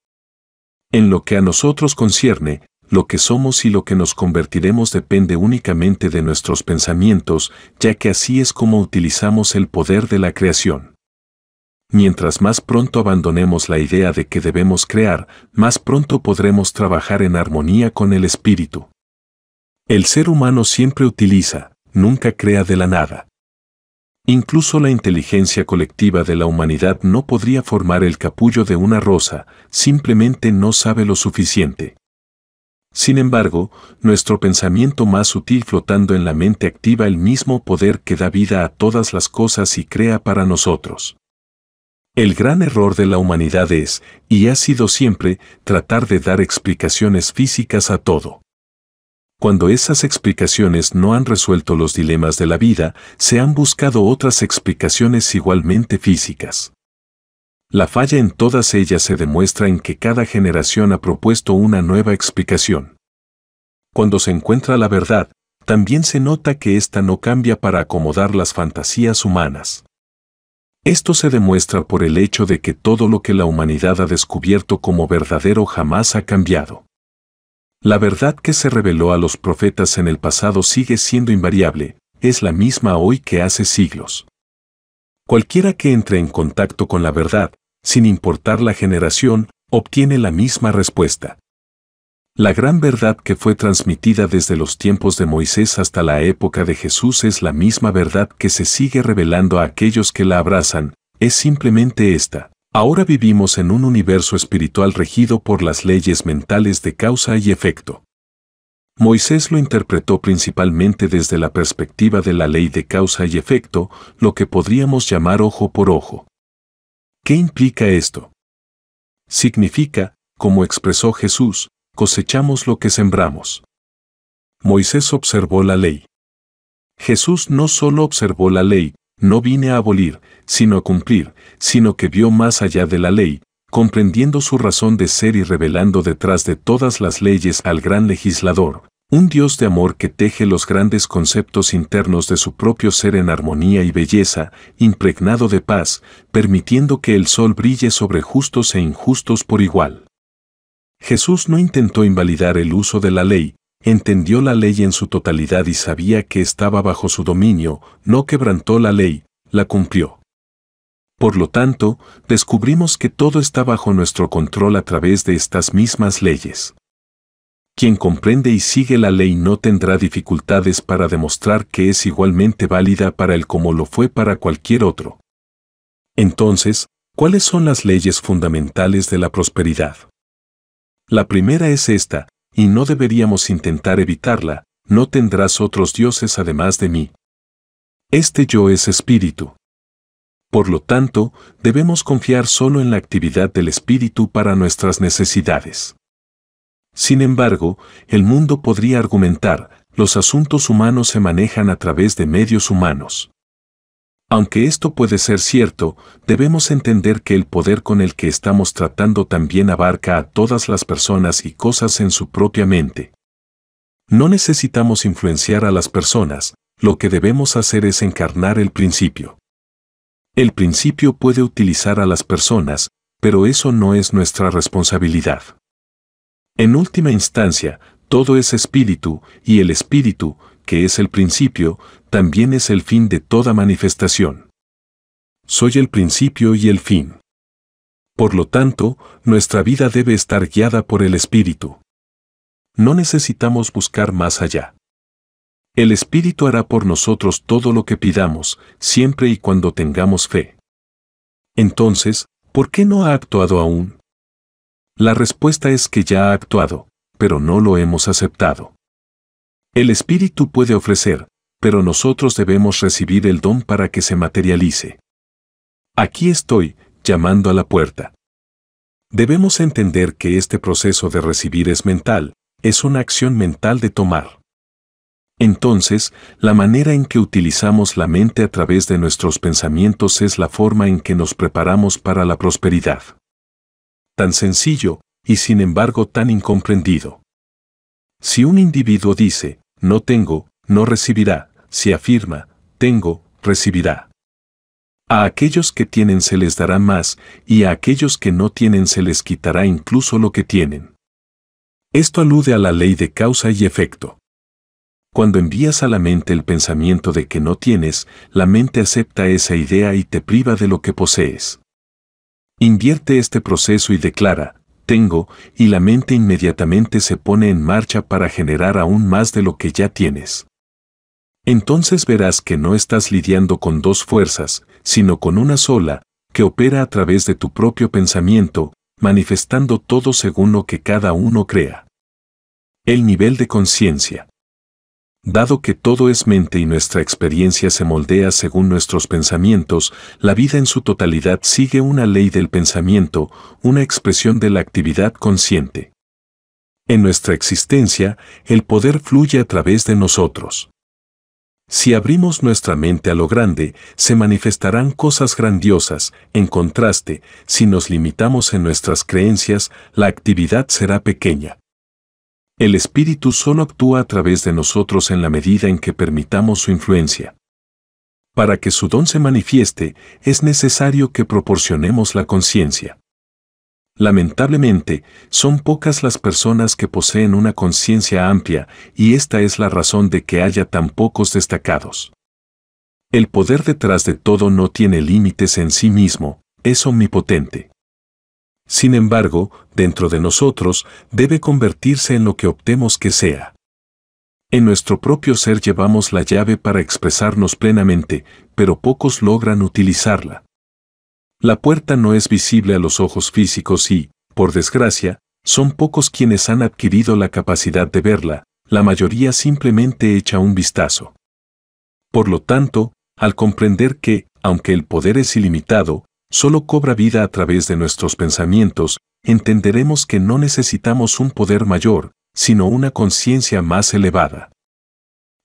En lo que a nosotros concierne, lo que somos y lo que nos convertiremos depende únicamente de nuestros pensamientos, ya que así es como utilizamos el poder de la creación. Mientras más pronto abandonemos la idea de que debemos crear, más pronto podremos trabajar en armonía con el espíritu. El ser humano siempre utiliza, nunca crea de la nada. Incluso la inteligencia colectiva de la humanidad no podría formar el capullo de una rosa, simplemente no sabe lo suficiente. Sin embargo, nuestro pensamiento más sutil flotando en la mente activa el mismo poder que da vida a todas las cosas y crea para nosotros. El gran error de la humanidad es, y ha sido siempre, tratar de dar explicaciones físicas a todo. Cuando esas explicaciones no han resuelto los dilemas de la vida, se han buscado otras explicaciones igualmente físicas. La falla en todas ellas se demuestra en que cada generación ha propuesto una nueva explicación. Cuando se encuentra la verdad, también se nota que ésta no cambia para acomodar las fantasías humanas. Esto se demuestra por el hecho de que todo lo que la humanidad ha descubierto como verdadero jamás ha cambiado. La verdad que se reveló a los profetas en el pasado sigue siendo invariable, es la misma hoy que hace siglos. Cualquiera que entre en contacto con la verdad, sin importar la generación, obtiene la misma respuesta. La gran verdad que fue transmitida desde los tiempos de Moisés hasta la época de Jesús es la misma verdad que se sigue revelando a aquellos que la abrazan, es simplemente esta. Ahora vivimos en un universo espiritual regido por las leyes mentales de causa y efecto. Moisés lo interpretó principalmente desde la perspectiva de la ley de causa y efecto, lo que podríamos llamar ojo por ojo. ¿Qué implica esto? Significa, como expresó Jesús, cosechamos lo que sembramos. Moisés observó la ley. Jesús no solo observó la ley, no vine a abolir, sino a cumplir, sino que vio más allá de la ley, comprendiendo su razón de ser y revelando detrás de todas las leyes al gran legislador, un Dios de amor que teje los grandes conceptos internos de su propio ser en armonía y belleza, impregnado de paz, permitiendo que el sol brille sobre justos e injustos por igual. Jesús no intentó invalidar el uso de la ley, entendió la ley en su totalidad y sabía que estaba bajo su dominio, no quebrantó la ley, la cumplió. Por lo tanto, descubrimos que todo está bajo nuestro control a través de estas mismas leyes. Quien comprende y sigue la ley no tendrá dificultades para demostrar que es igualmente válida para él como lo fue para cualquier otro. Entonces, ¿cuáles son las leyes fundamentales de la prosperidad? La primera es esta, y no deberíamos intentar evitarla, no tendrás otros dioses además de mí. Este yo es espíritu. Por lo tanto, debemos confiar solo en la actividad del espíritu para nuestras necesidades. Sin embargo, el mundo podría argumentar, los asuntos humanos se manejan a través de medios humanos. Aunque esto puede ser cierto, debemos entender que el poder con el que estamos tratando también abarca a todas las personas y cosas en su propia mente. No necesitamos influenciar a las personas, lo que debemos hacer es encarnar el principio. El principio puede utilizar a las personas, pero eso no es nuestra responsabilidad. En última instancia, todo es espíritu, y el espíritu, que es el principio, también es el fin de toda manifestación. Soy el principio y el fin. Por lo tanto, nuestra vida debe estar guiada por el Espíritu. No necesitamos buscar más allá. El Espíritu hará por nosotros todo lo que pidamos, siempre y cuando tengamos fe. Entonces, ¿por qué no ha actuado aún? La respuesta es que ya ha actuado, pero no lo hemos aceptado. El Espíritu puede ofrecer, pero nosotros debemos recibir el don para que se materialice. Aquí estoy, llamando a la puerta. Debemos entender que este proceso de recibir es mental, es una acción mental de tomar. Entonces, la manera en que utilizamos la mente a través de nuestros pensamientos es la forma en que nos preparamos para la prosperidad. Tan sencillo, y sin embargo tan incomprendido. Si un individuo dice, no tengo, no recibirá, si afirma, tengo, recibirá. A aquellos que tienen se les dará más, y a aquellos que no tienen se les quitará incluso lo que tienen. Esto alude a la ley de causa y efecto. Cuando envías a la mente el pensamiento de que no tienes, la mente acepta esa idea y te priva de lo que posees. Invierte este proceso y declara, tengo, y la mente inmediatamente se pone en marcha para generar aún más de lo que ya tienes. Entonces verás que no estás lidiando con dos fuerzas, sino con una sola, que opera a través de tu propio pensamiento, manifestando todo según lo que cada uno crea. El nivel de conciencia. Dado que todo es mente y nuestra experiencia se moldea según nuestros pensamientos, la vida en su totalidad sigue una ley del pensamiento, una expresión de la actividad consciente. En nuestra existencia, el poder fluye a través de nosotros. Si abrimos nuestra mente a lo grande, se manifestarán cosas grandiosas, en contraste, si nos limitamos en nuestras creencias, la actividad será pequeña. El Espíritu solo actúa a través de nosotros en la medida en que permitamos su influencia. Para que su don se manifieste, es necesario que proporcionemos la conciencia. Lamentablemente, son pocas las personas que poseen una conciencia amplia y esta es la razón de que haya tan pocos destacados. El poder detrás de todo no tiene límites en sí mismo, es omnipotente. Sin embargo, dentro de nosotros debe convertirse en lo que optemos que sea. En nuestro propio ser llevamos la llave para expresarnos plenamente, pero pocos logran utilizarla. La puerta no es visible a los ojos físicos y, por desgracia, son pocos quienes han adquirido la capacidad de verla, la mayoría simplemente echa un vistazo. Por lo tanto, al comprender que, aunque el poder es ilimitado, solo cobra vida a través de nuestros pensamientos, entenderemos que no necesitamos un poder mayor, sino una conciencia más elevada.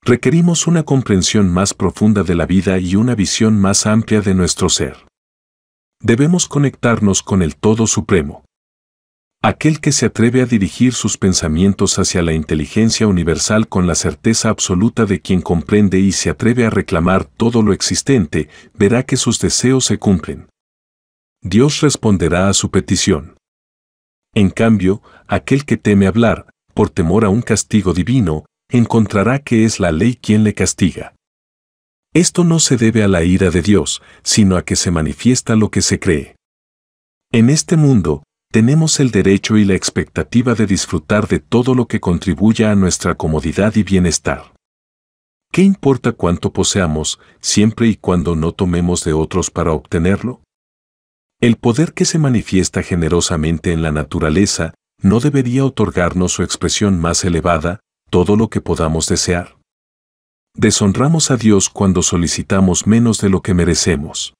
Requerimos una comprensión más profunda de la vida y una visión más amplia de nuestro ser. Debemos conectarnos con el Todo Supremo. Aquel que se atreve a dirigir sus pensamientos hacia la inteligencia universal con la certeza absoluta de quien comprende y se atreve a reclamar todo lo existente, verá que sus deseos se cumplen. Dios responderá a su petición. En cambio, aquel que teme hablar, por temor a un castigo divino, encontrará que es la ley quien le castiga. Esto no se debe a la ira de Dios, sino a que se manifiesta lo que se cree. En este mundo, tenemos el derecho y la expectativa de disfrutar de todo lo que contribuya a nuestra comodidad y bienestar. ¿Qué importa cuánto poseamos, siempre y cuando no tomemos de otros para obtenerlo? El poder que se manifiesta generosamente en la naturaleza no debería otorgarnos su expresión más elevada, todo lo que podamos desear. Deshonramos a Dios cuando solicitamos menos de lo que merecemos.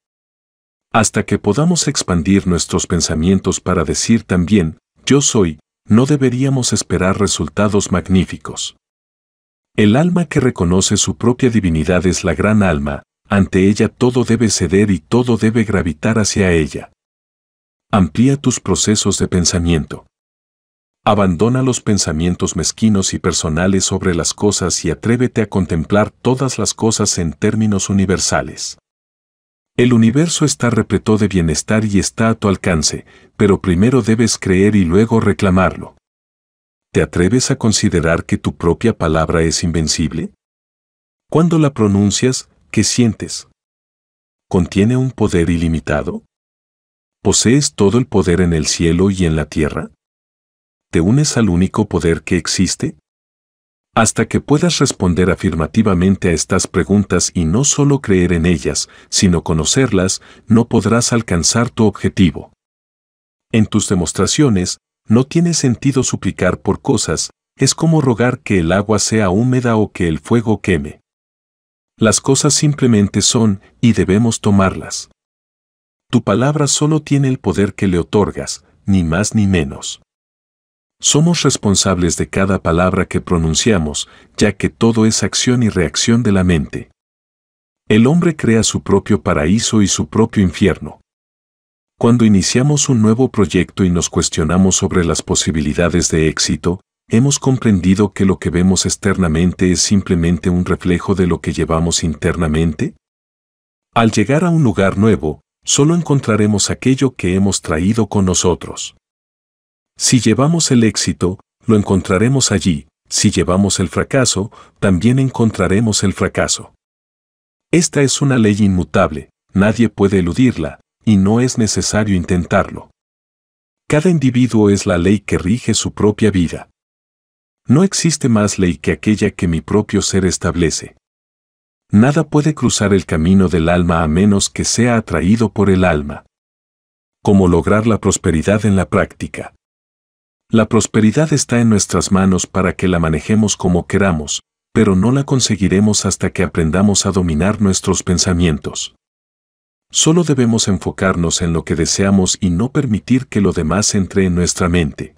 Hasta que podamos expandir nuestros pensamientos para decir también, yo soy, no deberíamos esperar resultados magníficos. El alma que reconoce su propia divinidad es la gran alma, ante ella todo debe ceder y todo debe gravitar hacia ella. Amplía tus procesos de pensamiento. Abandona los pensamientos mezquinos y personales sobre las cosas y atrévete a contemplar todas las cosas en términos universales. El universo está repleto de bienestar y está a tu alcance, pero primero debes creer y luego reclamarlo. ¿Te atreves a considerar que tu propia palabra es invencible? Cuando la pronuncias, ¿qué sientes? ¿Contiene un poder ilimitado? posees todo el poder en el cielo y en la tierra? ¿Te unes al único poder que existe? Hasta que puedas responder afirmativamente a estas preguntas y no solo creer en ellas, sino conocerlas, no podrás alcanzar tu objetivo. En tus demostraciones, no tiene sentido suplicar por cosas, es como rogar que el agua sea húmeda o que el fuego queme. Las cosas simplemente son y debemos tomarlas. Tu palabra solo tiene el poder que le otorgas, ni más ni menos. Somos responsables de cada palabra que pronunciamos, ya que todo es acción y reacción de la mente. El hombre crea su propio paraíso y su propio infierno. Cuando iniciamos un nuevo proyecto y nos cuestionamos sobre las posibilidades de éxito, hemos comprendido que lo que vemos externamente es simplemente un reflejo de lo que llevamos internamente? Al llegar a un lugar nuevo, solo encontraremos aquello que hemos traído con nosotros. Si llevamos el éxito, lo encontraremos allí, si llevamos el fracaso, también encontraremos el fracaso. Esta es una ley inmutable, nadie puede eludirla, y no es necesario intentarlo. Cada individuo es la ley que rige su propia vida. No existe más ley que aquella que mi propio ser establece. Nada puede cruzar el camino del alma a menos que sea atraído por el alma. ¿Cómo lograr la prosperidad en la práctica? La prosperidad está en nuestras manos para que la manejemos como queramos, pero no la conseguiremos hasta que aprendamos a dominar nuestros pensamientos. Solo debemos enfocarnos en lo que deseamos y no permitir que lo demás entre en nuestra mente.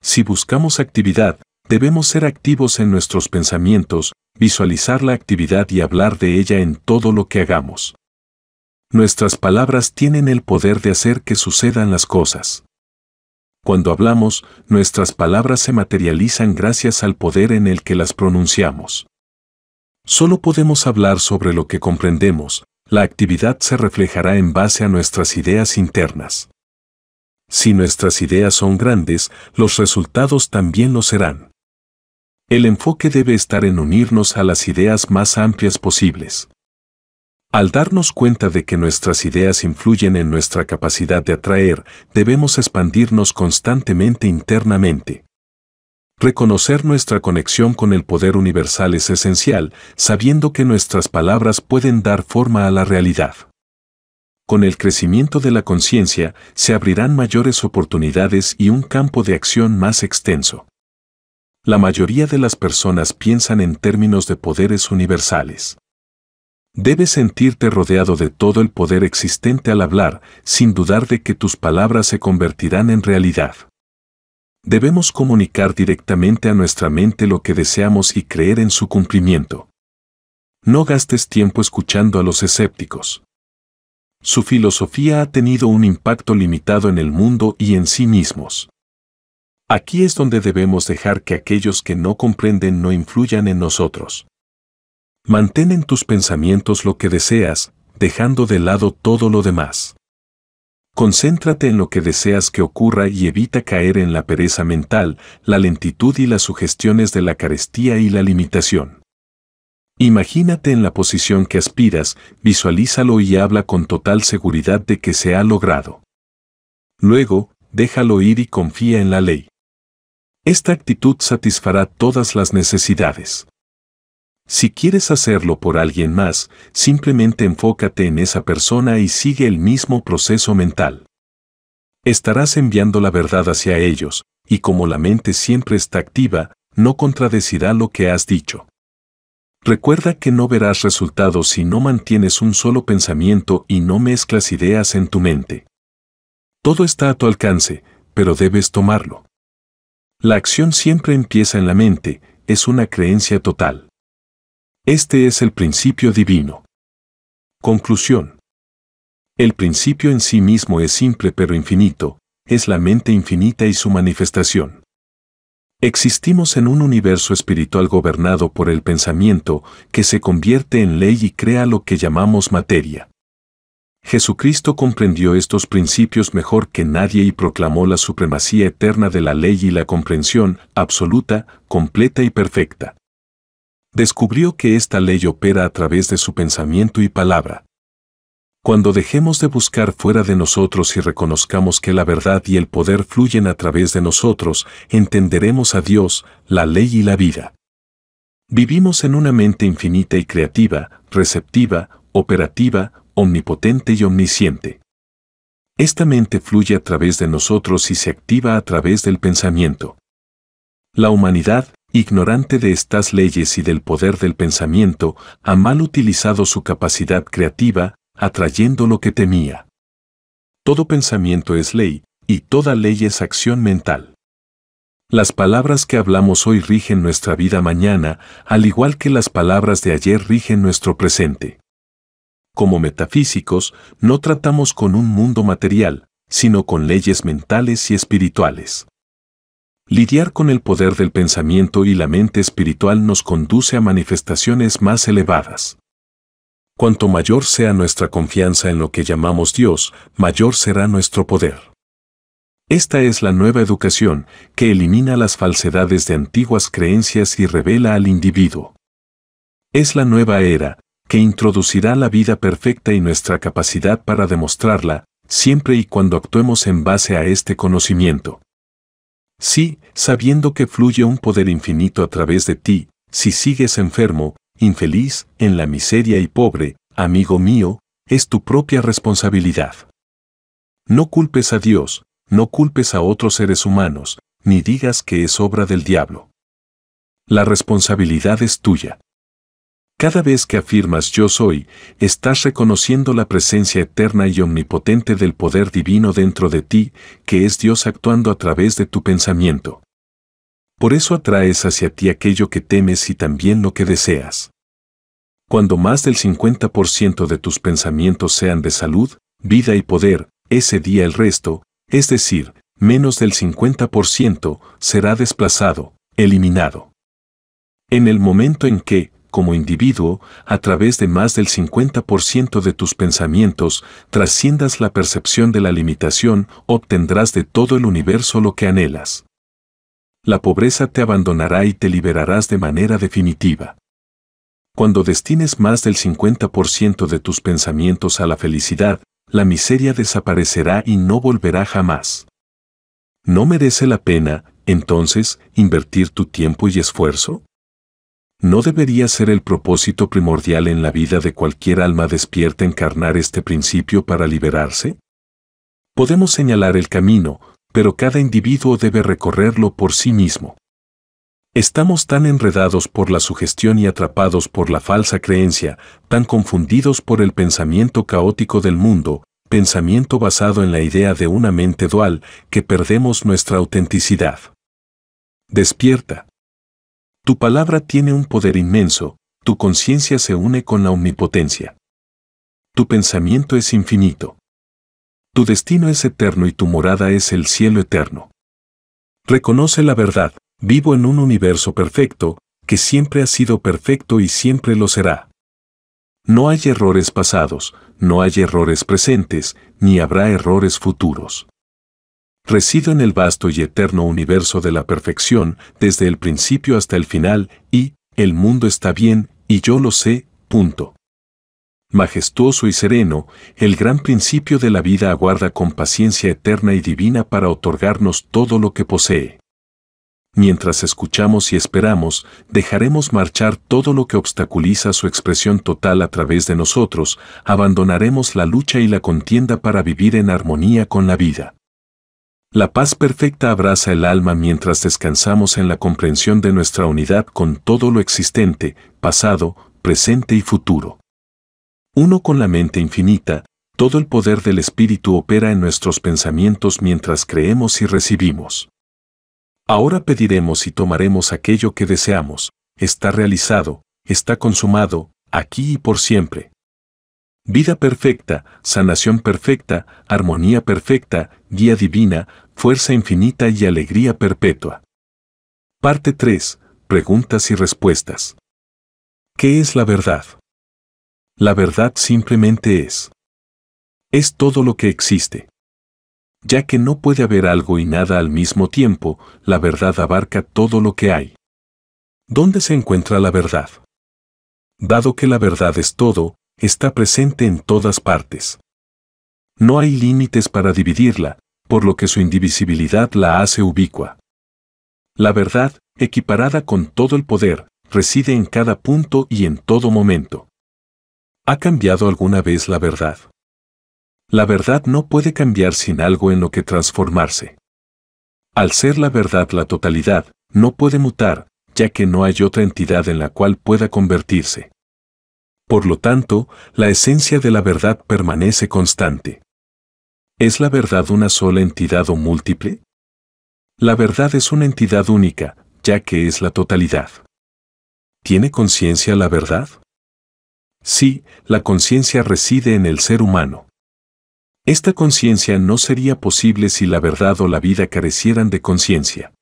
Si buscamos actividad, debemos ser activos en nuestros pensamientos, visualizar la actividad y hablar de ella en todo lo que hagamos. Nuestras palabras tienen el poder de hacer que sucedan las cosas. Cuando hablamos, nuestras palabras se materializan gracias al poder en el que las pronunciamos. Solo podemos hablar sobre lo que comprendemos, la actividad se reflejará en base a nuestras ideas internas. Si nuestras ideas son grandes, los resultados también lo serán. El enfoque debe estar en unirnos a las ideas más amplias posibles. Al darnos cuenta de que nuestras ideas influyen en nuestra capacidad de atraer, debemos expandirnos constantemente internamente. Reconocer nuestra conexión con el poder universal es esencial, sabiendo que nuestras palabras pueden dar forma a la realidad. Con el crecimiento de la conciencia, se abrirán mayores oportunidades y un campo de acción más extenso. La mayoría de las personas piensan en términos de poderes universales. Debes sentirte rodeado de todo el poder existente al hablar, sin dudar de que tus palabras se convertirán en realidad. Debemos comunicar directamente a nuestra mente lo que deseamos y creer en su cumplimiento. No gastes tiempo escuchando a los escépticos. Su filosofía ha tenido un impacto limitado en el mundo y en sí mismos. Aquí es donde debemos dejar que aquellos que no comprenden no influyan en nosotros. Mantén en tus pensamientos lo que deseas, dejando de lado todo lo demás. Concéntrate en lo que deseas que ocurra y evita caer en la pereza mental, la lentitud y las sugestiones de la carestía y la limitación. Imagínate en la posición que aspiras, visualízalo y habla con total seguridad de que se ha logrado. Luego, déjalo ir y confía en la ley. Esta actitud satisfará todas las necesidades. Si quieres hacerlo por alguien más, simplemente enfócate en esa persona y sigue el mismo proceso mental. Estarás enviando la verdad hacia ellos, y como la mente siempre está activa, no contradecirá lo que has dicho. Recuerda que no verás resultados si no mantienes un solo pensamiento y no mezclas ideas en tu mente. Todo está a tu alcance, pero debes tomarlo. La acción siempre empieza en la mente, es una creencia total. Este es el principio divino. Conclusión. El principio en sí mismo es simple pero infinito, es la mente infinita y su manifestación. Existimos en un universo espiritual gobernado por el pensamiento que se convierte en ley y crea lo que llamamos materia. Jesucristo comprendió estos principios mejor que nadie y proclamó la supremacía eterna de la ley y la comprensión, absoluta, completa y perfecta. Descubrió que esta ley opera a través de su pensamiento y palabra. Cuando dejemos de buscar fuera de nosotros y reconozcamos que la verdad y el poder fluyen a través de nosotros, entenderemos a Dios, la ley y la vida. Vivimos en una mente infinita y creativa, receptiva, operativa, omnipotente y omnisciente. Esta mente fluye a través de nosotros y se activa a través del pensamiento. La humanidad, ignorante de estas leyes y del poder del pensamiento, ha mal utilizado su capacidad creativa, atrayendo lo que temía. Todo pensamiento es ley, y toda ley es acción mental. Las palabras que hablamos hoy rigen nuestra vida mañana, al igual que las palabras de ayer rigen nuestro presente. Como metafísicos, no tratamos con un mundo material, sino con leyes mentales y espirituales. Lidiar con el poder del pensamiento y la mente espiritual nos conduce a manifestaciones más elevadas. Cuanto mayor sea nuestra confianza en lo que llamamos Dios, mayor será nuestro poder. Esta es la nueva educación que elimina las falsedades de antiguas creencias y revela al individuo. Es la nueva era que introducirá la vida perfecta y nuestra capacidad para demostrarla, siempre y cuando actuemos en base a este conocimiento. Sí, sabiendo que fluye un poder infinito a través de ti, si sigues enfermo, infeliz, en la miseria y pobre, amigo mío, es tu propia responsabilidad. No culpes a Dios, no culpes a otros seres humanos, ni digas que es obra del diablo. La responsabilidad es tuya. Cada vez que afirmas yo soy, estás reconociendo la presencia eterna y omnipotente del poder divino dentro de ti, que es Dios actuando a través de tu pensamiento. Por eso atraes hacia ti aquello que temes y también lo que deseas. Cuando más del 50% de tus pensamientos sean de salud, vida y poder, ese día el resto, es decir, menos del 50%, será desplazado, eliminado. En el momento en que, como individuo, a través de más del 50% de tus pensamientos, trasciendas la percepción de la limitación, obtendrás de todo el universo lo que anhelas. La pobreza te abandonará y te liberarás de manera definitiva. Cuando destines más del 50% de tus pensamientos a la felicidad, la miseria desaparecerá y no volverá jamás. ¿No merece la pena, entonces, invertir tu tiempo y esfuerzo? no debería ser el propósito primordial en la vida de cualquier alma despierta encarnar este principio para liberarse? Podemos señalar el camino, pero cada individuo debe recorrerlo por sí mismo. Estamos tan enredados por la sugestión y atrapados por la falsa creencia, tan confundidos por el pensamiento caótico del mundo, pensamiento basado en la idea de una mente dual, que perdemos nuestra autenticidad. Despierta. Tu palabra tiene un poder inmenso, tu conciencia se une con la omnipotencia. Tu pensamiento es infinito. Tu destino es eterno y tu morada es el cielo eterno. Reconoce la verdad, vivo en un universo perfecto, que siempre ha sido perfecto y siempre lo será. No hay errores pasados, no hay errores presentes, ni habrá errores futuros. Resido en el vasto y eterno universo de la perfección, desde el principio hasta el final, y, el mundo está bien, y yo lo sé, punto. Majestuoso y sereno, el gran principio de la vida aguarda con paciencia eterna y divina para otorgarnos todo lo que posee. Mientras escuchamos y esperamos, dejaremos marchar todo lo que obstaculiza su expresión total a través de nosotros, abandonaremos la lucha y la contienda para vivir en armonía con la vida. La paz perfecta abraza el alma mientras descansamos en la comprensión de nuestra unidad con todo lo existente, pasado, presente y futuro. Uno con la mente infinita, todo el poder del Espíritu opera en nuestros pensamientos mientras creemos y recibimos. Ahora pediremos y tomaremos aquello que deseamos, está realizado, está consumado, aquí y por siempre. Vida perfecta, sanación perfecta, armonía perfecta, guía divina, fuerza infinita y alegría perpetua. Parte 3. Preguntas y respuestas. ¿Qué es la verdad? La verdad simplemente es. Es todo lo que existe. Ya que no puede haber algo y nada al mismo tiempo, la verdad abarca todo lo que hay. ¿Dónde se encuentra la verdad? Dado que la verdad es todo, está presente en todas partes. No hay límites para dividirla, por lo que su indivisibilidad la hace ubicua. La verdad, equiparada con todo el poder, reside en cada punto y en todo momento. ¿Ha cambiado alguna vez la verdad? La verdad no puede cambiar sin algo en lo que transformarse. Al ser la verdad la totalidad, no puede mutar, ya que no hay otra entidad en la cual pueda convertirse. Por lo tanto, la esencia de la verdad permanece constante. ¿Es la verdad una sola entidad o múltiple? La verdad es una entidad única, ya que es la totalidad. ¿Tiene conciencia la verdad? Sí, la conciencia reside en el ser humano. Esta conciencia no sería posible si la verdad o la vida carecieran de conciencia.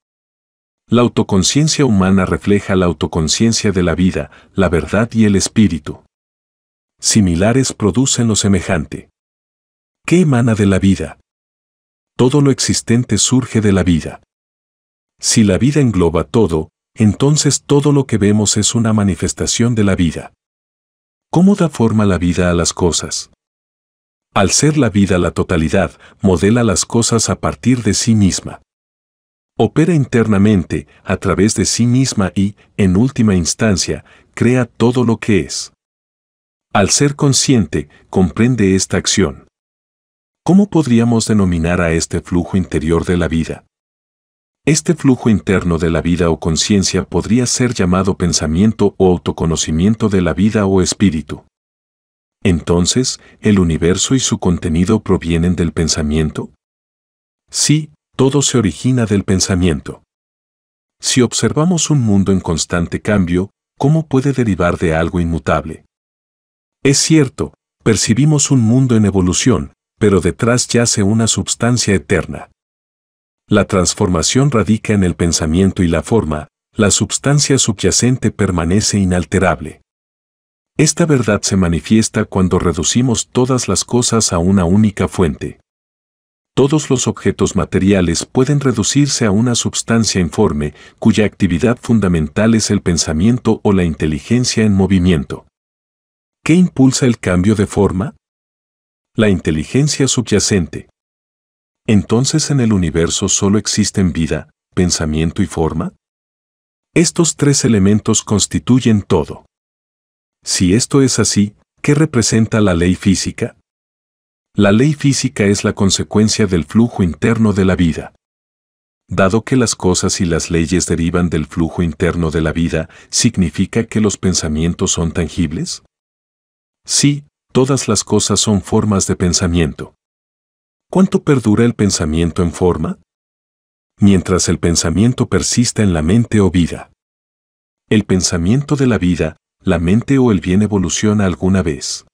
La autoconciencia humana refleja la autoconciencia de la vida, la verdad y el espíritu. Similares producen lo semejante. ¿Qué emana de la vida. Todo lo existente surge de la vida. Si la vida engloba todo, entonces todo lo que vemos es una manifestación de la vida. ¿Cómo da forma la vida a las cosas? Al ser la vida la totalidad, modela las cosas a partir de sí misma. Opera internamente, a través de sí misma y, en última instancia, crea todo lo que es. Al ser consciente, comprende esta acción. ¿Cómo podríamos denominar a este flujo interior de la vida? Este flujo interno de la vida o conciencia podría ser llamado pensamiento o autoconocimiento de la vida o espíritu. Entonces, ¿el universo y su contenido provienen del pensamiento? Sí, todo se origina del pensamiento. Si observamos un mundo en constante cambio, ¿cómo puede derivar de algo inmutable? Es cierto, percibimos un mundo en evolución, pero detrás yace una substancia eterna. La transformación radica en el pensamiento y la forma, la substancia subyacente permanece inalterable. Esta verdad se manifiesta cuando reducimos todas las cosas a una única fuente. Todos los objetos materiales pueden reducirse a una substancia informe cuya actividad fundamental es el pensamiento o la inteligencia en movimiento. ¿Qué impulsa el cambio de forma? la inteligencia subyacente. Entonces en el universo solo existen vida, pensamiento y forma. Estos tres elementos constituyen todo. Si esto es así, ¿qué representa la ley física? La ley física es la consecuencia del flujo interno de la vida. Dado que las cosas y las leyes derivan del flujo interno de la vida, ¿significa que los pensamientos son tangibles? Sí, todas las cosas son formas de pensamiento. ¿Cuánto perdura el pensamiento en forma? Mientras el pensamiento persista en la mente o vida. El pensamiento de la vida, la mente o el bien evoluciona alguna vez.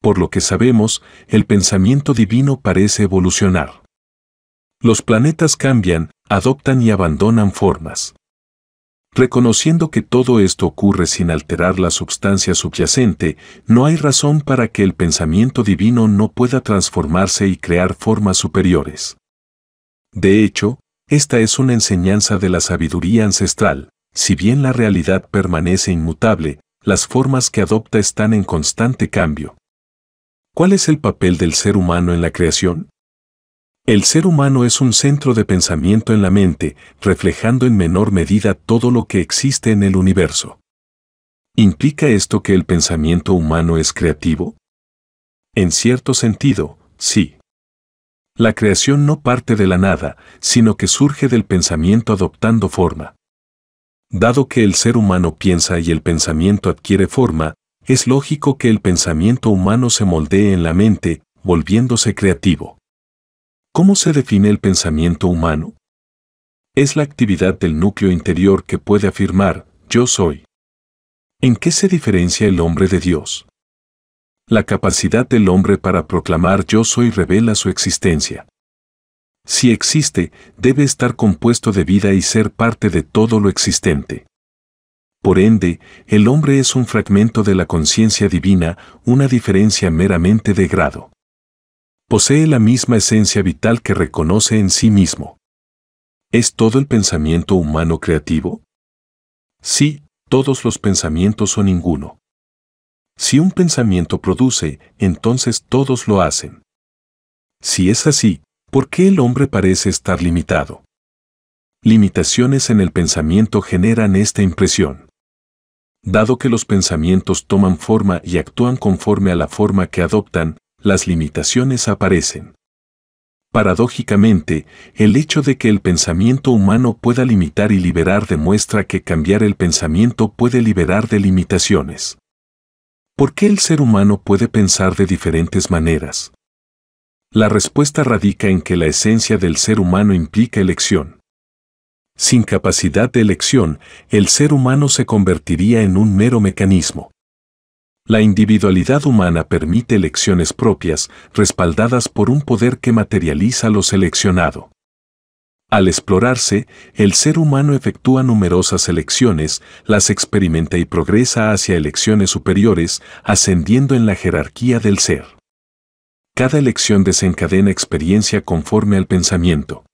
Por lo que sabemos, el pensamiento divino parece evolucionar. Los planetas cambian, adoptan y abandonan formas. Reconociendo que todo esto ocurre sin alterar la substancia subyacente, no hay razón para que el pensamiento divino no pueda transformarse y crear formas superiores. De hecho, esta es una enseñanza de la sabiduría ancestral. Si bien la realidad permanece inmutable, las formas que adopta están en constante cambio. ¿Cuál es el papel del ser humano en la creación? El ser humano es un centro de pensamiento en la mente, reflejando en menor medida todo lo que existe en el universo. ¿Implica esto que el pensamiento humano es creativo? En cierto sentido, sí. La creación no parte de la nada, sino que surge del pensamiento adoptando forma. Dado que el ser humano piensa y el pensamiento adquiere forma, es lógico que el pensamiento humano se moldee en la mente, volviéndose creativo. ¿Cómo se define el pensamiento humano? Es la actividad del núcleo interior que puede afirmar, yo soy. ¿En qué se diferencia el hombre de Dios? La capacidad del hombre para proclamar yo soy revela su existencia. Si existe, debe estar compuesto de vida y ser parte de todo lo existente. Por ende, el hombre es un fragmento de la conciencia divina, una diferencia meramente de grado posee la misma esencia vital que reconoce en sí mismo. ¿Es todo el pensamiento humano creativo? Sí, todos los pensamientos o ninguno. Si un pensamiento produce, entonces todos lo hacen. Si es así, ¿por qué el hombre parece estar limitado? Limitaciones en el pensamiento generan esta impresión. Dado que los pensamientos toman forma y actúan conforme a la forma que adoptan, las limitaciones aparecen. Paradójicamente, el hecho de que el pensamiento humano pueda limitar y liberar demuestra que cambiar el pensamiento puede liberar de limitaciones. ¿Por qué el ser humano puede pensar de diferentes maneras? La respuesta radica en que la esencia del ser humano implica elección. Sin capacidad de elección, el ser humano se convertiría en un mero mecanismo. La individualidad humana permite elecciones propias, respaldadas por un poder que materializa lo seleccionado. Al explorarse, el ser humano efectúa numerosas elecciones, las experimenta y progresa hacia elecciones superiores, ascendiendo en la jerarquía del ser. Cada elección desencadena experiencia conforme al pensamiento.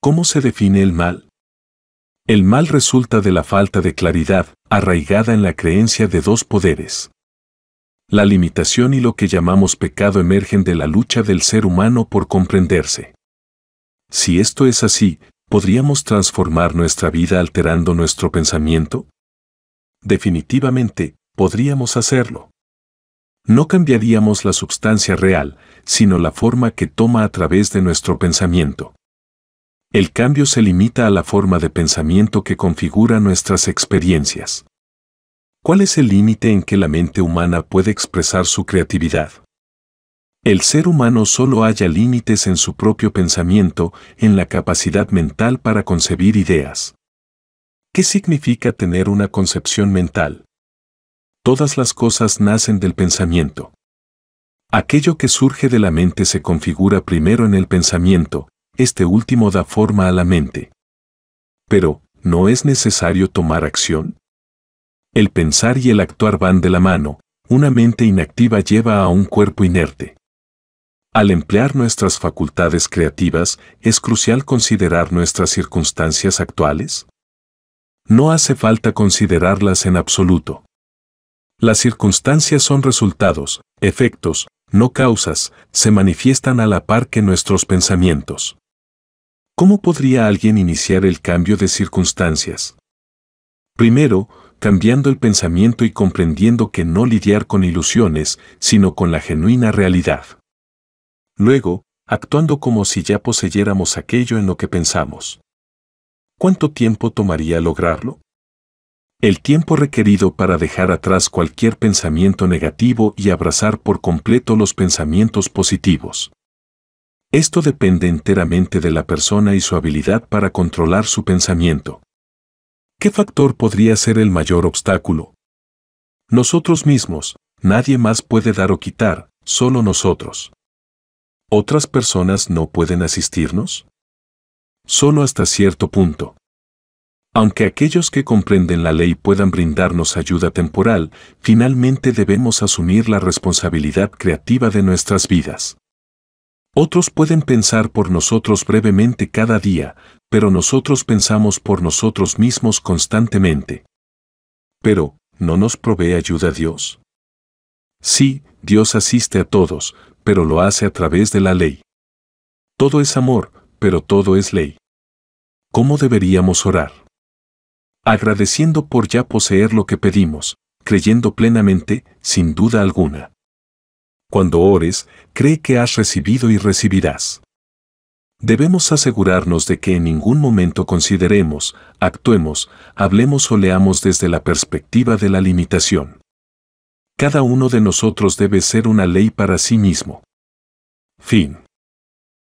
¿Cómo se define el mal? El mal resulta de la falta de claridad, arraigada en la creencia de dos poderes. La limitación y lo que llamamos pecado emergen de la lucha del ser humano por comprenderse. Si esto es así, ¿podríamos transformar nuestra vida alterando nuestro pensamiento? Definitivamente, podríamos hacerlo. No cambiaríamos la sustancia real, sino la forma que toma a través de nuestro pensamiento. El cambio se limita a la forma de pensamiento que configura nuestras experiencias. ¿Cuál es el límite en que la mente humana puede expresar su creatividad? El ser humano solo halla límites en su propio pensamiento, en la capacidad mental para concebir ideas. ¿Qué significa tener una concepción mental? Todas las cosas nacen del pensamiento. Aquello que surge de la mente se configura primero en el pensamiento, este último da forma a la mente. Pero, ¿no es necesario tomar acción? El pensar y el actuar van de la mano, una mente inactiva lleva a un cuerpo inerte. Al emplear nuestras facultades creativas, ¿es crucial considerar nuestras circunstancias actuales? No hace falta considerarlas en absoluto. Las circunstancias son resultados, efectos, no causas, se manifiestan a la par que nuestros pensamientos. ¿Cómo podría alguien iniciar el cambio de circunstancias? Primero, cambiando el pensamiento y comprendiendo que no lidiar con ilusiones, sino con la genuina realidad. Luego, actuando como si ya poseyéramos aquello en lo que pensamos. ¿Cuánto tiempo tomaría lograrlo? El tiempo requerido para dejar atrás cualquier pensamiento negativo y abrazar por completo los pensamientos positivos. Esto depende enteramente de la persona y su habilidad para controlar su pensamiento. ¿Qué factor podría ser el mayor obstáculo? Nosotros mismos, nadie más puede dar o quitar, solo nosotros. ¿Otras personas no pueden asistirnos? Solo hasta cierto punto. Aunque aquellos que comprenden la ley puedan brindarnos ayuda temporal, finalmente debemos asumir la responsabilidad creativa de nuestras vidas. Otros pueden pensar por nosotros brevemente cada día, pero nosotros pensamos por nosotros mismos constantemente. Pero, ¿no nos provee ayuda Dios? Sí, Dios asiste a todos, pero lo hace a través de la ley. Todo es amor, pero todo es ley. ¿Cómo deberíamos orar? Agradeciendo por ya poseer lo que pedimos, creyendo plenamente, sin duda alguna. Cuando ores, cree que has recibido y recibirás. Debemos asegurarnos de que en ningún momento consideremos, actuemos, hablemos o leamos desde la perspectiva de la limitación. Cada uno de nosotros debe ser una ley para sí mismo. Fin.